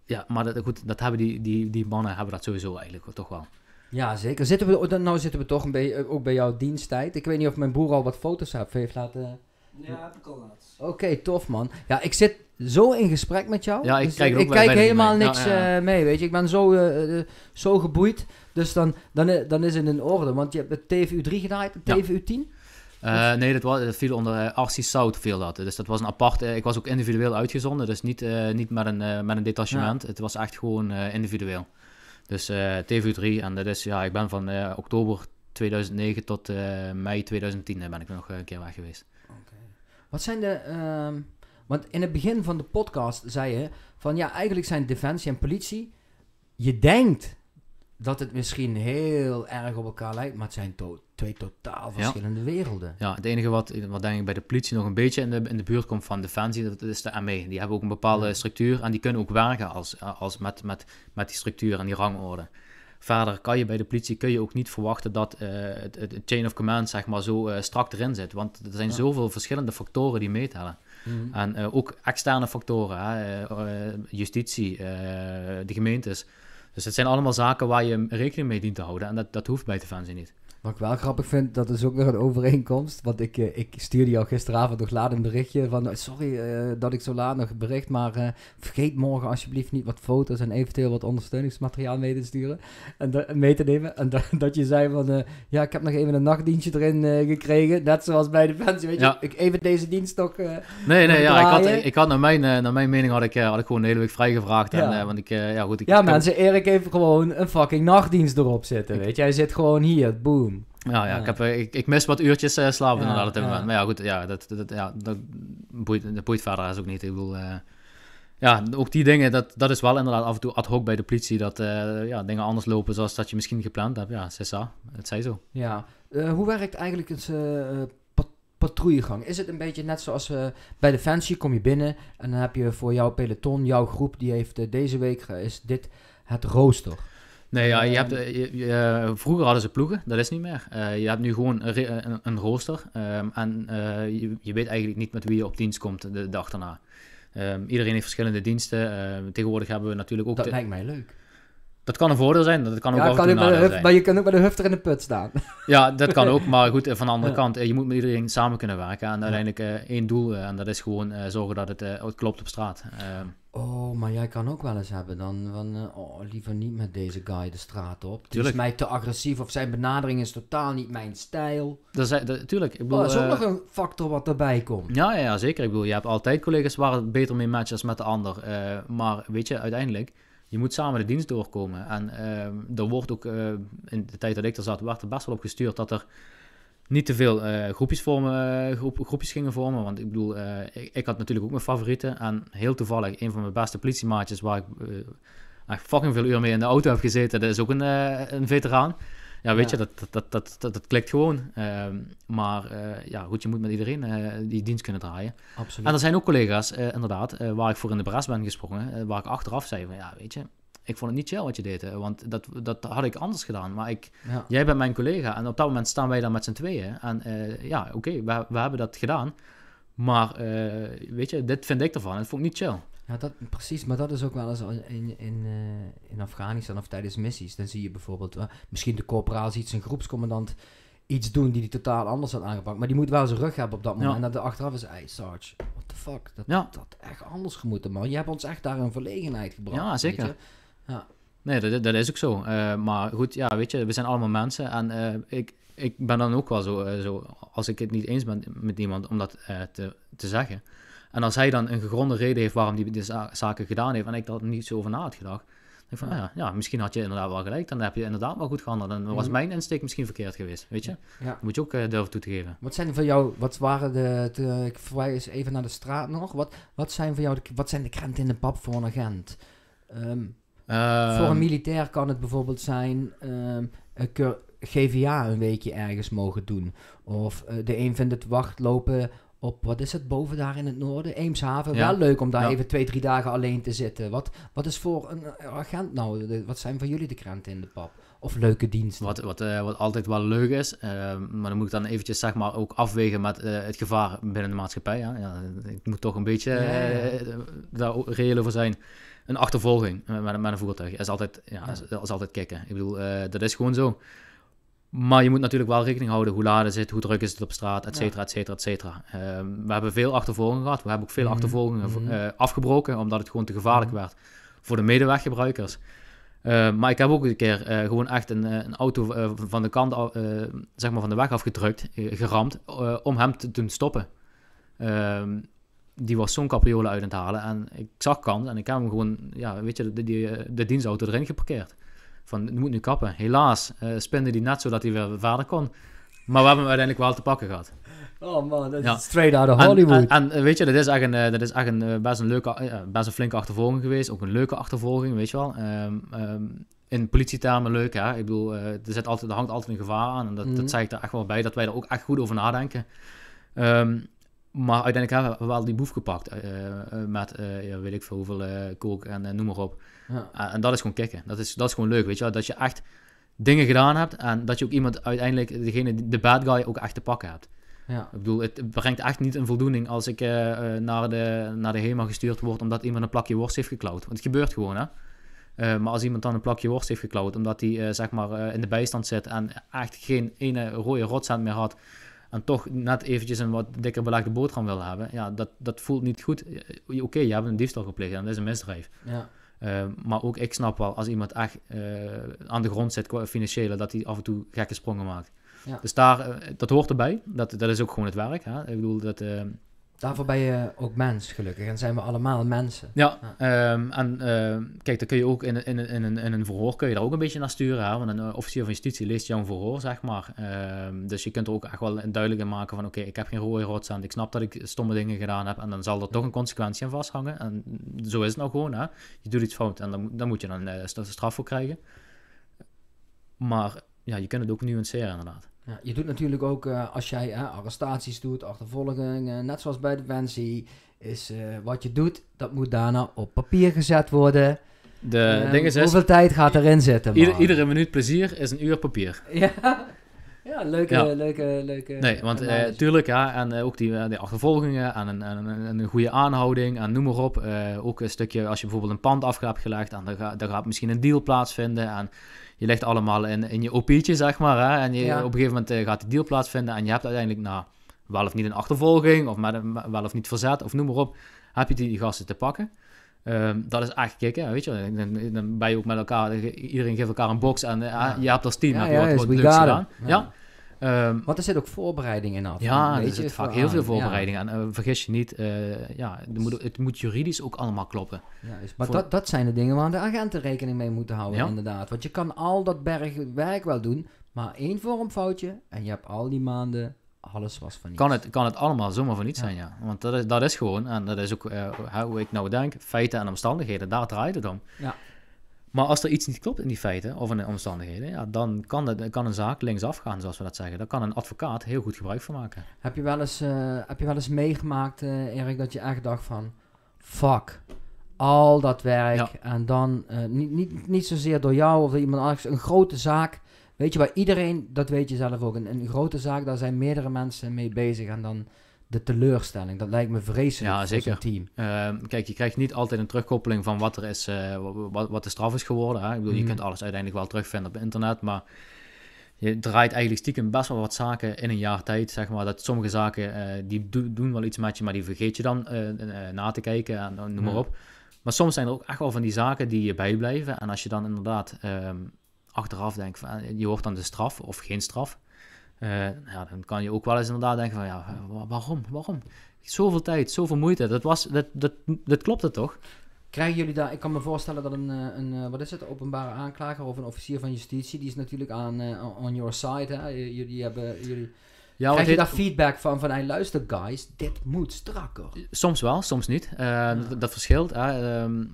ja, maar dat, goed, dat hebben die, die, die mannen hebben dat sowieso eigenlijk toch wel. Ja, zeker. Zitten we, nou zitten we toch een beetje, ook bij jouw diensttijd. Ik weet niet of mijn broer al wat foto's heeft laten ja, ik laatst. Oké, tof man. Ja, ik zit zo in gesprek met jou. Ja, ik, dus kijk, helemaal niks eh, mee, weet je. Ik ben zo, eh, eh, zo geboeid. Dus dan, dan, dan is het in orde. Want je hebt het TVU 3 gedaan, de TVU 10? nee, dat, was, dat, viel onder uh, zout, South viel dat. Dus dat was een apart. ik was ook individueel uitgezonden, dus niet, niet met, een, met een detachement. Het was echt gewoon individueel. Dus tvu 3 en dat is, ja, ik ben van oktober 2009 tot mei 2010 ben ik nog een keer weg geweest. Wat zijn de. Ehm, want in het begin van de podcast zei je van ja, eigenlijk zijn defensie en politie. Je denkt dat het misschien heel erg op elkaar lijkt, maar het zijn twee totaal verschillende werelden. Ja, het enige wat, wat denk ik bij de politie nog een beetje in de, in de buurt komt van Defensie, dat is de ME. Die hebben ook een bepaalde structuur en die kunnen ook werken als, als met, met, met die structuur en die rangorde verder kan je bij de politie kun je ook niet verwachten dat eh, het, het, chain of command zeg maar, zo eh, strak erin zit. Want er zijn zoveel verschillende factoren die meetellen. Mhm. En eh, ook externe factoren, hè, justitie, de gemeentes. Dus het zijn allemaal zaken waar je rekening mee dient te houden. En dat, dat hoeft bij de fans niet. Wat ik wel grappig vind, dat is ook nog een overeenkomst. Want ik, eh, ik stuurde jou gisteravond nog laat een berichtje van... Eh, sorry eh, dat ik zo laat nog bericht, maar vergeet morgen alsjeblieft niet wat foto's... en eventueel wat ondersteuningsmateriaal mee te sturen en mee te nemen. En (laughs) dat je zei van... ja, ik heb nog even een nachtdienstje erin gekregen. Net zoals bij de pensie, weet je. Ja. Ik even deze dienst nog Nee, nee, ja. Ik had, ik, had naar, mijn, naar mijn mening had ik, had ik gewoon de hele week vrijgevraagd. En, want ik, ja, goed, ik, ja, mensen, Erik heeft gewoon een fucking nachtdienst erop zitten, weet je. Hij zit gewoon hier, boom. Ja, ja, Ik, heb, eh, ik, ik mis wat uurtjes eh, slapen inderdaad. Maar ja, goed, ja, dat, dat, ja, dat, boeit, dat is ook niet. Ik bedoel, eh, ja, ook die dingen, dat, dat is wel inderdaad af en toe ad hoc bij de politie. Dat ja, dingen anders lopen zoals dat je misschien gepland hebt. Ja, Cessa, het zij zo. Ja. hoe werkt eigenlijk een uh, patrouillegang? Is het een beetje net zoals bij defensie kom je binnen en dan heb je voor jouw peloton, jouw groep, die heeft deze week is dit het rooster. Nee, ja, je ehm, hebt, eh, je, eh, vroeger hadden ze ploegen, dat is niet meer. Eh, je hebt nu gewoon een, een, rooster ehm, en je, weet eigenlijk niet met wie je op dienst komt de dag daarna. Ehm, iedereen heeft verschillende diensten. tegenwoordig hebben we natuurlijk ook... Dat lijkt mij leuk. Dat kan een voordeel zijn, dat kan ook ja, nadeel zijn. Maar je kan ook bij de hufter in de put staan. (laughs) Ja, dat kan ook. Maar goed, eh, van de andere kant, eh, je moet met iedereen samen kunnen werken. En uiteindelijk eh, één doel, en dat is gewoon zorgen dat het, klopt op straat. Ehm. oh, maar jij kan ook wel eens hebben dan van, oh, liever niet met deze guy de straat op. Die is mij te agressief of zijn benadering is totaal niet mijn stijl. Dat is, dat, tuurlijk. Ik bedoel, oh, dat is ook nog een factor wat erbij komt. Ja, ja, zeker. Ik bedoel, je hebt altijd collega's waar het beter mee matchen als met de ander. maar weet je, uiteindelijk je moet samen de dienst doorkomen. En uh, er wordt ook eh, in de tijd dat ik er zat, werd er best wel op gestuurd dat er niet te veel eh, groepjes, vormen, eh, groep, groepjes gingen vormen. Want ik bedoel, ik, ik, had natuurlijk ook mijn favorieten. En heel toevallig, een van mijn beste politiemaatjes, waar ik fucking veel uur mee in de auto heb gezeten, dat is ook een, een veteraan ja, weet je, dat, dat, dat, dat, dat klikt gewoon. Ehm, maar eh, ja, goed, je moet met iedereen eh, die dienst kunnen draaien. Absoluut. En er zijn ook collega's, eh, inderdaad, waar ik voor in de bras ben gesprongen, waar ik achteraf zei van, ja, weet je, ik vond het niet chill wat je deed, want dat, dat had ik anders gedaan. Maar ik, jij bent mijn collega en op dat moment staan wij dan met z'n tweeën. En ja, oké, we, we hebben dat gedaan. Maar weet je, dit vind ik ervan. Het vond ik niet chill. Ja, dat, precies, maar dat is ook wel eens in, in, eh, in Afghanistan of tijdens missies. Dan zie je bijvoorbeeld, eh, misschien de corporaal ziet zijn groepscommandant iets doen die hij totaal anders had aangepakt. Maar die moet wel zijn rug hebben op dat moment. En dat de achteraf is, hey Sarge, what the fuck, dat ja. dat echt anders gemoeten man. Je hebt ons echt daar een verlegenheid gebracht. Ja, zeker. Ja. Nee, dat, dat is ook zo. Eh, maar goed, ja, weet je, we zijn allemaal mensen. En ik, ik ben dan ook wel zo, zo, als ik het niet eens ben met iemand, om dat te, te zeggen... En als hij dan een gegronde reden heeft waarom hij de zaken gedaan heeft en ik daar niet zo over na had gedacht, dan denk ik van, ah ja. ja, misschien had je inderdaad wel gelijk, dan heb je inderdaad wel goed gehandeld. En was mhm. mijn insteek misschien verkeerd geweest, weet je? Ja. Moet je ook uh, durven toe te geven. Wat zijn voor jou, wat waren de, ik verwijs even naar de straat nog, wat, wat zijn voor jou, de, wat zijn de krenten in de pap voor een agent? Ehm, ehm, voor een militair kan het bijvoorbeeld zijn, um, een GVA een weekje ergens mogen doen. Of eh, de een vindt het wachtlopen op, wat is het, boven daar in het noorden, Eemshaven. Wel leuk om daar even twee, drie dagen alleen te zitten. Wat, wat is voor een eh, agent nou, wat zijn voor jullie de kranten in de pap? Of leuke diensten? Wat, wat, eh, wat altijd wel leuk is, eh, maar dan moet ik dan eventjes zeg maar ook afwegen met het gevaar binnen de maatschappij. Ja? ja ik moet toch een beetje daar reëel over zijn. Een achtervolging met, met een voertuig is altijd, ja, is, is, altijd kicken. Ik bedoel, dat is gewoon zo. Maar je moet natuurlijk wel rekening houden hoe laat is het, hoe druk is het op straat, et cetera, et cetera, et cetera. Ehm, we hebben veel achtervolgingen gehad. We hebben ook veel mm achtervolgingen eh, mhm. afgebroken, omdat het gewoon te gevaarlijk mhm. werd voor de medeweggebruikers. Ehm, maar ik heb ook een keer eh, gewoon echt een, eh, een auto van de kant, zeg maar van de weg afgedrukt, geramd, om hem te doen stoppen. Ehm, die was zo'n capriola uit het halen en ik zag kant en ik heb hem gewoon, ja, weet je, de, de, de dienstauto erin geparkeerd van het moet nu kappen. Helaas uh, eh, spinde die net zodat hij weer verder kon. Maar we hebben hem uiteindelijk wel te pakken gehad. Oh man, dat is straight out of Hollywood. En, en, eh, weet je, dat is echt, een, eh, dat is echt een, best, een leuke, best een flinke achtervolging geweest. Ook een leuke achtervolging, weet je wel. Ehm, ehm, in politietermen leuk, hè. Ik bedoel, er, zit altijd, er hangt altijd een gevaar aan. En dat, mm dat mhm. zei ik er echt wel bij, dat wij er ook echt goed over nadenken. Ehm, maar uiteindelijk hebben we wel die boef gepakt. met, ja, weet ik veel hoeveel kook en noem maar op. Ah, en dat is gewoon kicken. Dat is, dat is gewoon leuk, weet je wel. Dat je echt dingen gedaan hebt en dat je ook iemand uiteindelijk, degene, de bad guy, ook echt te pakken hebt. Ja. Ik bedoel, het brengt echt niet een voldoening als ik eh, eh, naar, de, naar de HEMA gestuurd word omdat iemand een plakje worst heeft geklauwd. Want het gebeurt gewoon, hè. Eh, maar als iemand dan een plakje worst heeft geklauwd omdat hij zeg maar in de bijstand zit en echt geen ene rode rotzand meer had en toch net eventjes een wat dikker belegde boterham wil hebben, ja, dat, dat voelt niet goed. Oké, je hebt een diefstal gepleegd en dat is een misdrijf. Ja. Ehm, maar ook ik snap wel, als iemand echt eh, aan de grond zit financieel financiële, dat hij af en toe gekke sprongen maakt. Dus daar, eh, dat hoort erbij. Dat, dat is ook gewoon het werk. Hè? Ik bedoel, dat, ehm, Daarvoor ben je ook mens, gelukkig. En zijn we allemaal mensen. Ja, ehm, en ehm, kijk, dan kun je ook in, in, in, een, in een verhoor kun je daar ook een beetje naar sturen. Hè? Want een eh, officier van justitie leest jouw verhoor, zeg maar. Ehm, dus je kunt er ook echt wel duidelijk in maken van... oké, ik heb geen rode rots Ik snap dat ik stomme dingen gedaan heb. En dan zal er toch een consequentie aan vasthangen. En zo is het nou gewoon, hè. Je doet iets fout en dan, dan moet je dan eh, straf voor krijgen. Maar ja, je kunt het ook nuanceren, inderdaad. Ja, je doet natuurlijk ook, eh, als jij arrestaties doet, achtervolgingen. Eh, net zoals bij Defensie, is eh, wat je doet, dat moet daarna op papier gezet worden. De ding is, hoeveel tijd gaat erin zitten? Ieder, iedere minuut plezier is een uur papier. (laughs) Ja, ja leuke, leuke, leuke... Nee, want tuurlijk, ja, en ook die, achtervolgingen en een, een, goede aanhouding en noem maar op. ook een stukje, als je bijvoorbeeld een pand af hebt gelegd, en daar, gaat, misschien een deal plaatsvinden en je legt allemaal in, in je opietje, zeg maar. Hè? En je, op een gegeven moment eh, gaat die deal plaatsvinden en je hebt uiteindelijk na nou, wel of niet een achtervolging of met, wel of niet verzet of noem maar op, heb je die, gasten te pakken. Ehm, dat is echt kicken, weet je. Dan, dan, ben je ook met elkaar, iedereen geeft elkaar een box en eh, je hebt als team ja, heb je wat, wat gedaan. Ja. Um, Want er zit ook voorbereiding in af. Ja, er zit vaak heel ah, veel voorbereiding aan. Ja. Eh, vergis je niet, eh, ja, het dus- moet, het moet, juridisch ook allemaal kloppen. maar dat, dat zijn de dingen waar de agenten rekening mee moeten houden, inderdaad. Want je kan al dat bergwerk wel doen, maar één vormfoutje en je hebt al die maanden alles was van niets. Kan het, kan het allemaal zomaar van niets zijn, ja. Want dat is, dat is gewoon, en dat is ook eh, hoe ik nou denk, feiten en omstandigheden, daar draait het om. Ja. Maar als er iets niet klopt in die feiten of in de omstandigheden, ja, dan kan, het, kan een zaak linksaf gaan, zoals we dat zeggen. Daar kan een advocaat heel goed gebruik van maken. Heb je wel eens, eh, heb je wel eens meegemaakt, uh, Erik, dat je echt dacht van, fuck, al dat werk. En dan, eh, niet, niet, niet zozeer door jou of door iemand anders, een grote zaak. Weet je, waar iedereen, dat weet je zelf ook, een, een grote zaak, daar zijn meerdere mensen mee bezig. En dan de teleurstelling. Dat lijkt me vreselijk ja, zeker. team. Ehm, kijk, je krijgt niet altijd een terugkoppeling van wat, er is, eh, wat, wat de straf is geworden. Hè? Ik bedoel, je mhm. kunt alles uiteindelijk wel terugvinden op internet, maar je draait eigenlijk stiekem best wel wat zaken in een jaar tijd. Zeg maar, dat sommige zaken eh, die doen wel iets met je, maar die vergeet je dan eh, na te kijken en noem maar op. Maar soms zijn er ook echt wel van die zaken die je bijblijven. En als je dan inderdaad ehm, achteraf denkt, van, je hoort dan de straf of geen straf eh, ja, dan kan je ook wel eens inderdaad denken van, ja, waarom, waarom? Zoveel tijd, zoveel moeite, dat, was, dat, dat, dat klopt toch? Krijgen jullie daar, ik kan me voorstellen dat een, eh, een eh, wat is het, openbare aanklager of een officier van justitie, die is natuurlijk aan uh, on your side, hè? Jullie hebben, jullie... Ja, Krijg je daar feedback van, van hey, luister guys, dit moet strakker? Soms wel, soms niet. dat, verschilt. Ehm,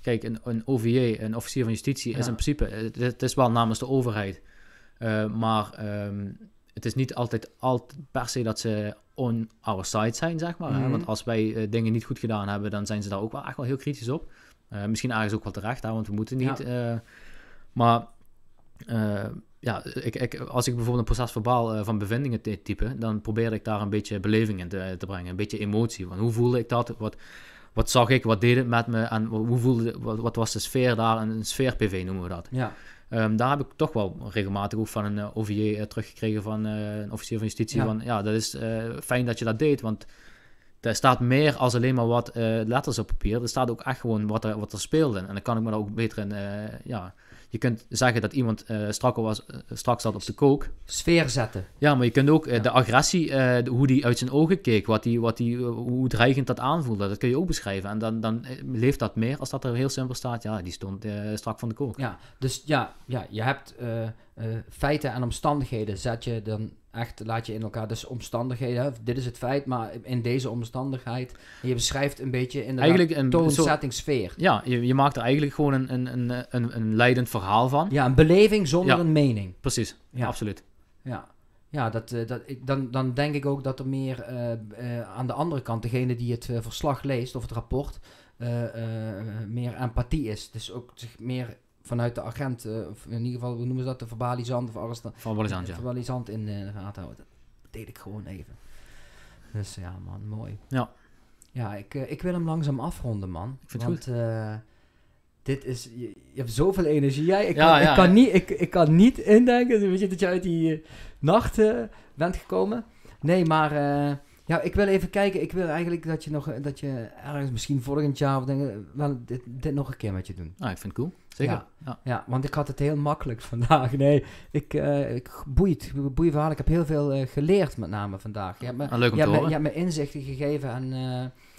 kijk, een, een OVJ, een officier van justitie, is in principe, het is wel namens de overheid. Eh, maar ehm, het is niet altijd, altijd per se dat ze on our side zijn, zeg maar. hè? Mhm. Want als wij eh, dingen niet goed gedaan hebben, dan zijn ze daar ook wel echt wel heel kritisch op. Eh, misschien ergens ook wel terecht, hè, want we moeten niet. maar ja, ik, ik, als ik bijvoorbeeld een proces verbaal van bevindingen type, dan probeer ik daar een beetje beleving in te, te brengen. Een beetje emotie. Van hoe voelde ik dat? Wat, wat zag ik, wat deed het met me en hoe voelde, wat, wat was de sfeer daar, een sfeer-PV noemen we dat. Ja. Ehm, daar heb ik toch wel regelmatig ook van een eh, OVJ eh, teruggekregen van eh, een officier van justitie. Ja. Van ja, dat is fijn dat je dat deed, want er staat meer als alleen maar wat letters op papier. Er staat ook echt gewoon wat er, wat er speelde. En dan kan ik me daar ook beter in, ja, je kunt zeggen dat iemand uh, was, eh, strak zat op de kook. Sfeer zetten. Ja, maar je kunt ook eh, de agressie, hoe die uit zijn ogen keek, wat die, wat die, hoe dreigend dat aanvoelde, dat kun je ook beschrijven. En dan, dan leeft dat meer als dat er heel simpel staat, ja, die stond strak van de kook. Ja, dus ja, ja je hebt feiten en omstandigheden, zet je dan Echt, laat je in elkaar. Dus omstandigheden. Dit is het feit, maar in deze omstandigheid. Je beschrijft een beetje in de toonzetting sfeer. Ja, je, je, maakt er eigenlijk gewoon een, een, een, een, leidend verhaal van. Ja, een beleving zonder een mening. Precies, ja. absoluut. Ja, ja dat, eh, dat, dan, dan denk ik ook dat er meer eh, eh, aan de andere kant, degene die het verslag leest of het rapport, meer empathie is. Dus ook zich meer vanuit de agent, of in ieder geval, hoe noemen ze dat, de verbalisant of arrestant. Verbalisant, ja. Verbalisant in eh, de gaten houden. Dat deed ik gewoon even. Dus ja, man, mooi. Ja. Ja, ik, eh, ik wil hem langzaam afronden, man. Ik vind want, het goed. Eh, dit is, je, hebt zoveel energie. Jij, ik, kan, ik, kan Niet, ik, ik kan niet indenken weet je, dat je uit die nachten bent gekomen. Nee, maar ik wil even kijken. Ik wil eigenlijk dat je, nog, eh, dat je ergens misschien volgend jaar of denk, eh, wel dit, nog een keer met je doen. Ah, ik vind het cool. Zeker. Ja, ja. want ik had het heel makkelijk (laughs) vandaag. Nee, ik, uh, ik boeit. Boeien verhaal. Ik heb heel veel geleerd met name vandaag. Je hebt me, ah, je hebt me, inzichten gegeven. En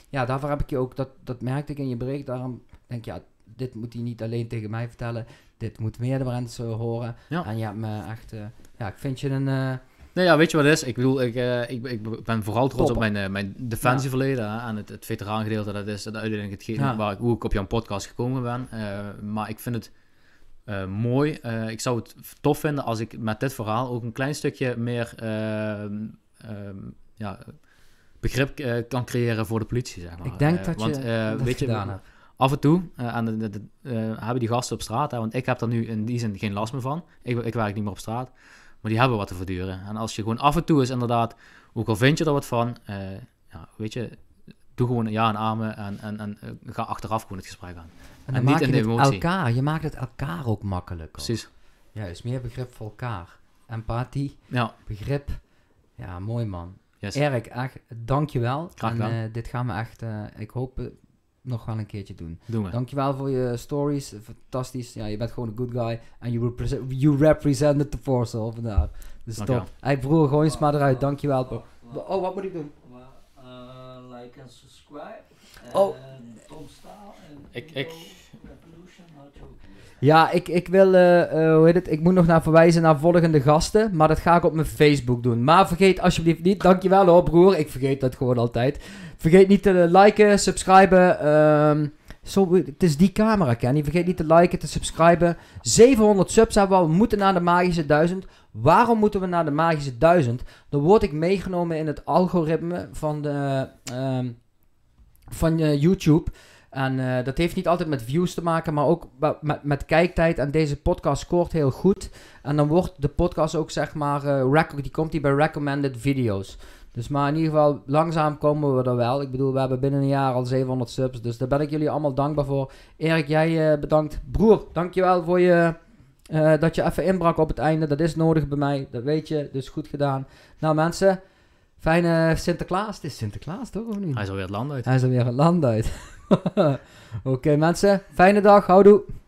ja, daarvoor heb ik je ook... Dat, dat merkte ik in je bericht. Daarom denk ik, ja, dit moet hij niet alleen tegen mij vertellen. Dit moet meerdere mensen horen. Ja. En je hebt me echt... ja, ik vind je een Nee, ja, weet je wat het is? Ik bedoel, ik, eh, ik, ik ben vooral trots op mijn, eh, mijn defensieverleden ja. en het, het veteraangedeelte. Dat is dat uiteindelijk hetgeen ja. waar hoe ik op jouw podcast gekomen ben. Eh, maar ik vind het mooi. ik zou het tof vinden als ik met dit verhaal ook een klein stukje meer ehm, ja, begrip kan creëren voor de politie, zeg maar. Ik denk dat want, je weet je, gedaan Want af en toe aan de, hebben die gasten op straat. Hè, want ik heb daar nu in die zin geen last meer van. Ik, ik werk niet meer op straat. Maar die hebben wat te verduren. En als je gewoon af en toe is inderdaad, ook al vind je er wat van, eh, ja, weet je, doe gewoon ja en amen en, en, en eh, ga achteraf gewoon het gesprek aan. En, en niet in de emotie. Elkaar. Je maakt het elkaar ook makkelijker. Precies. Juist, meer begrip voor elkaar. Empathie, ja. begrip. Ja, mooi man. Erik, echt, dankjewel. Graag gedaan. En, eh, dit gaan we echt, ik hoop nog wel een keertje doen. Doen we. Dankjewel voor je stories. Fantastisch. Ja, je bent gewoon een good guy. En you, represent, you represented the force al vandaag. Dus top. Ik broer, gewoon eens maar eruit. Dankjewel. Oh, oh, oh wat moet ik doen? Eh, like en subscribe. Oh. Tom Ik, ik. Ja, ik, ik wil, eh, eh, hoe heet het, ik moet nog naar verwijzen naar volgende gasten, maar dat ga ik op mijn Facebook doen. Maar vergeet alsjeblieft niet, dankjewel hoor broer, ik vergeet dat gewoon altijd. Vergeet niet te liken, subscriben. Ehm, het is die camera, Kenny. Vergeet niet te liken, te subscriben. 700 subs hebben we al. We moeten naar de magische 1000. Waarom moeten we naar de magische 1000? Dan word ik meegenomen in het algoritme van, de, ehm, van eh, YouTube. En eh, dat heeft niet altijd met views te maken, maar ook met, met, kijktijd. En deze podcast scoort heel goed. En dan wordt de podcast ook, zeg maar, eh, die komt hier bij recommended video's. Dus maar in ieder geval, langzaam komen we er wel. Ik bedoel, we hebben binnen een jaar al 700 subs. Dus daar ben ik jullie allemaal dankbaar voor. Erik, jij eh, bedankt. Broer, dankjewel voor je, eh, dat je even inbrak op het einde. Dat is nodig bij mij, dat weet je. Dus goed gedaan. Nou mensen, fijne Sinterklaas. Het is Sinterklaas toch, of niet? Hij is alweer het land uit. Hij is alweer het land uit. (laughs) Oké mensen, fijne dag. Houdoe.